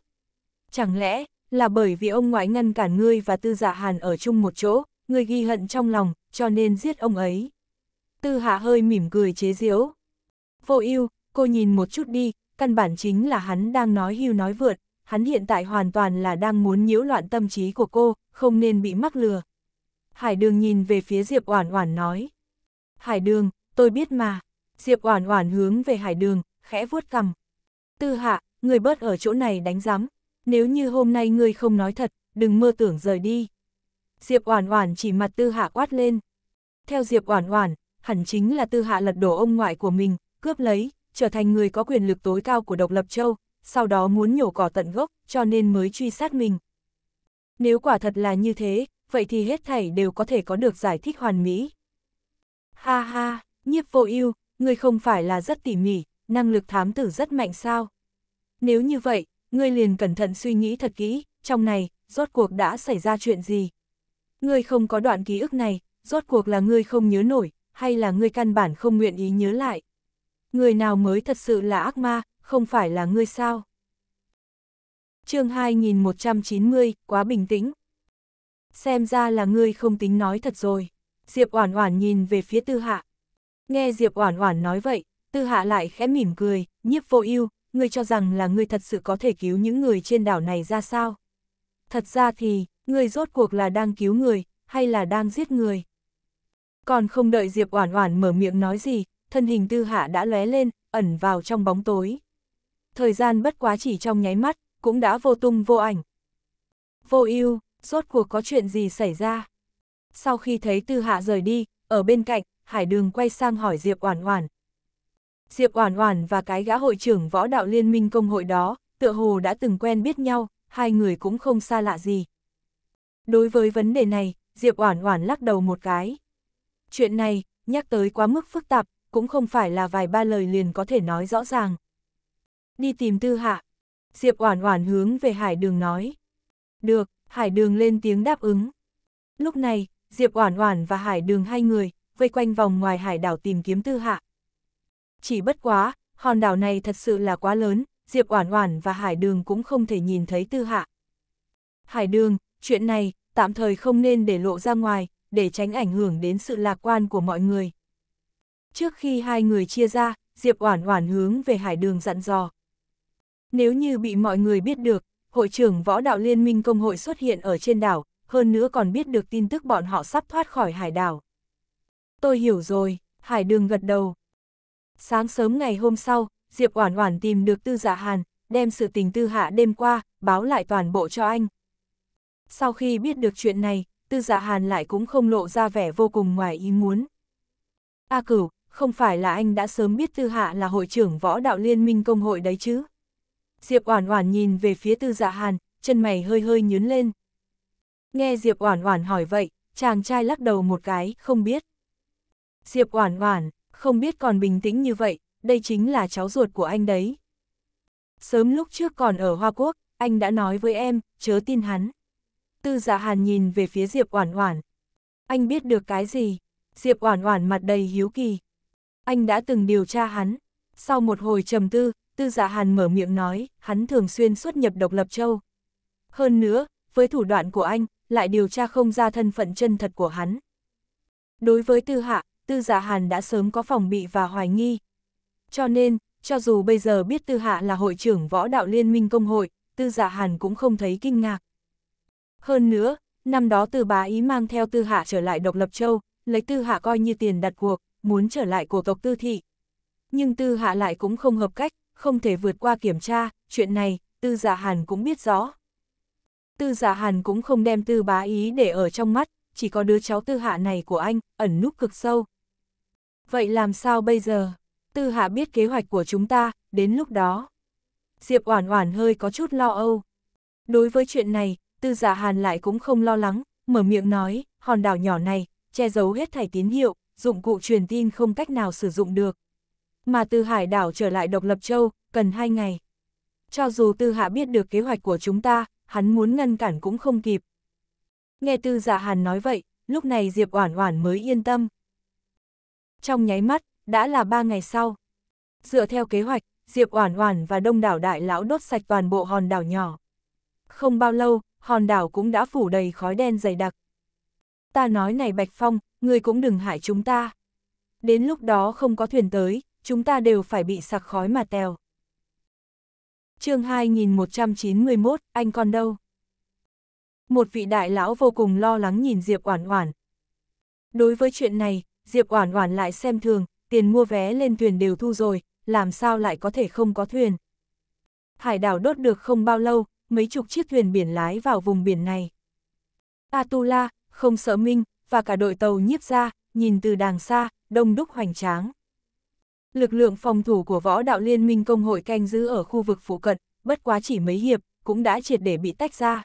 Chẳng lẽ, là bởi vì ông ngoại ngăn cản ngươi và tư dạ hàn ở chung một chỗ, ngươi ghi hận trong lòng, cho nên giết ông ấy. Tư Hạ hơi mỉm cười chế giễu. Vô ưu, cô nhìn một chút đi, căn bản chính là hắn đang nói hưu nói vượt, hắn hiện tại hoàn toàn là đang muốn nhiễu loạn tâm trí của cô, không nên bị mắc lừa. Hải đường nhìn về phía Diệp Oản Oản nói. Hải đường, tôi biết mà. Diệp Oản Oản hướng về Hải đường, khẽ vuốt cằm. Tư hạ, người bớt ở chỗ này đánh rắm. Nếu như hôm nay ngươi không nói thật, đừng mơ tưởng rời đi. Diệp Oản Oản chỉ mặt Tư Hạ quát lên. Theo Diệp Oản Oản, hẳn chính là tư hạ lật đổ ông ngoại của mình, cướp lấy, trở thành người có quyền lực tối cao của độc lập châu, sau đó muốn nhổ cỏ tận gốc, cho nên mới truy sát mình. Nếu quả thật là như thế, vậy thì hết thảy đều có thể có được giải thích hoàn mỹ. Ha ha, nhiếp vô ưu, ngươi không phải là rất tỉ mỉ, năng lực thám tử rất mạnh sao? Nếu như vậy, ngươi liền cẩn thận suy nghĩ thật kỹ, trong này, rốt cuộc đã xảy ra chuyện gì? Ngươi không có đoạn ký ức này, rốt cuộc là ngươi không nhớ nổi, hay là ngươi căn bản không nguyện ý nhớ lại? Người nào mới thật sự là ác ma, không phải là ngươi sao? chương 2190, quá bình tĩnh. Xem ra là ngươi không tính nói thật rồi. Diệp Oản Oản nhìn về phía Tư Hạ. Nghe Diệp Oản Oản nói vậy, Tư Hạ lại khẽ mỉm cười, "Nhiếp Vô Ưu, ngươi cho rằng là ngươi thật sự có thể cứu những người trên đảo này ra sao? Thật ra thì, ngươi rốt cuộc là đang cứu người hay là đang giết người?" Còn không đợi Diệp Oản Oản mở miệng nói gì, thân hình Tư Hạ đã lóe lên, ẩn vào trong bóng tối. Thời gian bất quá chỉ trong nháy mắt, cũng đã vô tung vô ảnh. Vô Ưu, rốt cuộc có chuyện gì xảy ra? Sau khi thấy Tư Hạ rời đi, ở bên cạnh, Hải Đường quay sang hỏi Diệp Oản Oản. Diệp Oản Oản và cái gã hội trưởng võ đạo liên minh công hội đó, tựa hồ đã từng quen biết nhau, hai người cũng không xa lạ gì. Đối với vấn đề này, Diệp Oản Oản lắc đầu một cái. Chuyện này, nhắc tới quá mức phức tạp, cũng không phải là vài ba lời liền có thể nói rõ ràng. Đi tìm tư hạ. Diệp Oản Oản hướng về Hải Đường nói. Được, Hải Đường lên tiếng đáp ứng. Lúc này, Diệp Oản Oản và Hải Đường hai người, vây quanh vòng ngoài hải đảo tìm kiếm tư hạ. Chỉ bất quá, hòn đảo này thật sự là quá lớn, Diệp Oản Oản và Hải Đường cũng không thể nhìn thấy tư hạ. Hải Đường, chuyện này, tạm thời không nên để lộ ra ngoài, để tránh ảnh hưởng đến sự lạc quan của mọi người. Trước khi hai người chia ra, Diệp Oản Oản hướng về Hải Đường dặn dò. Nếu như bị mọi người biết được, hội trưởng võ đạo liên minh công hội xuất hiện ở trên đảo, hơn nữa còn biết được tin tức bọn họ sắp thoát khỏi hải đảo. Tôi hiểu rồi, Hải Đường gật đầu. Sáng sớm ngày hôm sau, Diệp Oản Oản tìm được Tư Dạ Hàn, đem sự tình Tư Hạ đêm qua báo lại toàn bộ cho anh. Sau khi biết được chuyện này, tư dạ hàn lại cũng không lộ ra vẻ vô cùng ngoài ý muốn. A cửu, không phải là anh đã sớm biết tư hạ là hội trưởng võ đạo liên minh công hội đấy chứ? Diệp Oản Oản nhìn về phía Tư Dạ Hàn, chân mày hơi hơi nhướn lên. Nghe Diệp Oản Oản hỏi vậy, chàng trai lắc đầu một cái, không biết. Diệp Oản Oản, không biết còn bình tĩnh như vậy, đây chính là cháu ruột của anh đấy. Sớm lúc trước còn ở Hoa Quốc, anh đã nói với em, chớ tin hắn. Tư Dạ Hàn nhìn về phía Diệp Oản Oản. Anh biết được cái gì? Diệp Oản Oản mặt đầy hiếu kỳ. Anh đã từng điều tra hắn. Sau một hồi trầm tư, Tư Dạ Hàn mở miệng nói, hắn thường xuyên xuất nhập Độc Lập Châu. Hơn nữa, với thủ đoạn của anh, lại điều tra không ra thân phận chân thật của hắn. Đối với Tư Hạ, Tư Dạ Hàn đã sớm có phòng bị và hoài nghi. Cho nên, cho dù bây giờ biết Tư Hạ là hội trưởng võ đạo liên minh công hội, Tư Dạ Hàn cũng không thấy kinh ngạc. Hơn nữa, năm đó Tư Bá Ý mang theo Tư Hạ trở lại Độc Lập Châu, lấy Tư Hạ coi như tiền đặt cuộc, muốn trở lại của tộc Tư Thị. Nhưng Tư Hạ lại cũng không hợp cách, không thể vượt qua kiểm tra, chuyện này, Tư Giả dạ Hàn cũng biết rõ. Tư Giả dạ Hàn cũng không đem Tư Bá Ý để ở trong mắt, chỉ có đứa cháu Tư Hạ này của anh, ẩn núp cực sâu. Vậy làm sao bây giờ? Tư Hạ biết kế hoạch của chúng ta, đến lúc đó. Diệp Oản Oản hơi có chút lo âu. Đối với chuyện này, tư giả dạ hàn lại cũng không lo lắng, mở miệng nói, hòn đảo nhỏ này, che giấu hết thảy tín hiệu, dụng cụ truyền tin không cách nào sử dụng được. Mà từ hải đảo trở lại độc lập châu, cần hai ngày. Cho dù tư hạ biết được kế hoạch của chúng ta, hắn muốn ngăn cản cũng không kịp. Nghe tư giả dạ hàn nói vậy, lúc này Diệp Oản Oản mới yên tâm. Trong nháy mắt, đã là ba ngày sau. Dựa theo kế hoạch, Diệp Oản Oản và đông đảo đại lão đốt sạch toàn bộ hòn đảo nhỏ. Không bao lâu, hòn đảo cũng đã phủ đầy khói đen dày đặc. Ta nói này Bạch Phong, người cũng đừng hại chúng ta. Đến lúc đó không có thuyền tới, chúng ta đều phải bị sặc khói mà tèo. chương 2191, anh còn đâu? Một vị đại lão vô cùng lo lắng nhìn Diệp Oản Oản. Đối với chuyện này, Diệp Oản Oản lại xem thường, tiền mua vé lên thuyền đều thu rồi, làm sao lại có thể không có thuyền. Hải đảo đốt được không bao lâu, mấy chục chiếc thuyền biển lái vào vùng biển này. Atula, không sợ minh, và cả đội tàu nhiếp ra, nhìn từ đàng xa, đông đúc hoành tráng. Lực lượng phòng thủ của võ đạo liên minh công hội canh giữ ở khu vực phụ cận, bất quá chỉ mấy hiệp, cũng đã triệt để bị tách ra.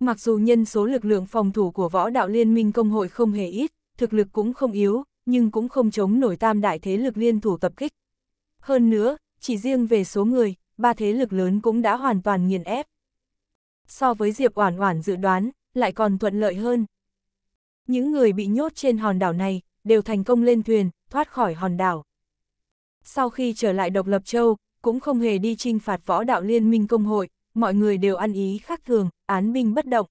Mặc dù nhân số lực lượng phòng thủ của võ đạo liên minh công hội không hề ít, thực lực cũng không yếu, nhưng cũng không chống nổi tam đại thế lực liên thủ tập kích. Hơn nữa, chỉ riêng về số người, ba thế lực lớn cũng đã hoàn toàn nghiền ép. So với Diệp Oản Oản dự đoán, lại còn thuận lợi hơn. Những người bị nhốt trên hòn đảo này đều thành công lên thuyền, thoát khỏi hòn đảo. Sau khi trở lại Độc Lập Châu, cũng không hề đi trinh phạt võ đạo liên minh công hội, mọi người đều ăn ý khác thường, án binh bất động.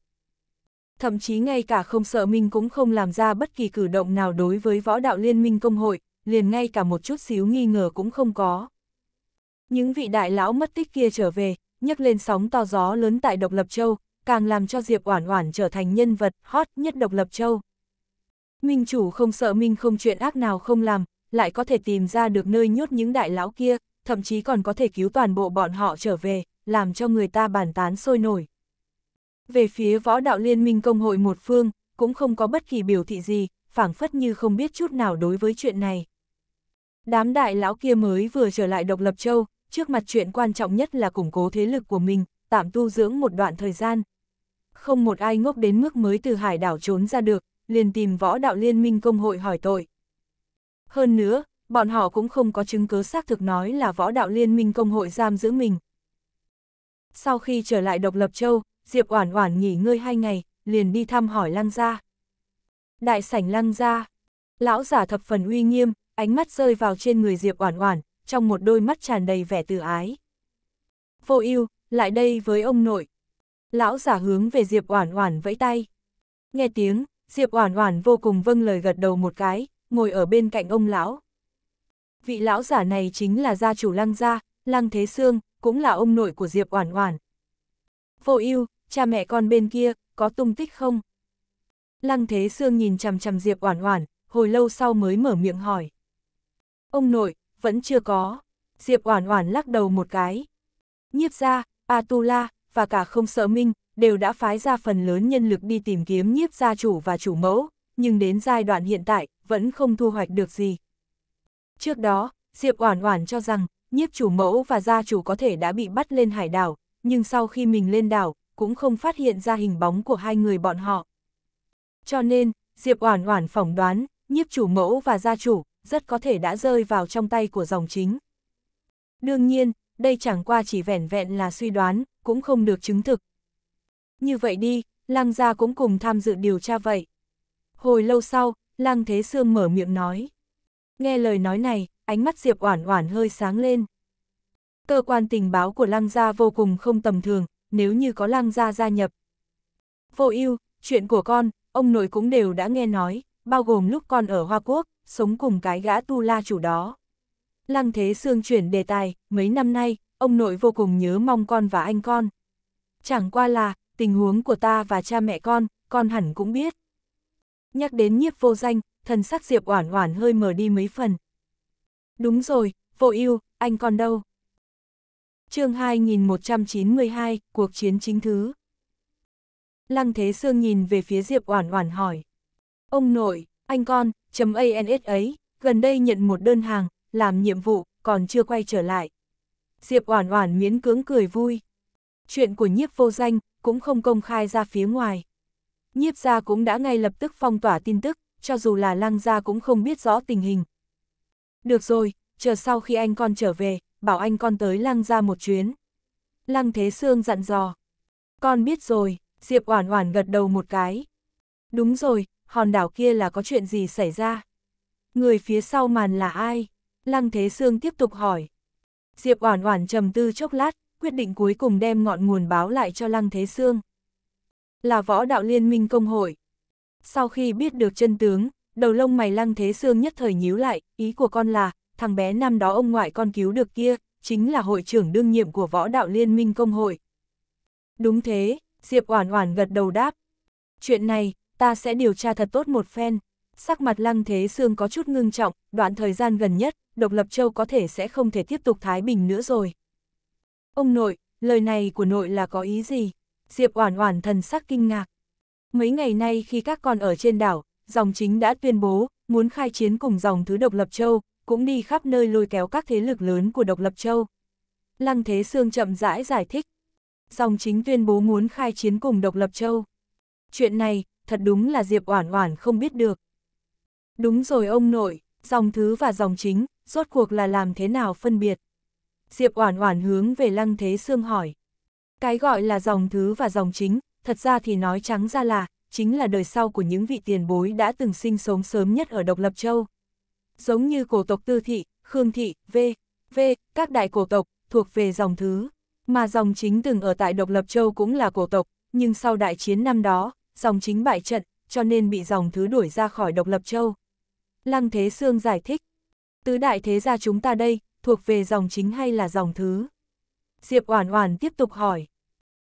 Thậm chí ngay cả không sợ Minh cũng không làm ra bất kỳ cử động nào đối với võ đạo liên minh công hội, liền ngay cả một chút xíu nghi ngờ cũng không có. Những vị đại lão mất tích kia trở về, nhấc lên sóng to gió lớn tại Độc Lập Châu, càng làm cho Diệp Oản Oản trở thành nhân vật hot nhất Độc Lập Châu. Minh chủ không sợ Minh không chuyện ác nào không làm, lại có thể tìm ra được nơi nhốt những đại lão kia, thậm chí còn có thể cứu toàn bộ bọn họ trở về, làm cho người ta bàn tán sôi nổi. Về phía võ đạo liên minh công hội một phương, cũng không có bất kỳ biểu thị gì, phảng phất như không biết chút nào đối với chuyện này. Đám đại lão kia mới vừa trở lại độc lập châu, trước mặt chuyện quan trọng nhất là củng cố thế lực của mình, tạm tu dưỡng một đoạn thời gian. Không một ai ngốc đến mức mới từ hải đảo trốn ra được, liền tìm võ đạo liên minh công hội hỏi tội. Hơn nữa, bọn họ cũng không có chứng cứ xác thực nói là võ đạo liên minh công hội giam giữ mình. Sau khi trở lại độc lập châu, Diệp Oản Oản nghỉ ngơi hai ngày, liền đi thăm hỏi Lăng gia. Đại sảnh Lăng gia, lão giả thập phần uy nghiêm, ánh mắt rơi vào trên người Diệp Oản Oản, trong một đôi mắt tràn đầy vẻ từ ái. Vô ưu lại đây với ông nội. Lão giả hướng về Diệp Oản Oản vẫy tay. Nghe tiếng, Diệp Oản Oản vô cùng vâng lời gật đầu một cái, ngồi ở bên cạnh ông lão. Vị lão giả này chính là gia chủ Lăng gia, Lăng Thế xương cũng là ông nội của Diệp Oản Oản. Vô Ưu, cha mẹ con bên kia có tung tích không? Lăng Thế xương nhìn chằm chằm Diệp Oản Oản, hồi lâu sau mới mở miệng hỏi. Ông nội, vẫn chưa có. Diệp Oản Oản lắc đầu một cái. Nhiếp gia, Atula và cả Không Sợ Minh đều đã phái ra phần lớn nhân lực đi tìm kiếm nhiếp gia chủ và chủ mẫu, nhưng đến giai đoạn hiện tại vẫn không thu hoạch được gì. Trước đó, Diệp Oản Oản cho rằng nhiếp chủ mẫu và gia chủ có thể đã bị bắt lên hải đảo, nhưng sau khi mình lên đảo, cũng không phát hiện ra hình bóng của hai người bọn họ. Cho nên, Diệp Oản Oản phỏng đoán, nhiếp chủ mẫu và gia chủ rất có thể đã rơi vào trong tay của dòng chính. Đương nhiên, đây chẳng qua chỉ vẻn vẹn là suy đoán, cũng không được chứng thực. Như vậy đi, Lang gia cũng cùng tham dự điều tra vậy. Hồi lâu sau, Lang Thế Sương mở miệng nói. Nghe lời nói này, ánh mắt Diệp Oản Oản hơi sáng lên. Cơ quan tình báo của Lang gia vô cùng không tầm thường, nếu như có Lang gia gia nhập. Vô Ưu, chuyện của con, ông nội cũng đều đã nghe nói, bao gồm lúc con ở Hoa Quốc sống cùng cái gã tu la chủ đó. Lăng Thế Sương chuyển đề tài, mấy năm nay, ông nội vô cùng nhớ mong con và anh con. Chẳng qua là, tình huống của ta và cha mẹ con, con hẳn cũng biết. Nhắc đến nhiếp vô danh, thần sắc Diệp Oản Oản hơi mở đi mấy phần. Đúng rồi, vô ưu, anh con đâu? Chương 2192, cuộc chiến chính thứ. Lăng Thế Sương nhìn về phía Diệp Oản Oản hỏi: "Ông nội, anh con, Diệp.ans ấy, gần đây nhận một đơn hàng, làm nhiệm vụ, còn chưa quay trở lại. Diệp Oản Oản miễn cưỡng cười vui. Chuyện của nhiếp vô danh cũng không công khai ra phía ngoài. Nhiếp gia cũng đã ngay lập tức phong tỏa tin tức, cho dù là Lăng gia cũng không biết rõ tình hình. Được rồi, chờ sau khi anh con trở về, bảo anh con tới Lăng gia một chuyến. Lăng Thế Sương dặn dò. Con biết rồi, Diệp Oản Oản gật đầu một cái. Đúng rồi, hòn đảo kia là có chuyện gì xảy ra? Người phía sau màn là ai? Lăng Thế Sương tiếp tục hỏi. Diệp Oản Oản trầm tư chốc lát, quyết định cuối cùng đem ngọn nguồn báo lại cho Lăng Thế Sương. Là võ đạo liên minh công hội. Sau khi biết được chân tướng, đầu lông mày Lăng Thế Sương nhất thời nhíu lại, ý của con là, thằng bé năm đó ông ngoại con cứu được kia, chính là hội trưởng đương nhiệm của võ đạo liên minh công hội. Đúng thế, Diệp Oản Oản gật đầu đáp. Chuyện này, ta sẽ điều tra thật tốt một phen. Sắc mặt Lăng Thế Sương có chút ngưng trọng, đoạn thời gian gần nhất, Độc Lập Châu có thể sẽ không thể tiếp tục thái bình nữa rồi. Ông nội, lời này của nội là có ý gì? Diệp Oản Oản thần sắc kinh ngạc. Mấy ngày nay khi các con ở trên đảo, dòng chính đã tuyên bố muốn khai chiến cùng dòng thứ Độc Lập Châu, cũng đi khắp nơi lôi kéo các thế lực lớn của Độc Lập Châu. Lăng Thế Sương chậm rãi giải thích. Dòng chính tuyên bố muốn khai chiến cùng Độc Lập Châu. Chuyện này, thật đúng là Diệp Oản Oản không biết được. Đúng rồi ông nội, dòng thứ và dòng chính, rốt cuộc là làm thế nào phân biệt? Diệp Oản Oản hướng về Lăng Thế Sương hỏi. Cái gọi là dòng thứ và dòng chính, thật ra thì nói trắng ra là, chính là đời sau của những vị tiền bối đã từng sinh sống sớm nhất ở Độc Lập Châu. Giống như cổ tộc Tư Thị, Khương Thị, V, V, các đại cổ tộc, thuộc về dòng thứ. Mà dòng chính từng ở tại Độc Lập Châu cũng là cổ tộc, nhưng sau đại chiến năm đó, dòng chính bại trận, cho nên bị dòng thứ đuổi ra khỏi độc lập châu. Lăng Thế Sương giải thích, tứ đại thế gia chúng ta đây, thuộc về dòng chính hay là dòng thứ? Diệp Oản Oản tiếp tục hỏi.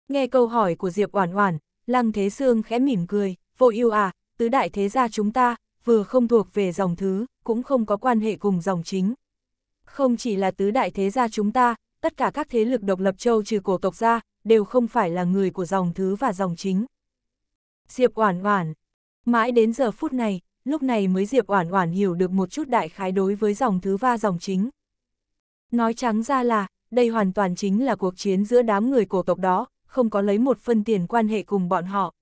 Nghe câu hỏi của Diệp Oản Oản, Lăng Thế Sương khẽ mỉm cười, "Vô Ưu à, tứ đại thế gia chúng ta vừa không thuộc về dòng thứ, cũng không có quan hệ cùng dòng chính. Không chỉ là tứ đại thế gia chúng ta, tất cả các thế lực độc lập châu trừ cổ tộc ra, đều không phải là người của dòng thứ và dòng chính. Diệp Oản Oản. Mãi đến giờ phút này, lúc này mới Diệp Oản Oản hiểu được một chút đại khái đối với dòng thứ va dòng chính. Nói trắng ra là, đây hoàn toàn chính là cuộc chiến giữa đám người cổ tộc đó, không có lấy một phân tiền quan hệ cùng bọn họ.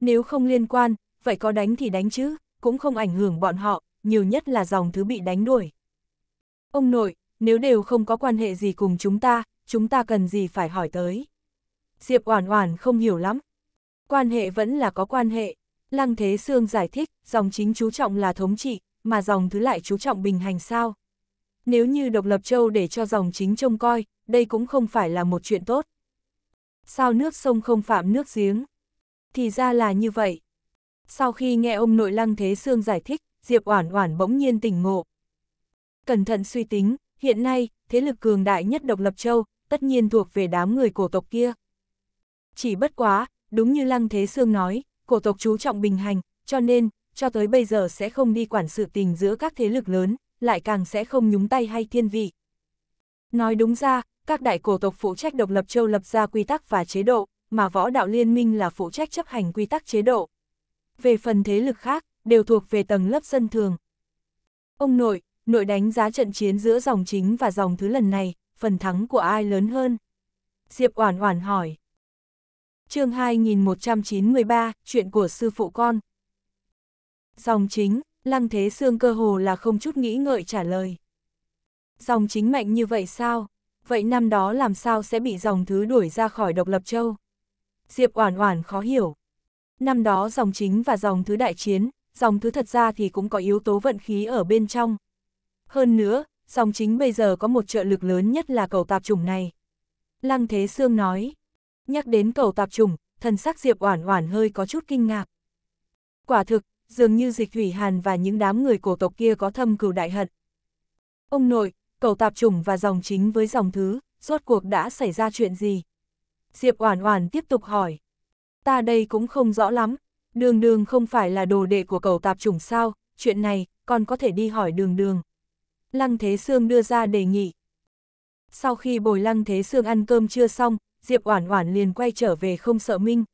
Nếu không liên quan, vậy có đánh thì đánh chứ, cũng không ảnh hưởng bọn họ, nhiều nhất là dòng thứ bị đánh đuổi. Ông nội, nếu đều không có quan hệ gì cùng chúng ta, chúng ta cần gì phải hỏi tới. Diệp Oản Oản không hiểu lắm, Quan hệ vẫn là có quan hệ. Lăng Thế Sương giải thích, dòng chính chú trọng là thống trị, mà dòng thứ lại chú trọng bình hành sao. Nếu như độc lập châu để cho dòng chính trông coi, đây cũng không phải là một chuyện tốt. Sao nước sông không phạm nước giếng? Thì ra là như vậy. Sau khi nghe ông nội Lăng Thế Sương giải thích, Diệp Oản Oản bỗng nhiên tỉnh ngộ. Cẩn thận suy tính, hiện nay, thế lực cường đại nhất độc lập châu, tất nhiên thuộc về đám người cổ tộc kia. Chỉ bất quá, đúng như Lăng Thế Sương nói, cổ tộc chú trọng bình hành, cho nên, cho tới bây giờ sẽ không đi quản sự tình giữa các thế lực lớn, lại càng sẽ không nhúng tay hay thiên vị. Nói đúng ra, các đại cổ tộc phụ trách độc lập châu lập ra quy tắc và chế độ, mà võ đạo liên minh là phụ trách chấp hành quy tắc chế độ. Về phần thế lực khác, đều thuộc về tầng lớp dân thường. Ông nội, nội đánh giá trận chiến giữa dòng chính và dòng thứ lần này, phần thắng của ai lớn hơn? Diệp Oản Oản hỏi chương 2193, chuyện của sư phụ con. Dòng chính, Lăng Thế Sương cơ hồ là không chút nghĩ ngợi trả lời. Dòng chính mạnh như vậy sao? Vậy năm đó làm sao sẽ bị dòng thứ đuổi ra khỏi độc lập châu? Diệp Oản Oản khó hiểu. Năm đó dòng chính và dòng thứ đại chiến, dòng thứ thật ra thì cũng có yếu tố vận khí ở bên trong. Hơn nữa, dòng chính bây giờ có một trợ lực lớn nhất là cầu tạp chủng này. Lăng Thế Sương nói, Nhắc đến cầu tạp trùng, thần sắc Diệp Oản Oản hơi có chút kinh ngạc. Quả thực, dường như Dịch Thủy Hàn và những đám người cổ tộc kia có thâm cừu đại hận. Ông nội, cầu tạp trùng và dòng chính với dòng thứ, rốt cuộc đã xảy ra chuyện gì? Diệp Oản Oản tiếp tục hỏi. Ta đây cũng không rõ lắm, Đường Đường không phải là đồ đệ của cầu tạp trùng sao, chuyện này còn có thể đi hỏi Đường Đường. Lăng Thế xương đưa ra đề nghị. Sau khi Bồi Lăng Thế xương ăn cơm trưa xong, Diệp Oản Oản liền quay trở về không sợ Minh.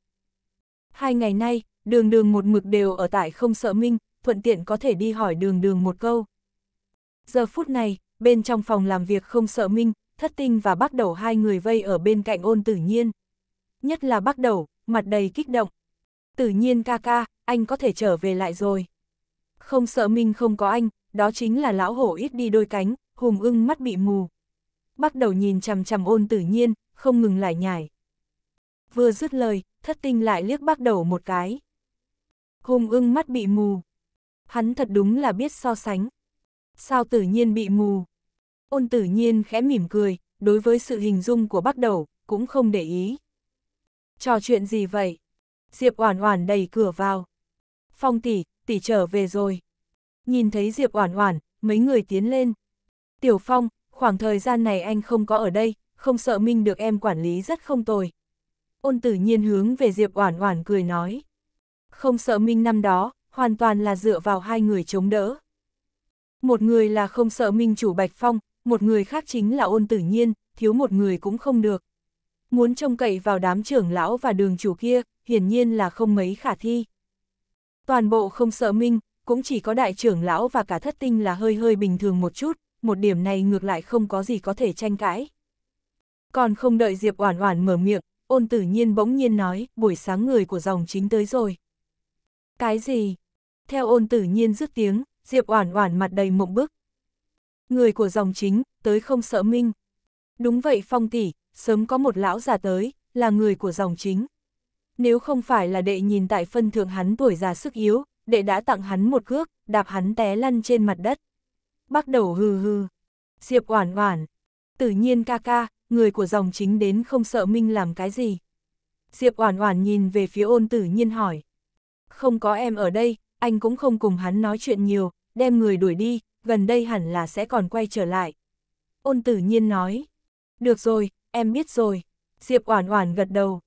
Hai ngày nay, đường đường một mực đều ở tại không sợ Minh, thuận tiện có thể đi hỏi đường đường một câu. Giờ phút này, bên trong phòng làm việc không sợ Minh, thất tinh và bắt đầu hai người vây ở bên cạnh ôn tử nhiên. Nhất là bắt đầu, mặt đầy kích động. Tử nhiên ca ca, anh có thể trở về lại rồi. Không sợ Minh không có anh, đó chính là lão hổ ít đi đôi cánh, hùng ưng mắt bị mù. Bắt đầu nhìn chằm chằm ôn tử nhiên, không ngừng lại nhải. Vừa dứt lời, thất tinh lại liếc bác đầu một cái. Hùng ưng mắt bị mù. Hắn thật đúng là biết so sánh. Sao tự nhiên bị mù? Ôn tử nhiên khẽ mỉm cười, đối với sự hình dung của bác đầu, cũng không để ý. Trò chuyện gì vậy? Diệp Oản Oản đẩy cửa vào. Phong tỷ, tỷ trở về rồi. Nhìn thấy Diệp Oản Oản, mấy người tiến lên. Tiểu Phong, khoảng thời gian này anh không có ở đây, không sợ Minh được em quản lý rất không tồi. Ôn tử nhiên hướng về Diệp Oản Oản cười nói. Không sợ Minh năm đó, hoàn toàn là dựa vào hai người chống đỡ. Một người là không sợ Minh chủ Bạch Phong, một người khác chính là ôn tử nhiên, thiếu một người cũng không được. Muốn trông cậy vào đám trưởng lão và đường chủ kia, hiển nhiên là không mấy khả thi. Toàn bộ không sợ Minh, cũng chỉ có đại trưởng lão và cả thất tinh là hơi hơi bình thường một chút, một điểm này ngược lại không có gì có thể tranh cãi. Còn không đợi Diệp Oản Oản mở miệng, ôn tử nhiên bỗng nhiên nói, buổi sáng người của dòng chính tới rồi. Cái gì? Theo ôn tử nhiên dứt tiếng, Diệp Oản Oản mặt đầy mộng bức. Người của dòng chính, tới không sợ minh. Đúng vậy Phong tỷ, sớm có một lão già tới, là người của dòng chính. Nếu không phải là đệ nhìn tại phân thượng hắn tuổi già sức yếu, đệ đã tặng hắn một cước, đạp hắn té lăn trên mặt đất. Bắt đầu hừ hừ. Diệp Oản Oản, tự Nhiên ca ca, người của dòng chính đến không sợ Minh làm cái gì. Diệp Oản Oản nhìn về phía ôn tử nhiên hỏi. Không có em ở đây, anh cũng không cùng hắn nói chuyện nhiều, đem người đuổi đi, gần đây hẳn là sẽ còn quay trở lại. Ôn tử nhiên nói. Được rồi, em biết rồi. Diệp Oản Oản gật đầu.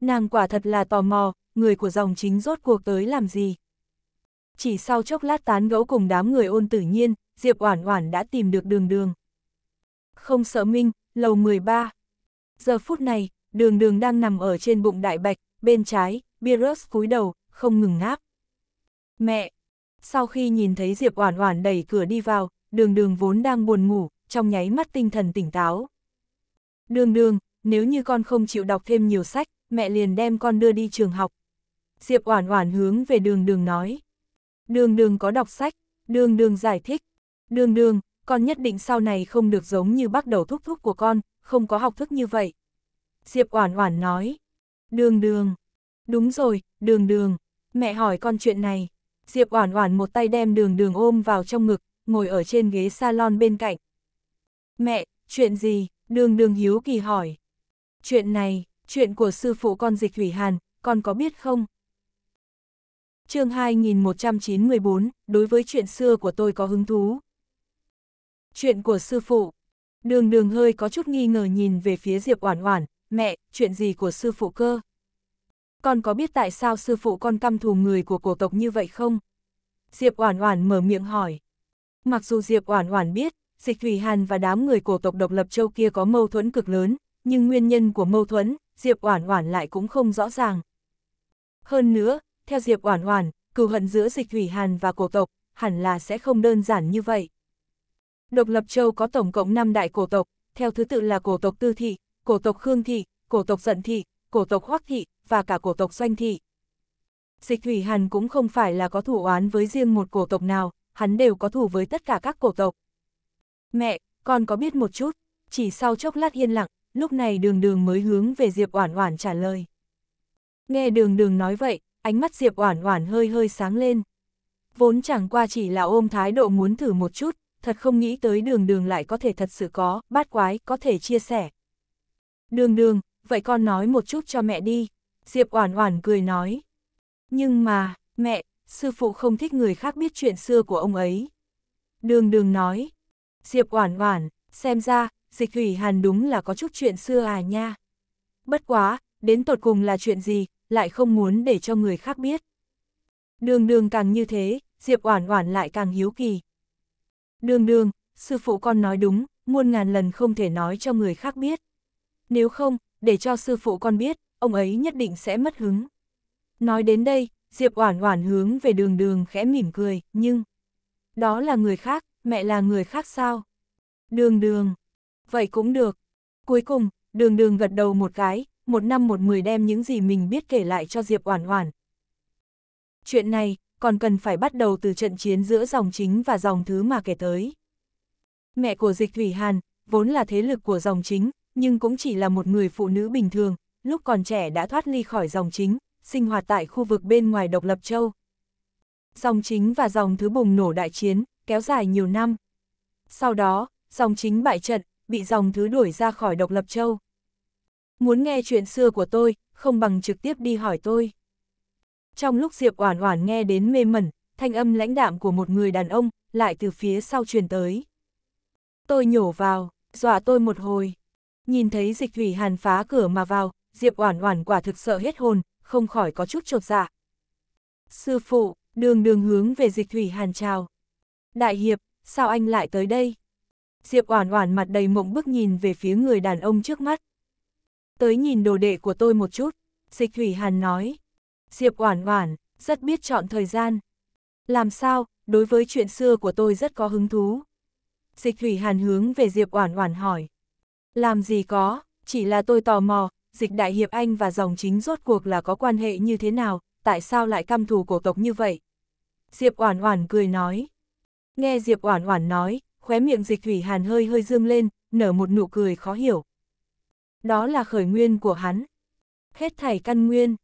Nàng quả thật là tò mò, người của dòng chính rốt cuộc tới làm gì. Chỉ sau chốc lát tán gẫu cùng đám người ôn tử nhiên, Diệp Oản Oản đã tìm được đường đường. Không sợ Minh, Lầu 13 Giờ phút này, đường đường đang nằm ở trên bụng đại bạch, bên trái, Beerus cúi đầu, không ngừng ngáp. Mẹ! Sau khi nhìn thấy Diệp Oản Oản đẩy cửa đi vào, đường đường vốn đang buồn ngủ, trong nháy mắt tinh thần tỉnh táo. Đường đường, nếu như con không chịu đọc thêm nhiều sách, mẹ liền đem con đưa đi trường học. Diệp Oản Oản hướng về đường đường nói. Đường đường có đọc sách, đường đường giải thích. Đường đường, con nhất định sau này không được giống như bắt đầu thúc thúc của con, không có học thức như vậy. Diệp Oản Oản nói, đường đường, đúng rồi, đường đường, mẹ hỏi con chuyện này. Diệp Oản Oản một tay đem đường đường ôm vào trong ngực, ngồi ở trên ghế salon bên cạnh. Mẹ, chuyện gì? Đường đường hiếu kỳ hỏi. Chuyện này, chuyện của sư phụ con dịch thủy hàn, con có biết không? chương 2194, đối với chuyện xưa của tôi có hứng thú, Chuyện của sư phụ. Đường đường hơi có chút nghi ngờ nhìn về phía Diệp Oản Oản, mẹ, chuyện gì của sư phụ cơ? Con có biết tại sao sư phụ con căm thù người của cổ tộc như vậy không? Diệp Oản Oản mở miệng hỏi. Mặc dù Diệp Oản Oản biết, Dịch Thủy Hàn và đám người cổ tộc độc lập châu kia có mâu thuẫn cực lớn, nhưng nguyên nhân của mâu thuẫn, Diệp Oản Oản lại cũng không rõ ràng. Hơn nữa, theo Diệp Oản Oản, cừu hận giữa Dịch Thủy Hàn và cổ tộc hẳn là sẽ không đơn giản như vậy. Độc lập châu có tổng cộng 5 đại cổ tộc, theo thứ tự là cổ tộc Tư Thị, cổ tộc Khương Thị, cổ tộc Dận Thị, cổ tộc Hoắc Thị, và cả cổ tộc Doanh Thị. Dịch Thủy Hàn cũng không phải là có thủ oán với riêng một cổ tộc nào, hắn đều có thủ với tất cả các cổ tộc. Mẹ, con có biết một chút, chỉ sau chốc lát yên lặng, lúc này đường đường mới hướng về Diệp Oản Oản trả lời. Nghe đường đường nói vậy, ánh mắt Diệp Oản Oản hơi hơi sáng lên. Vốn chẳng qua chỉ là ôm thái độ muốn thử một chút, thật không nghĩ tới đường đường lại có thể thật sự có, bát quái, có thể chia sẻ. Đường đường, vậy con nói một chút cho mẹ đi. Diệp Oản Oản cười nói. Nhưng mà, mẹ, sư phụ không thích người khác biết chuyện xưa của ông ấy. Đường đường nói. Diệp Oản Oản, xem ra, dịch hủy hàn đúng là có chút chuyện xưa à nha. Bất quá, đến tột cùng là chuyện gì, lại không muốn để cho người khác biết. Đường đường càng như thế, Diệp Oản Oản lại càng hiếu kỳ, Đương đương, sư phụ con nói đúng, muôn ngàn lần không thể nói cho người khác biết. Nếu không, để cho sư phụ con biết, ông ấy nhất định sẽ mất hứng. Nói đến đây, Diệp Oản Oản hướng về đường đường khẽ mỉm cười, nhưng... Đó là người khác, mẹ là người khác sao? Đường đường. Vậy cũng được. Cuối cùng, đường đường gật đầu một cái, một năm một mười đem những gì mình biết kể lại cho Diệp Oản Oản. Chuyện này, còn cần phải bắt đầu từ trận chiến giữa dòng chính và dòng thứ mà kể tới. Mẹ của Dịch Thủy Hàn, vốn là thế lực của dòng chính, nhưng cũng chỉ là một người phụ nữ bình thường, lúc còn trẻ đã thoát ly khỏi dòng chính, sinh hoạt tại khu vực bên ngoài độc lập châu. Dòng chính và dòng thứ bùng nổ đại chiến, kéo dài nhiều năm. Sau đó, dòng chính bại trận, bị dòng thứ đuổi ra khỏi độc lập châu. Muốn nghe chuyện xưa của tôi, không bằng trực tiếp đi hỏi tôi. Trong lúc Diệp Oản Oản nghe đến mê mẩn, thanh âm lãnh đạm của một người đàn ông lại từ phía sau truyền tới. Tôi nhổ vào, dọa tôi một hồi. Nhìn thấy Dịch Thủy Hàn phá cửa mà vào, Diệp Oản Oản quả thực sợ hết hồn, không khỏi có chút chột dạ. Sư phụ, Đường Đường hướng về Dịch Thủy Hàn chào. Đại hiệp, sao anh lại tới đây? Diệp Oản Oản mặt đầy mộng bức nhìn về phía người đàn ông trước mắt. Tới nhìn đồ đệ của tôi một chút, Dịch Thủy Hàn nói. Diệp Oản Oản, rất biết chọn thời gian. Làm sao, đối với chuyện xưa của tôi rất có hứng thú. Dịch Thủy Hàn hướng về Diệp Oản Oản hỏi. Làm gì có, chỉ là tôi tò mò, Dịch Đại Hiệp Anh và dòng chính rốt cuộc là có quan hệ như thế nào, tại sao lại căm thù cổ tộc như vậy? Diệp Oản Oản cười nói. Nghe Diệp Oản Oản nói, khóe miệng Dịch Thủy Hàn hơi hơi dương lên, nở một nụ cười khó hiểu. Đó là khởi nguyên của hắn. Hết thảy căn nguyên.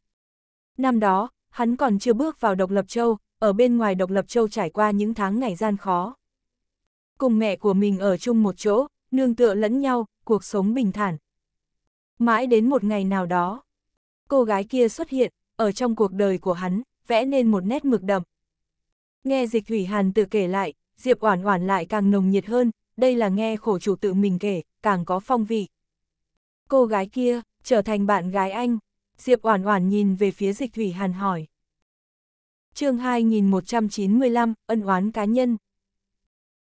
Năm đó, hắn còn chưa bước vào Độc Lập Châu, ở bên ngoài Độc Lập Châu trải qua những tháng ngày gian khó. Cùng mẹ của mình ở chung một chỗ, nương tựa lẫn nhau, cuộc sống bình thản. Mãi đến một ngày nào đó, cô gái kia xuất hiện, ở trong cuộc đời của hắn, vẽ nên một nét mực đậm. Nghe dịch thủy hàn tự kể lại, Diệp Oản Oản lại càng nồng nhiệt hơn, đây là nghe khổ chủ tự mình kể, càng có phong vị. Cô gái kia, trở thành bạn gái anh. Diệp Oản Oản nhìn về phía Dịch Thủy Hàn hỏi. Chương 2195, ân oán cá nhân.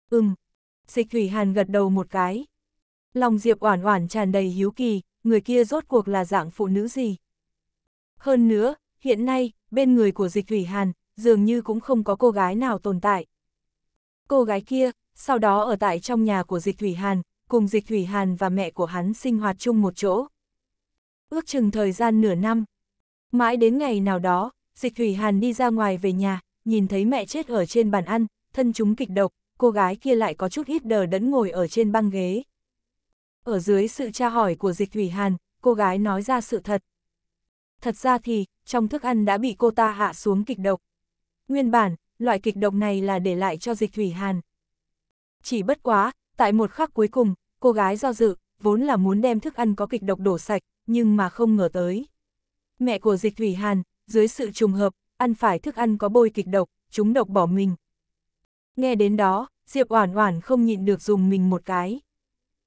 Ừm. Dịch Thủy Hàn gật đầu một cái. Lòng Diệp Oản Oản tràn đầy hiếu kỳ, người kia rốt cuộc là dạng phụ nữ gì? Hơn nữa, hiện nay, bên người của Dịch Thủy Hàn, dường như cũng không có cô gái nào tồn tại. Cô gái kia, sau đó ở tại trong nhà của Dịch Thủy Hàn, cùng Dịch Thủy Hàn và mẹ của hắn sinh hoạt chung một chỗ ước chừng thời gian nửa năm. Mãi đến ngày nào đó, Dịch Thủy Hàn đi ra ngoài về nhà, nhìn thấy mẹ chết ở trên bàn ăn, thân chúng kịch độc, cô gái kia lại có chút hít đờ đẫn ngồi ở trên băng ghế. Ở dưới sự tra hỏi của Dịch Thủy Hàn, cô gái nói ra sự thật. Thật ra thì, trong thức ăn đã bị cô ta hạ xuống kịch độc. Nguyên bản, loại kịch độc này là để lại cho Dịch Thủy Hàn. Chỉ bất quá, tại một khắc cuối cùng, cô gái do dự, vốn là muốn đem thức ăn có kịch độc đổ sạch, nhưng mà không ngờ tới. Mẹ của dịch thủy hàn, dưới sự trùng hợp, ăn phải thức ăn có bôi kịch độc, chúng độc bỏ mình. Nghe đến đó, Diệp Oản Oản không nhịn được dùng mình một cái.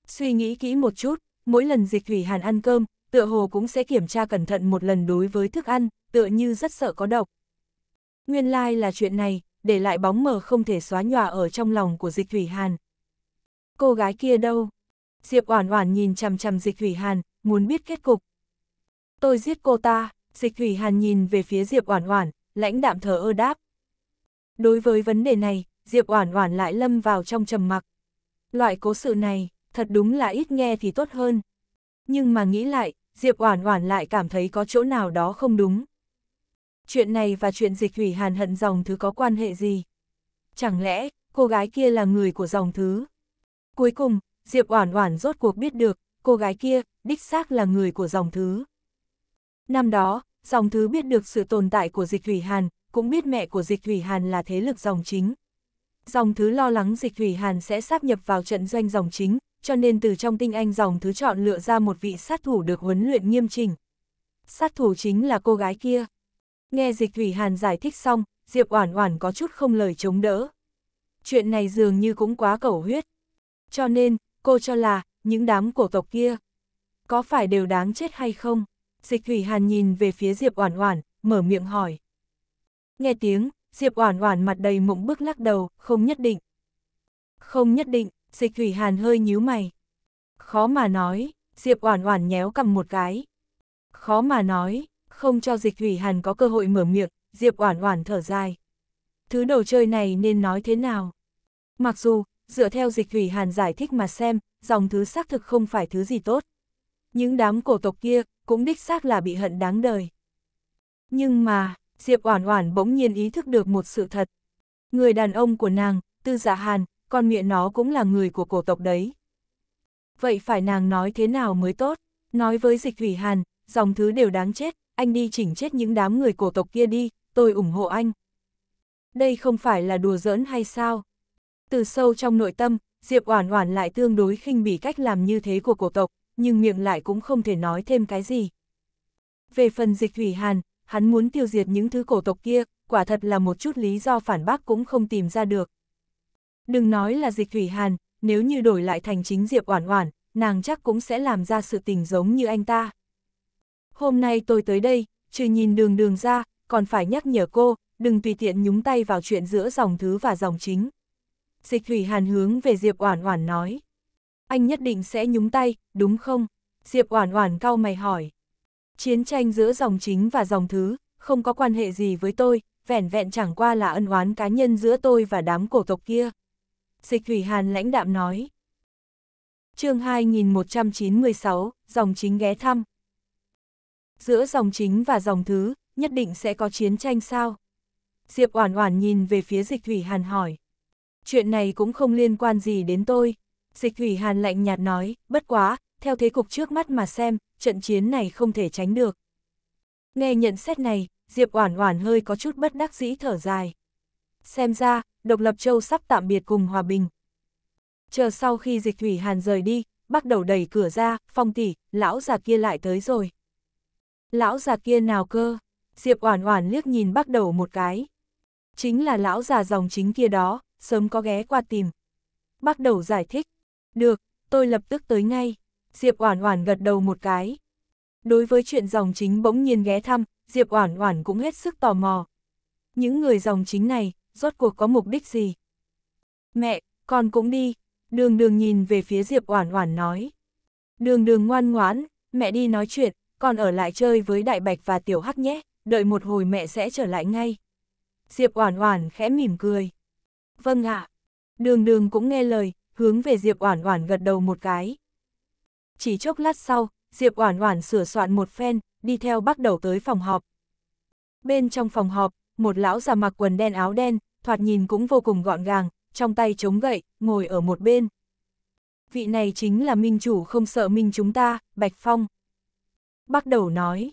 Suy nghĩ kỹ một chút, mỗi lần Dịch Thủy Hàn ăn cơm, tựa hồ cũng sẽ kiểm tra cẩn thận một lần đối với thức ăn, tựa như rất sợ có độc. Nguyên lai like là chuyện này, để lại bóng mờ không thể xóa nhòa ở trong lòng của Dịch Thủy Hàn. Cô gái kia đâu? Diệp Oản Oản nhìn chằm chằm Dịch Thủy Hàn, muốn biết kết cục. Tôi giết cô ta, dịch thủy hàn nhìn về phía Diệp Oản Oản, lãnh đạm thờ ơ đáp. Đối với vấn đề này, Diệp Oản Oản lại lâm vào trong trầm mặc. Loại cố sự này, thật đúng là ít nghe thì tốt hơn. Nhưng mà nghĩ lại, Diệp Oản Oản lại cảm thấy có chỗ nào đó không đúng. Chuyện này và chuyện dịch thủy hàn hận dòng thứ có quan hệ gì? Chẳng lẽ, cô gái kia là người của dòng thứ? Cuối cùng, Diệp Oản Oản rốt cuộc biết được, cô gái kia đích xác là người của dòng thứ. Năm đó, dòng thứ biết được sự tồn tại của dịch Thủy Hàn, cũng biết mẹ của dịch Thủy Hàn là thế lực dòng chính. Dòng thứ lo lắng dịch Thủy Hàn sẽ sáp nhập vào trận doanh dòng chính, cho nên từ trong tinh anh dòng thứ chọn lựa ra một vị sát thủ được huấn luyện nghiêm trình. Sát thủ chính là cô gái kia. Nghe dịch Thủy Hàn giải thích xong, Diệp Oản Oản có chút không lời chống đỡ. Chuyện này dường như cũng quá cẩu huyết. Cho nên, cô cho là, những đám cổ tộc kia, có phải đều đáng chết hay không? Dịch Thủy Hàn nhìn về phía Diệp Oản Oản, mở miệng hỏi. Nghe tiếng, Diệp Oản Oản mặt đầy mộng bức lắc đầu, không nhất định. Không nhất định, Dịch Thủy Hàn hơi nhíu mày. Khó mà nói, Diệp Oản Oản nhéo cầm một cái. Khó mà nói, không cho Dịch Thủy Hàn có cơ hội mở miệng, Diệp Oản Oản thở dài. Thứ đồ chơi này nên nói thế nào? Mặc dù, dựa theo Dịch Thủy Hàn giải thích mà xem, dòng thứ xác thực không phải thứ gì tốt những đám cổ tộc kia cũng đích xác là bị hận đáng đời. Nhưng mà, Diệp Oản Oản bỗng nhiên ý thức được một sự thật. Người đàn ông của nàng, Tư Dạ Hàn, con miệng nó cũng là người của cổ tộc đấy. Vậy phải nàng nói thế nào mới tốt? Nói với Dịch Thủy Hàn, dòng thứ đều đáng chết, anh đi chỉnh chết những đám người cổ tộc kia đi, tôi ủng hộ anh. Đây không phải là đùa giỡn hay sao? Từ sâu trong nội tâm, Diệp Oản Oản lại tương đối khinh bỉ cách làm như thế của cổ tộc, nhưng miệng lại cũng không thể nói thêm cái gì. Về phần dịch thủy hàn, hắn muốn tiêu diệt những thứ cổ tộc kia, quả thật là một chút lý do phản bác cũng không tìm ra được. Đừng nói là dịch thủy hàn, nếu như đổi lại thành chính Diệp Oản Oản, nàng chắc cũng sẽ làm ra sự tình giống như anh ta. Hôm nay tôi tới đây, trừ nhìn đường đường ra, còn phải nhắc nhở cô, đừng tùy tiện nhúng tay vào chuyện giữa dòng thứ và dòng chính. Dịch Thủy Hàn hướng về Diệp Oản Oản nói anh nhất định sẽ nhúng tay, đúng không? Diệp Oản Oản cau mày hỏi. Chiến tranh giữa dòng chính và dòng thứ, không có quan hệ gì với tôi, vẻn vẹn chẳng qua là ân oán cá nhân giữa tôi và đám cổ tộc kia. Dịch Thủy Hàn lãnh đạm nói. chương 2196, dòng chính ghé thăm. Giữa dòng chính và dòng thứ, nhất định sẽ có chiến tranh sao? Diệp Oản Oản nhìn về phía Dịch Thủy Hàn hỏi. Chuyện này cũng không liên quan gì đến tôi. Dịch Thủy Hàn lạnh nhạt nói, bất quá, theo thế cục trước mắt mà xem, trận chiến này không thể tránh được. Nghe nhận xét này, Diệp Oản Oản hơi có chút bất đắc dĩ thở dài. Xem ra, Độc Lập Châu sắp tạm biệt cùng hòa bình. Chờ sau khi Dịch Thủy Hàn rời đi, bắt đầu đẩy cửa ra, "Phong tỷ, lão già kia lại tới rồi." "Lão già kia nào cơ?" Diệp Oản Oản liếc nhìn bắt đầu một cái. Chính là lão già dòng chính kia đó, sớm có ghé qua tìm. Bắt đầu giải thích, được, tôi lập tức tới ngay. Diệp Oản Oản gật đầu một cái. Đối với chuyện dòng chính bỗng nhiên ghé thăm, Diệp Oản Oản cũng hết sức tò mò. Những người dòng chính này, rốt cuộc có mục đích gì? Mẹ, con cũng đi. Đường đường nhìn về phía Diệp Oản Oản nói. Đường đường ngoan ngoãn, mẹ đi nói chuyện, con ở lại chơi với Đại Bạch và Tiểu Hắc nhé, đợi một hồi mẹ sẽ trở lại ngay. Diệp Oản Oản khẽ mỉm cười. Vâng ạ. Đường đường cũng nghe lời, hướng về Diệp Oản Oản gật đầu một cái. Chỉ chốc lát sau, Diệp Oản Oản sửa soạn một phen, đi theo bắt đầu tới phòng họp. Bên trong phòng họp, một lão già mặc quần đen áo đen, thoạt nhìn cũng vô cùng gọn gàng, trong tay chống gậy, ngồi ở một bên. Vị này chính là minh chủ không sợ minh chúng ta, Bạch Phong. Bắt đầu nói.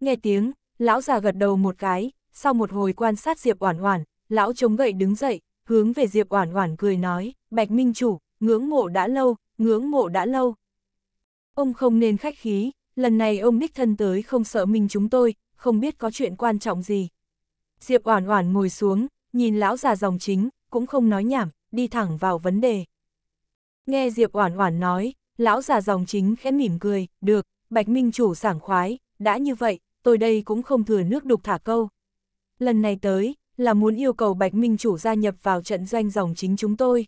Nghe tiếng, lão già gật đầu một cái, sau một hồi quan sát Diệp Oản Oản, lão chống gậy đứng dậy, hướng về Diệp Oản Oản cười nói. Bạch Minh Chủ, ngưỡng mộ đã lâu, ngưỡng mộ đã lâu. Ông không nên khách khí, lần này ông đích thân tới không sợ mình chúng tôi, không biết có chuyện quan trọng gì. Diệp Oản Oản ngồi xuống, nhìn lão già dòng chính, cũng không nói nhảm, đi thẳng vào vấn đề. Nghe Diệp Oản Oản nói, lão già dòng chính khẽ mỉm cười, "Được, Bạch Minh chủ sảng khoái, đã như vậy, tôi đây cũng không thừa nước đục thả câu. Lần này tới, là muốn yêu cầu Bạch Minh chủ gia nhập vào trận doanh dòng chính chúng tôi.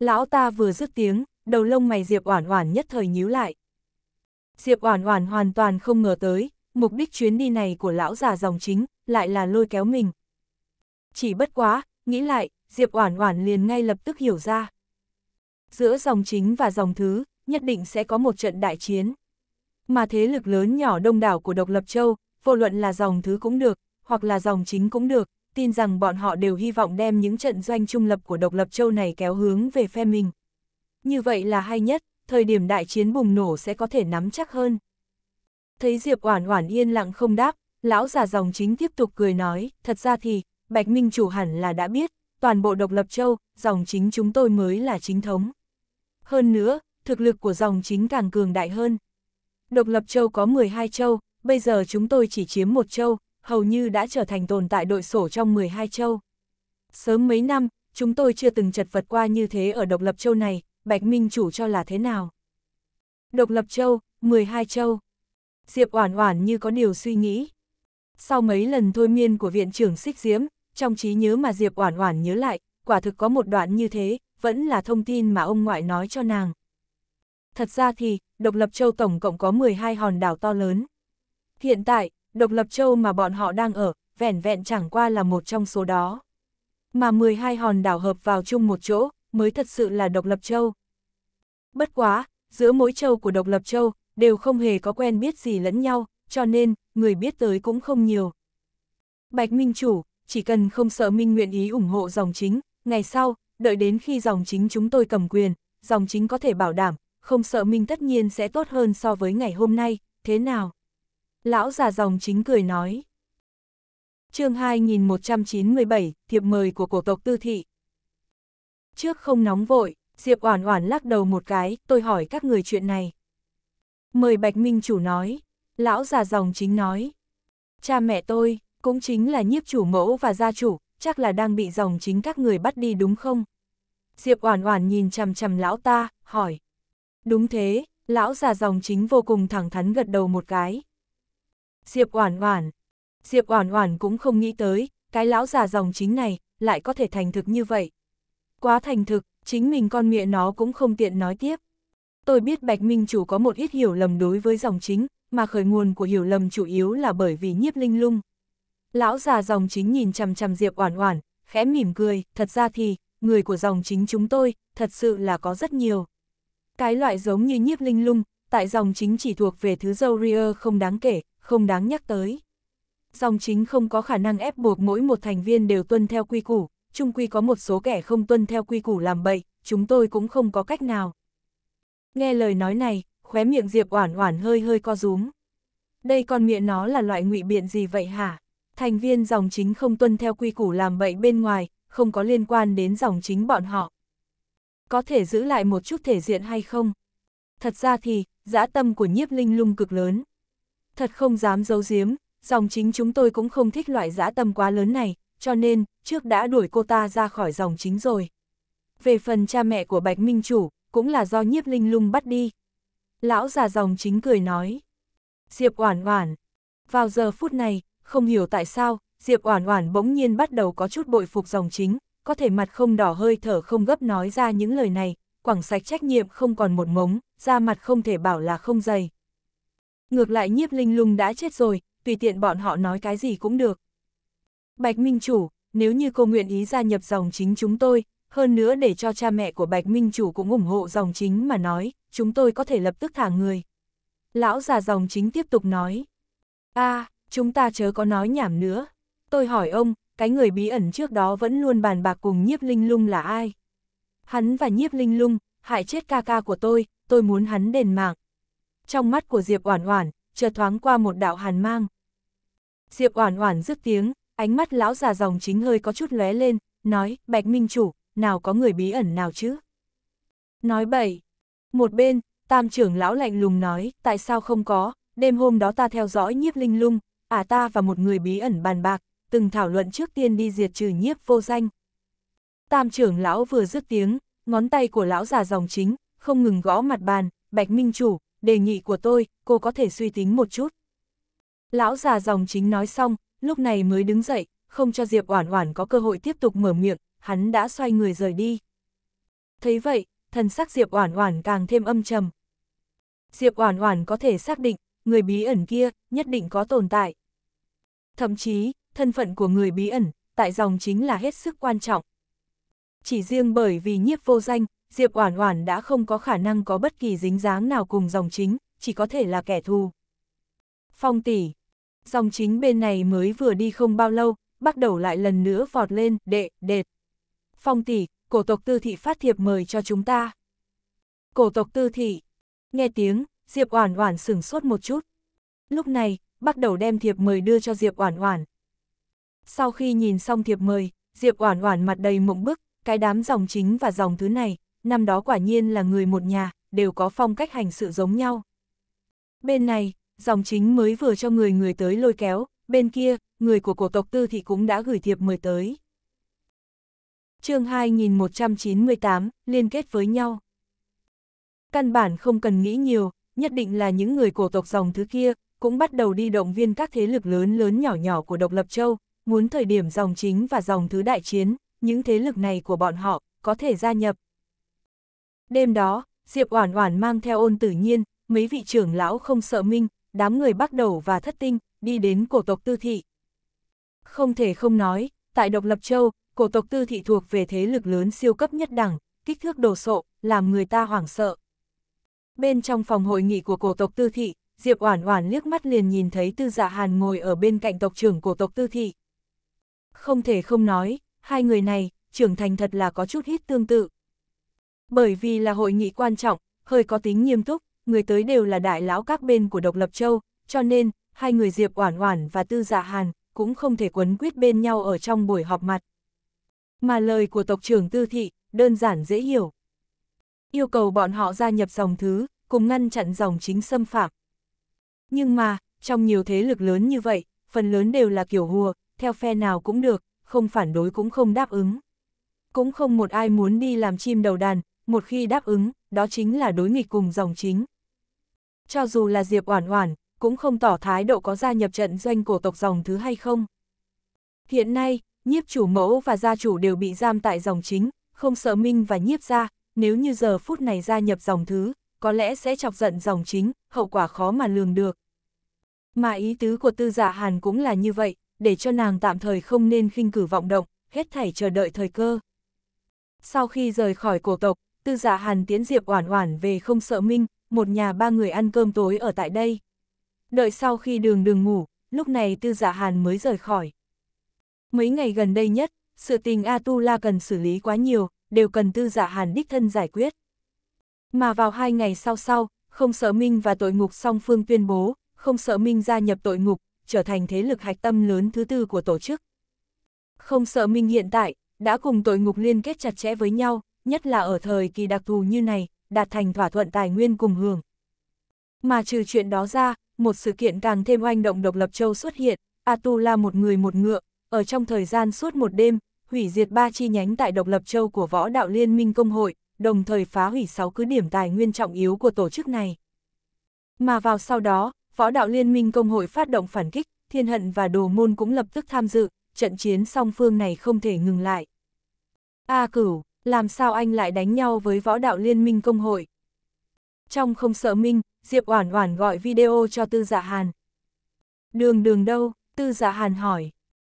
Lão ta vừa dứt tiếng, đầu lông mày Diệp Oản Oản nhất thời nhíu lại. Diệp Oản Oản hoàn toàn không ngờ tới, mục đích chuyến đi này của lão già dòng chính lại là lôi kéo mình. Chỉ bất quá, nghĩ lại, Diệp Oản Oản liền ngay lập tức hiểu ra. Giữa dòng chính và dòng thứ, nhất định sẽ có một trận đại chiến. Mà thế lực lớn nhỏ đông đảo của Độc Lập Châu, vô luận là dòng thứ cũng được, hoặc là dòng chính cũng được, tin rằng bọn họ đều hy vọng đem những trận doanh trung lập của độc lập châu này kéo hướng về phe mình. Như vậy là hay nhất, thời điểm đại chiến bùng nổ sẽ có thể nắm chắc hơn. Thấy Diệp Oản Oản yên lặng không đáp, lão già dòng chính tiếp tục cười nói, thật ra thì, Bạch Minh chủ hẳn là đã biết, toàn bộ độc lập châu, dòng chính chúng tôi mới là chính thống. Hơn nữa, thực lực của dòng chính càng cường đại hơn. Độc lập châu có 12 châu, bây giờ chúng tôi chỉ chiếm một châu, hầu như đã trở thành tồn tại đội sổ trong 12 châu. Sớm mấy năm, chúng tôi chưa từng chật vật qua như thế ở độc lập châu này, Bạch Minh chủ cho là thế nào. Độc lập châu, 12 châu. Diệp Oản Oản như có điều suy nghĩ. Sau mấy lần thôi miên của viện trưởng Xích Diễm, trong trí nhớ mà Diệp Oản Oản nhớ lại, quả thực có một đoạn như thế, vẫn là thông tin mà ông ngoại nói cho nàng. Thật ra thì, độc lập châu tổng cộng có 12 hòn đảo to lớn. Hiện tại, độc lập châu mà bọn họ đang ở, vẻn vẹn chẳng qua là một trong số đó. Mà 12 hòn đảo hợp vào chung một chỗ, mới thật sự là độc lập châu. Bất quá, giữa mỗi châu của độc lập châu, đều không hề có quen biết gì lẫn nhau, cho nên, người biết tới cũng không nhiều. Bạch Minh Chủ, chỉ cần không sợ Minh nguyện ý ủng hộ dòng chính, ngày sau, đợi đến khi dòng chính chúng tôi cầm quyền, dòng chính có thể bảo đảm, không sợ Minh tất nhiên sẽ tốt hơn so với ngày hôm nay, thế nào? Lão già dòng chính cười nói. chương 2197, thiệp mời của cổ tộc tư thị. Trước không nóng vội, Diệp Oản Oản lắc đầu một cái, tôi hỏi các người chuyện này. Mời Bạch Minh chủ nói, lão già dòng chính nói. Cha mẹ tôi, cũng chính là nhiếp chủ mẫu và gia chủ, chắc là đang bị dòng chính các người bắt đi đúng không? Diệp Oản Oản nhìn chằm chằm lão ta, hỏi. Đúng thế, lão già dòng chính vô cùng thẳng thắn gật đầu một cái. Diệp Oản Oản. Diệp Oản Oản cũng không nghĩ tới, cái lão già dòng chính này lại có thể thành thực như vậy. Quá thành thực, chính mình con mẹ nó cũng không tiện nói tiếp. Tôi biết Bạch Minh chủ có một ít hiểu lầm đối với dòng chính, mà khởi nguồn của hiểu lầm chủ yếu là bởi vì Nhiếp Linh Lung. Lão già dòng chính nhìn chằm chằm Diệp Oản Oản, khẽ mỉm cười, thật ra thì, người của dòng chính chúng tôi, thật sự là có rất nhiều. Cái loại giống như Nhiếp Linh Lung, tại dòng chính chỉ thuộc về thứ dâu không đáng kể, không đáng nhắc tới. Dòng chính không có khả năng ép buộc mỗi một thành viên đều tuân theo quy củ, chung quy có một số kẻ không tuân theo quy củ làm bậy, chúng tôi cũng không có cách nào. Nghe lời nói này, khóe miệng Diệp Oản Oản hơi hơi co rúm. Đây con miệng nó là loại ngụy biện gì vậy hả? Thành viên dòng chính không tuân theo quy củ làm bậy bên ngoài, không có liên quan đến dòng chính bọn họ. Có thể giữ lại một chút thể diện hay không? Thật ra thì, dã tâm của nhiếp linh lung cực lớn, Thật không dám giấu giếm, dòng chính chúng tôi cũng không thích loại dã tâm quá lớn này, cho nên, trước đã đuổi cô ta ra khỏi dòng chính rồi. Về phần cha mẹ của Bạch Minh Chủ, cũng là do nhiếp linh lung bắt đi. Lão già dòng chính cười nói. Diệp Oản Oản. Vào giờ phút này, không hiểu tại sao, Diệp Oản Oản bỗng nhiên bắt đầu có chút bội phục dòng chính, có thể mặt không đỏ hơi thở không gấp nói ra những lời này, quảng sạch trách nhiệm không còn một mống, da mặt không thể bảo là không dày. Ngược lại nhiếp linh lung đã chết rồi, tùy tiện bọn họ nói cái gì cũng được. Bạch Minh Chủ, nếu như cô nguyện ý gia nhập dòng chính chúng tôi, hơn nữa để cho cha mẹ của Bạch Minh Chủ cũng ủng hộ dòng chính mà nói, chúng tôi có thể lập tức thả người. Lão già dòng chính tiếp tục nói. a à, chúng ta chớ có nói nhảm nữa. Tôi hỏi ông, cái người bí ẩn trước đó vẫn luôn bàn bạc cùng nhiếp linh lung là ai? Hắn và nhiếp linh lung, hại chết ca ca của tôi, tôi muốn hắn đền mạng trong mắt của Diệp Oản Oản chợt thoáng qua một đạo hàn mang. Diệp Oản Oản rứt tiếng, ánh mắt lão già dòng chính hơi có chút lóe lên, nói, Bạch Minh Chủ, nào có người bí ẩn nào chứ? Nói bậy. Một bên, tam trưởng lão lạnh lùng nói, tại sao không có, đêm hôm đó ta theo dõi nhiếp linh lung, à ta và một người bí ẩn bàn bạc, từng thảo luận trước tiên đi diệt trừ nhiếp vô danh. Tam trưởng lão vừa dứt tiếng, ngón tay của lão già dòng chính, không ngừng gõ mặt bàn, Bạch Minh Chủ, đề nghị của tôi, cô có thể suy tính một chút. Lão già dòng chính nói xong, lúc này mới đứng dậy, không cho Diệp Oản Oản có cơ hội tiếp tục mở miệng, hắn đã xoay người rời đi. Thấy vậy, thần sắc Diệp Oản Oản càng thêm âm trầm. Diệp Oản Oản có thể xác định, người bí ẩn kia nhất định có tồn tại. Thậm chí, thân phận của người bí ẩn tại dòng chính là hết sức quan trọng. Chỉ riêng bởi vì nhiếp vô danh, Diệp Oản Oản đã không có khả năng có bất kỳ dính dáng nào cùng dòng chính, chỉ có thể là kẻ thù. Phong tỷ, dòng chính bên này mới vừa đi không bao lâu, bắt đầu lại lần nữa vọt lên, đệ, đệt. Phong tỷ, cổ tộc tư thị phát thiệp mời cho chúng ta. Cổ tộc tư thị, nghe tiếng, Diệp Oản Oản sửng sốt một chút. Lúc này, bắt đầu đem thiệp mời đưa cho Diệp Oản Oản. Sau khi nhìn xong thiệp mời, Diệp Oản Oản mặt đầy mộng bức, cái đám dòng chính và dòng thứ này, năm đó quả nhiên là người một nhà, đều có phong cách hành sự giống nhau. Bên này, dòng chính mới vừa cho người người tới lôi kéo, bên kia, người của cổ tộc tư thì cũng đã gửi thiệp mời tới. chương 2198, liên kết với nhau. Căn bản không cần nghĩ nhiều, nhất định là những người cổ tộc dòng thứ kia, cũng bắt đầu đi động viên các thế lực lớn lớn nhỏ nhỏ của độc lập châu, muốn thời điểm dòng chính và dòng thứ đại chiến, những thế lực này của bọn họ, có thể gia nhập, Đêm đó, Diệp Oản Oản mang theo ôn tử nhiên, mấy vị trưởng lão không sợ minh, đám người bắt đầu và thất tinh, đi đến cổ tộc tư thị. Không thể không nói, tại độc lập châu, cổ tộc tư thị thuộc về thế lực lớn siêu cấp nhất đẳng, kích thước đồ sộ, làm người ta hoảng sợ. Bên trong phòng hội nghị của cổ tộc tư thị, Diệp Oản Oản liếc mắt liền nhìn thấy Tư Dạ Hàn ngồi ở bên cạnh tộc trưởng cổ tộc Tư thị. Không thể không nói, hai người này trưởng thành thật là có chút hít tương tự. Bởi vì là hội nghị quan trọng, hơi có tính nghiêm túc, người tới đều là đại lão các bên của độc lập châu, cho nên, hai người Diệp Oản Oản và Tư Dạ Hàn cũng không thể quấn quyết bên nhau ở trong buổi họp mặt. Mà lời của tộc trưởng Tư Thị, đơn giản dễ hiểu. Yêu cầu bọn họ gia nhập dòng thứ, cùng ngăn chặn dòng chính xâm phạm. Nhưng mà, trong nhiều thế lực lớn như vậy, phần lớn đều là kiểu hùa, theo phe nào cũng được, không phản đối cũng không đáp ứng. Cũng không một ai muốn đi làm chim đầu đàn, một khi đáp ứng, đó chính là đối nghịch cùng dòng chính. Cho dù là Diệp Oản Oản, cũng không tỏ thái độ có gia nhập trận doanh cổ tộc dòng thứ hay không. Hiện nay, nhiếp chủ mẫu và gia chủ đều bị giam tại dòng chính, không sợ Minh và nhiếp gia, nếu như giờ phút này gia nhập dòng thứ, có lẽ sẽ chọc giận dòng chính, hậu quả khó mà lường được. Mà ý tứ của tư giả dạ Hàn cũng là như vậy, để cho nàng tạm thời không nên khinh cử vọng động, hết thảy chờ đợi thời cơ. Sau khi rời khỏi cổ tộc, Tư giả dạ Hàn tiến Diệp Oản Oản về không sợ Minh, một nhà ba người ăn cơm tối ở tại đây. Đợi sau khi đường đường ngủ, lúc này Tư giả dạ Hàn mới rời khỏi. Mấy ngày gần đây nhất, sự tình A Tu La cần xử lý quá nhiều, đều cần Tư giả dạ Hàn đích thân giải quyết. Mà vào hai ngày sau sau, không sợ Minh và tội ngục song phương tuyên bố, không sợ Minh gia nhập tội ngục, trở thành thế lực hạch tâm lớn thứ tư của tổ chức. Không sợ Minh hiện tại, đã cùng tội ngục liên kết chặt chẽ với nhau, nhất là ở thời kỳ đặc thù như này, đạt thành thỏa thuận tài nguyên cùng hưởng. Mà trừ chuyện đó ra, một sự kiện càng thêm oanh động độc lập châu xuất hiện, Atula một người một ngựa, ở trong thời gian suốt một đêm, hủy diệt ba chi nhánh tại độc lập châu của võ đạo liên minh công hội, đồng thời phá hủy sáu cứ điểm tài nguyên trọng yếu của tổ chức này. Mà vào sau đó, võ đạo liên minh công hội phát động phản kích, thiên hận và đồ môn cũng lập tức tham dự, trận chiến song phương này không thể ngừng lại. A cửu làm sao anh lại đánh nhau với võ đạo liên minh công hội. Trong không sợ minh, Diệp Oản Oản gọi video cho Tư Dạ Hàn. Đường đường đâu? Tư Dạ Hàn hỏi.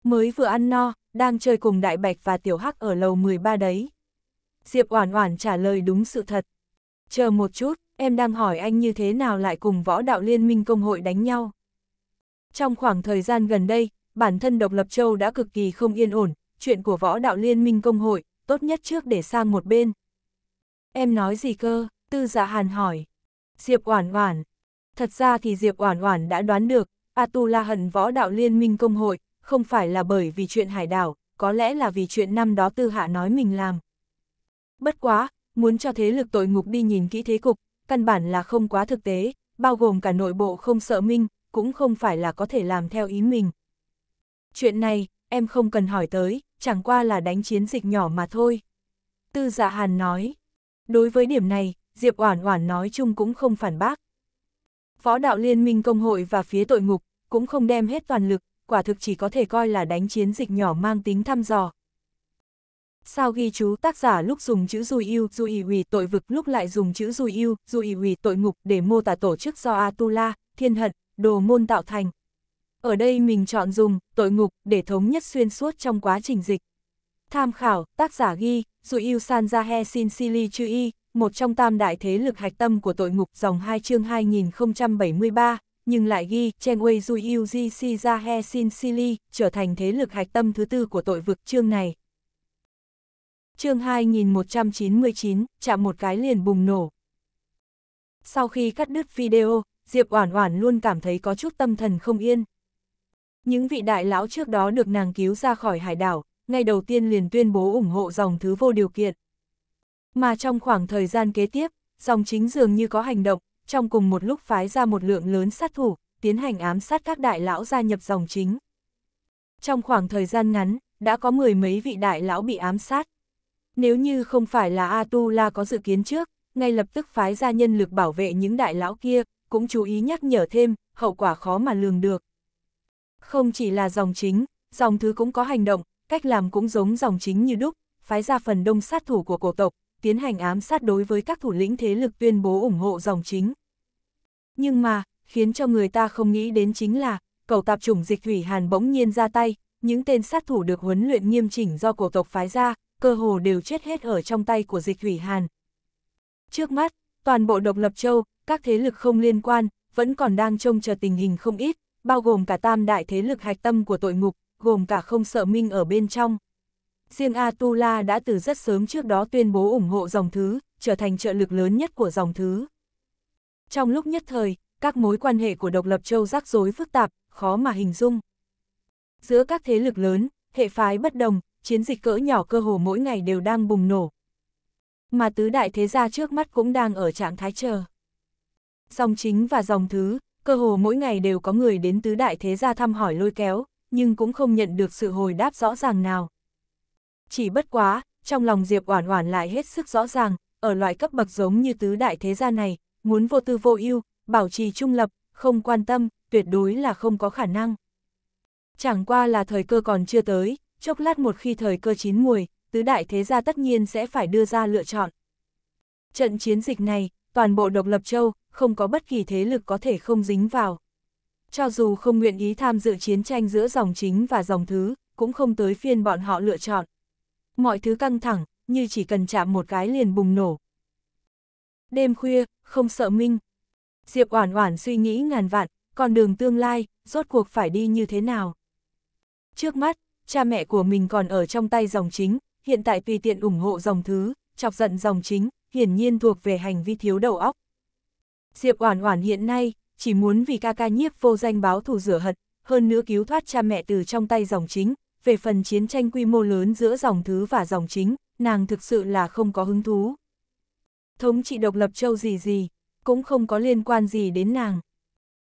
Mới vừa ăn no, đang chơi cùng Đại Bạch và Tiểu Hắc ở lầu 13 đấy. Diệp Oản Oản trả lời đúng sự thật. Chờ một chút, em đang hỏi anh như thế nào lại cùng võ đạo liên minh công hội đánh nhau. Trong khoảng thời gian gần đây, bản thân Độc Lập Châu đã cực kỳ không yên ổn, chuyện của võ đạo liên minh công hội, tốt nhất trước để sang một bên. Em nói gì cơ? Tư Dạ Hàn hỏi. Diệp Oản Oản. Thật ra thì Diệp Oản Oản đã đoán được, Atula hận võ đạo liên minh công hội, không phải là bởi vì chuyện hải đảo, có lẽ là vì chuyện năm đó Tư Hạ nói mình làm. Bất quá, muốn cho thế lực tội ngục đi nhìn kỹ thế cục, căn bản là không quá thực tế, bao gồm cả nội bộ không sợ minh, cũng không phải là có thể làm theo ý mình. Chuyện này, em không cần hỏi tới chẳng qua là đánh chiến dịch nhỏ mà thôi. Tư dạ hàn nói, đối với điểm này, Diệp Oản Oản nói chung cũng không phản bác. Võ đạo liên minh công hội và phía tội ngục cũng không đem hết toàn lực, quả thực chỉ có thể coi là đánh chiến dịch nhỏ mang tính thăm dò. Sao ghi chú tác giả lúc dùng chữ dùi yêu, dùi hủy tội vực lúc lại dùng chữ dùi yêu, dùi hủy tội ngục để mô tả tổ chức do Atula, thiên hận, đồ môn tạo thành. Ở đây mình chọn dùng tội ngục để thống nhất xuyên suốt trong quá trình dịch. Tham khảo, tác giả ghi, san Yuyu sili Shinsili y một trong tam đại thế lực hạch tâm của tội ngục dòng 2 chương 2073, nhưng lại ghi Chen Wei Yuyu Ji Jahe sili trở thành thế lực hạch tâm thứ tư của tội vực chương này. Chương 2199, chạm một cái liền bùng nổ. Sau khi cắt đứt video, Diệp Oản Oản luôn cảm thấy có chút tâm thần không yên, những vị đại lão trước đó được nàng cứu ra khỏi hải đảo, ngay đầu tiên liền tuyên bố ủng hộ dòng thứ vô điều kiện. Mà trong khoảng thời gian kế tiếp, dòng chính dường như có hành động, trong cùng một lúc phái ra một lượng lớn sát thủ, tiến hành ám sát các đại lão gia nhập dòng chính. Trong khoảng thời gian ngắn, đã có mười mấy vị đại lão bị ám sát. Nếu như không phải là Atula có dự kiến trước, ngay lập tức phái ra nhân lực bảo vệ những đại lão kia, cũng chú ý nhắc nhở thêm, hậu quả khó mà lường được. Không chỉ là dòng chính, dòng thứ cũng có hành động, cách làm cũng giống dòng chính như đúc, phái ra phần đông sát thủ của cổ tộc, tiến hành ám sát đối với các thủ lĩnh thế lực tuyên bố ủng hộ dòng chính. Nhưng mà, khiến cho người ta không nghĩ đến chính là, cầu tạp chủng dịch thủy hàn bỗng nhiên ra tay, những tên sát thủ được huấn luyện nghiêm chỉnh do cổ tộc phái ra, cơ hồ đều chết hết ở trong tay của dịch thủy hàn. Trước mắt, toàn bộ độc lập châu, các thế lực không liên quan, vẫn còn đang trông chờ tình hình không ít, bao gồm cả tam đại thế lực hạch tâm của tội ngục, gồm cả không sợ minh ở bên trong. Riêng Atula đã từ rất sớm trước đó tuyên bố ủng hộ dòng thứ, trở thành trợ lực lớn nhất của dòng thứ. Trong lúc nhất thời, các mối quan hệ của độc lập châu rắc rối phức tạp, khó mà hình dung. Giữa các thế lực lớn, hệ phái bất đồng, chiến dịch cỡ nhỏ cơ hồ mỗi ngày đều đang bùng nổ. Mà tứ đại thế gia trước mắt cũng đang ở trạng thái chờ. Dòng chính và dòng thứ, cơ hồ mỗi ngày đều có người đến tứ đại thế gia thăm hỏi lôi kéo, nhưng cũng không nhận được sự hồi đáp rõ ràng nào. Chỉ bất quá, trong lòng Diệp Oản Oản lại hết sức rõ ràng, ở loại cấp bậc giống như tứ đại thế gia này, muốn vô tư vô ưu, bảo trì trung lập, không quan tâm, tuyệt đối là không có khả năng. Chẳng qua là thời cơ còn chưa tới, chốc lát một khi thời cơ chín muồi, tứ đại thế gia tất nhiên sẽ phải đưa ra lựa chọn. Trận chiến dịch này, toàn bộ độc lập châu, không có bất kỳ thế lực có thể không dính vào. Cho dù không nguyện ý tham dự chiến tranh giữa dòng chính và dòng thứ, cũng không tới phiên bọn họ lựa chọn. Mọi thứ căng thẳng, như chỉ cần chạm một cái liền bùng nổ. Đêm khuya, không sợ minh. Diệp Oản Oản suy nghĩ ngàn vạn, con đường tương lai, rốt cuộc phải đi như thế nào. Trước mắt, cha mẹ của mình còn ở trong tay dòng chính, hiện tại tùy tiện ủng hộ dòng thứ, chọc giận dòng chính, hiển nhiên thuộc về hành vi thiếu đầu óc, Diệp Oản Oản hiện nay chỉ muốn vì ca ca nhiếp vô danh báo thù rửa hận, hơn nữa cứu thoát cha mẹ từ trong tay dòng chính, về phần chiến tranh quy mô lớn giữa dòng thứ và dòng chính, nàng thực sự là không có hứng thú. Thống trị độc lập châu gì gì, cũng không có liên quan gì đến nàng.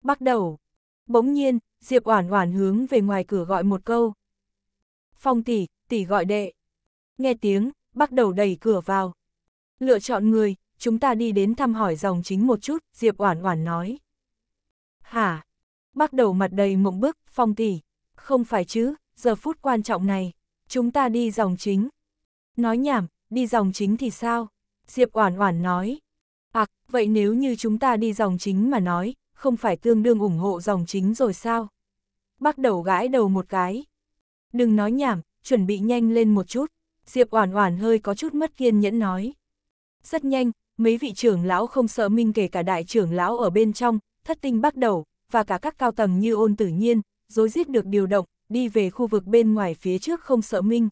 Bắt đầu. Bỗng nhiên, Diệp Oản Oản hướng về ngoài cửa gọi một câu. Phong tỷ, tỷ gọi đệ. Nghe tiếng, bắt đầu đẩy cửa vào. Lựa chọn người, chúng ta đi đến thăm hỏi dòng chính một chút, Diệp Oản Oản nói. Hả? Bắt đầu mặt đầy mộng bức, phong tỷ, không phải chứ, giờ phút quan trọng này, chúng ta đi dòng chính. Nói nhảm, đi dòng chính thì sao? Diệp Oản Oản nói. Ặc, à, vậy nếu như chúng ta đi dòng chính mà nói, không phải tương đương ủng hộ dòng chính rồi sao? Bắt đầu gãi đầu một cái. Đừng nói nhảm, chuẩn bị nhanh lên một chút. Diệp Oản Oản hơi có chút mất kiên nhẫn nói. Rất nhanh, mấy vị trưởng lão không sợ minh kể cả đại trưởng lão ở bên trong, thất tinh bắt đầu, và cả các cao tầng như ôn tử nhiên, dối giết được điều động, đi về khu vực bên ngoài phía trước không sợ minh.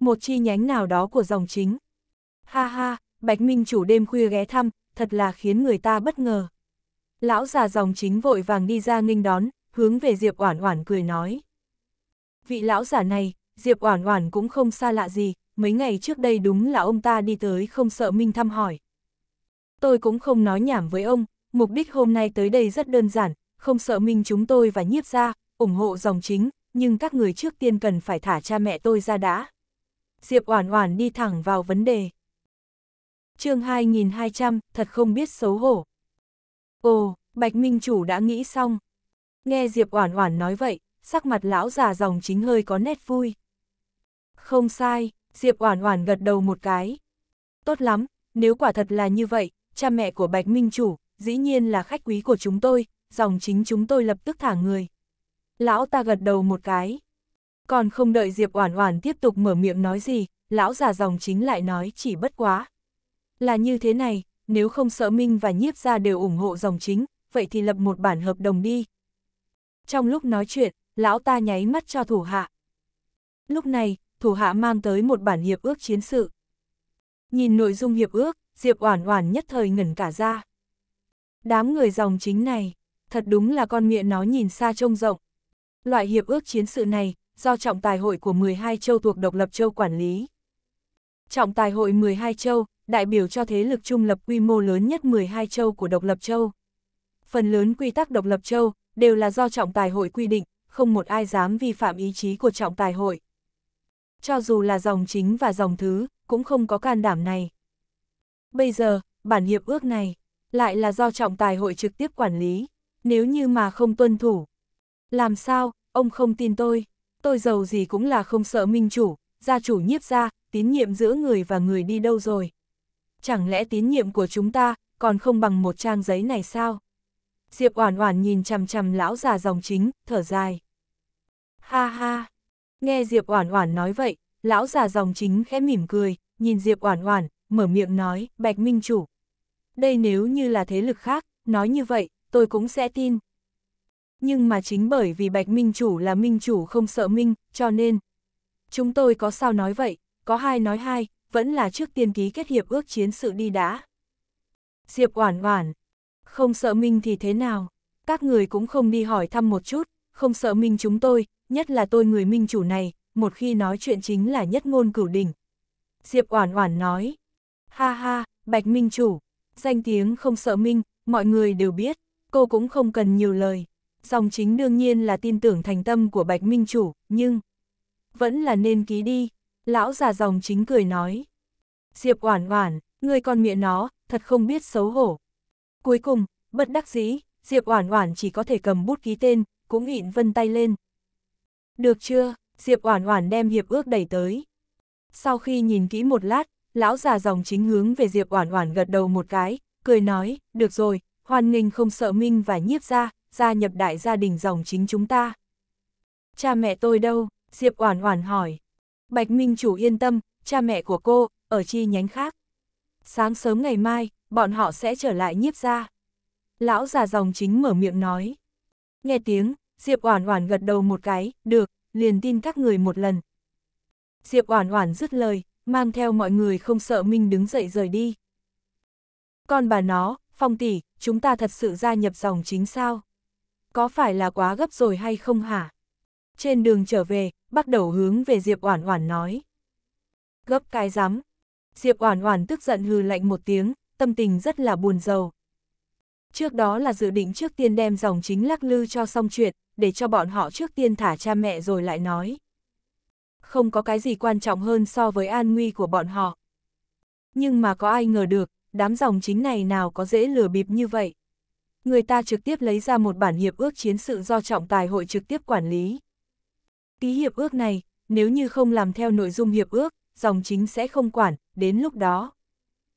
Một chi nhánh nào đó của dòng chính. Ha ha, Bạch Minh chủ đêm khuya ghé thăm, thật là khiến người ta bất ngờ. Lão già dòng chính vội vàng đi ra nghênh đón, hướng về Diệp Oản Oản cười nói. Vị lão giả này, Diệp Oản Oản cũng không xa lạ gì, mấy ngày trước đây đúng là ông ta đi tới không sợ Minh thăm hỏi. Tôi cũng không nói nhảm với ông, mục đích hôm nay tới đây rất đơn giản, không sợ Minh chúng tôi và nhiếp ra, ủng hộ dòng chính, nhưng các người trước tiên cần phải thả cha mẹ tôi ra đã. Diệp Oản Oản đi thẳng vào vấn đề. Chương 2200, thật không biết xấu hổ. Ồ, Bạch Minh chủ đã nghĩ xong. Nghe Diệp Oản Oản nói vậy, sắc mặt lão già dòng chính hơi có nét vui. Không sai, Diệp Oản Oản gật đầu một cái. Tốt lắm, nếu quả thật là như vậy, cha mẹ của Bạch Minh Chủ, dĩ nhiên là khách quý của chúng tôi, dòng chính chúng tôi lập tức thả người. Lão ta gật đầu một cái. Còn không đợi Diệp Oản Oản tiếp tục mở miệng nói gì, lão già dòng chính lại nói chỉ bất quá. Là như thế này, nếu không sợ Minh và Nhiếp gia đều ủng hộ dòng chính, vậy thì lập một bản hợp đồng đi. Trong lúc nói chuyện, lão ta nháy mắt cho thủ hạ. Lúc này, thủ hạ mang tới một bản hiệp ước chiến sự. Nhìn nội dung hiệp ước, Diệp Oản Oản nhất thời ngẩn cả ra. Đám người dòng chính này, thật đúng là con miệng nó nhìn xa trông rộng. Loại hiệp ước chiến sự này, do trọng tài hội của 12 châu thuộc độc lập châu quản lý. Trọng tài hội 12 châu, đại biểu cho thế lực trung lập quy mô lớn nhất 12 châu của độc lập châu. Phần lớn quy tắc độc lập châu đều là do trọng tài hội quy định, không một ai dám vi phạm ý chí của trọng tài hội cho dù là dòng chính và dòng thứ, cũng không có can đảm này. Bây giờ, bản hiệp ước này, lại là do trọng tài hội trực tiếp quản lý, nếu như mà không tuân thủ. Làm sao, ông không tin tôi, tôi giàu gì cũng là không sợ minh chủ, gia chủ nhiếp ra, tín nhiệm giữa người và người đi đâu rồi. Chẳng lẽ tín nhiệm của chúng ta còn không bằng một trang giấy này sao? Diệp Oản Oản nhìn chằm chằm lão già dòng chính, thở dài. Ha ha, Nghe Diệp Oản Oản nói vậy, lão già dòng chính khẽ mỉm cười, nhìn Diệp Oản Oản, mở miệng nói, "Bạch Minh chủ, đây nếu như là thế lực khác, nói như vậy, tôi cũng sẽ tin." Nhưng mà chính bởi vì Bạch Minh chủ là minh chủ không sợ minh, cho nên chúng tôi có sao nói vậy, có hai nói hai, vẫn là trước tiên ký kết hiệp ước chiến sự đi đã. Diệp Oản Oản, không sợ minh thì thế nào, các người cũng không đi hỏi thăm một chút, không sợ minh chúng tôi, nhất là tôi người minh chủ này, một khi nói chuyện chính là nhất ngôn cửu đỉnh. Diệp Oản Oản nói, ha ha, Bạch Minh Chủ, danh tiếng không sợ Minh, mọi người đều biết, cô cũng không cần nhiều lời. Dòng chính đương nhiên là tin tưởng thành tâm của Bạch Minh Chủ, nhưng vẫn là nên ký đi, lão già dòng chính cười nói. Diệp Oản Oản, ngươi con miệng nó, thật không biết xấu hổ. Cuối cùng, bất đắc dĩ, Diệp Oản Oản chỉ có thể cầm bút ký tên, cũng ịn vân tay lên. Được chưa? Diệp Oản Oản đem hiệp ước đẩy tới. Sau khi nhìn kỹ một lát, lão già dòng chính hướng về Diệp Oản Oản gật đầu một cái, cười nói, "Được rồi, Hoan nghênh không sợ Minh và Nhiếp gia, gia nhập đại gia đình dòng chính chúng ta." "Cha mẹ tôi đâu?" Diệp Oản Oản hỏi. Bạch Minh chủ yên tâm, cha mẹ của cô ở chi nhánh khác. Sáng sớm ngày mai, bọn họ sẽ trở lại nhiếp gia. Lão già dòng chính mở miệng nói. Nghe tiếng, Diệp Oản Oản gật đầu một cái, được, liền tin các người một lần. Diệp Oản Oản dứt lời, mang theo mọi người không sợ Minh đứng dậy rời đi. Con bà nó, Phong tỷ, chúng ta thật sự gia nhập dòng chính sao? Có phải là quá gấp rồi hay không hả? Trên đường trở về, bắt đầu hướng về Diệp Oản Oản nói. Gấp cái rắm. Diệp Oản Oản tức giận hừ lạnh một tiếng, tâm tình rất là buồn rầu, Trước đó là dự định trước tiên đem dòng chính lắc lư cho xong chuyện, để cho bọn họ trước tiên thả cha mẹ rồi lại nói. Không có cái gì quan trọng hơn so với an nguy của bọn họ. Nhưng mà có ai ngờ được, đám dòng chính này nào có dễ lừa bịp như vậy. Người ta trực tiếp lấy ra một bản hiệp ước chiến sự do trọng tài hội trực tiếp quản lý. Ký hiệp ước này, nếu như không làm theo nội dung hiệp ước, dòng chính sẽ không quản, đến lúc đó.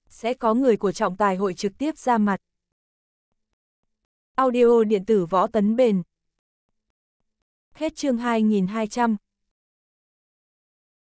Sẽ có người của trọng tài hội trực tiếp ra mặt, Audio điện tử võ tấn bền. Hết chương 2200.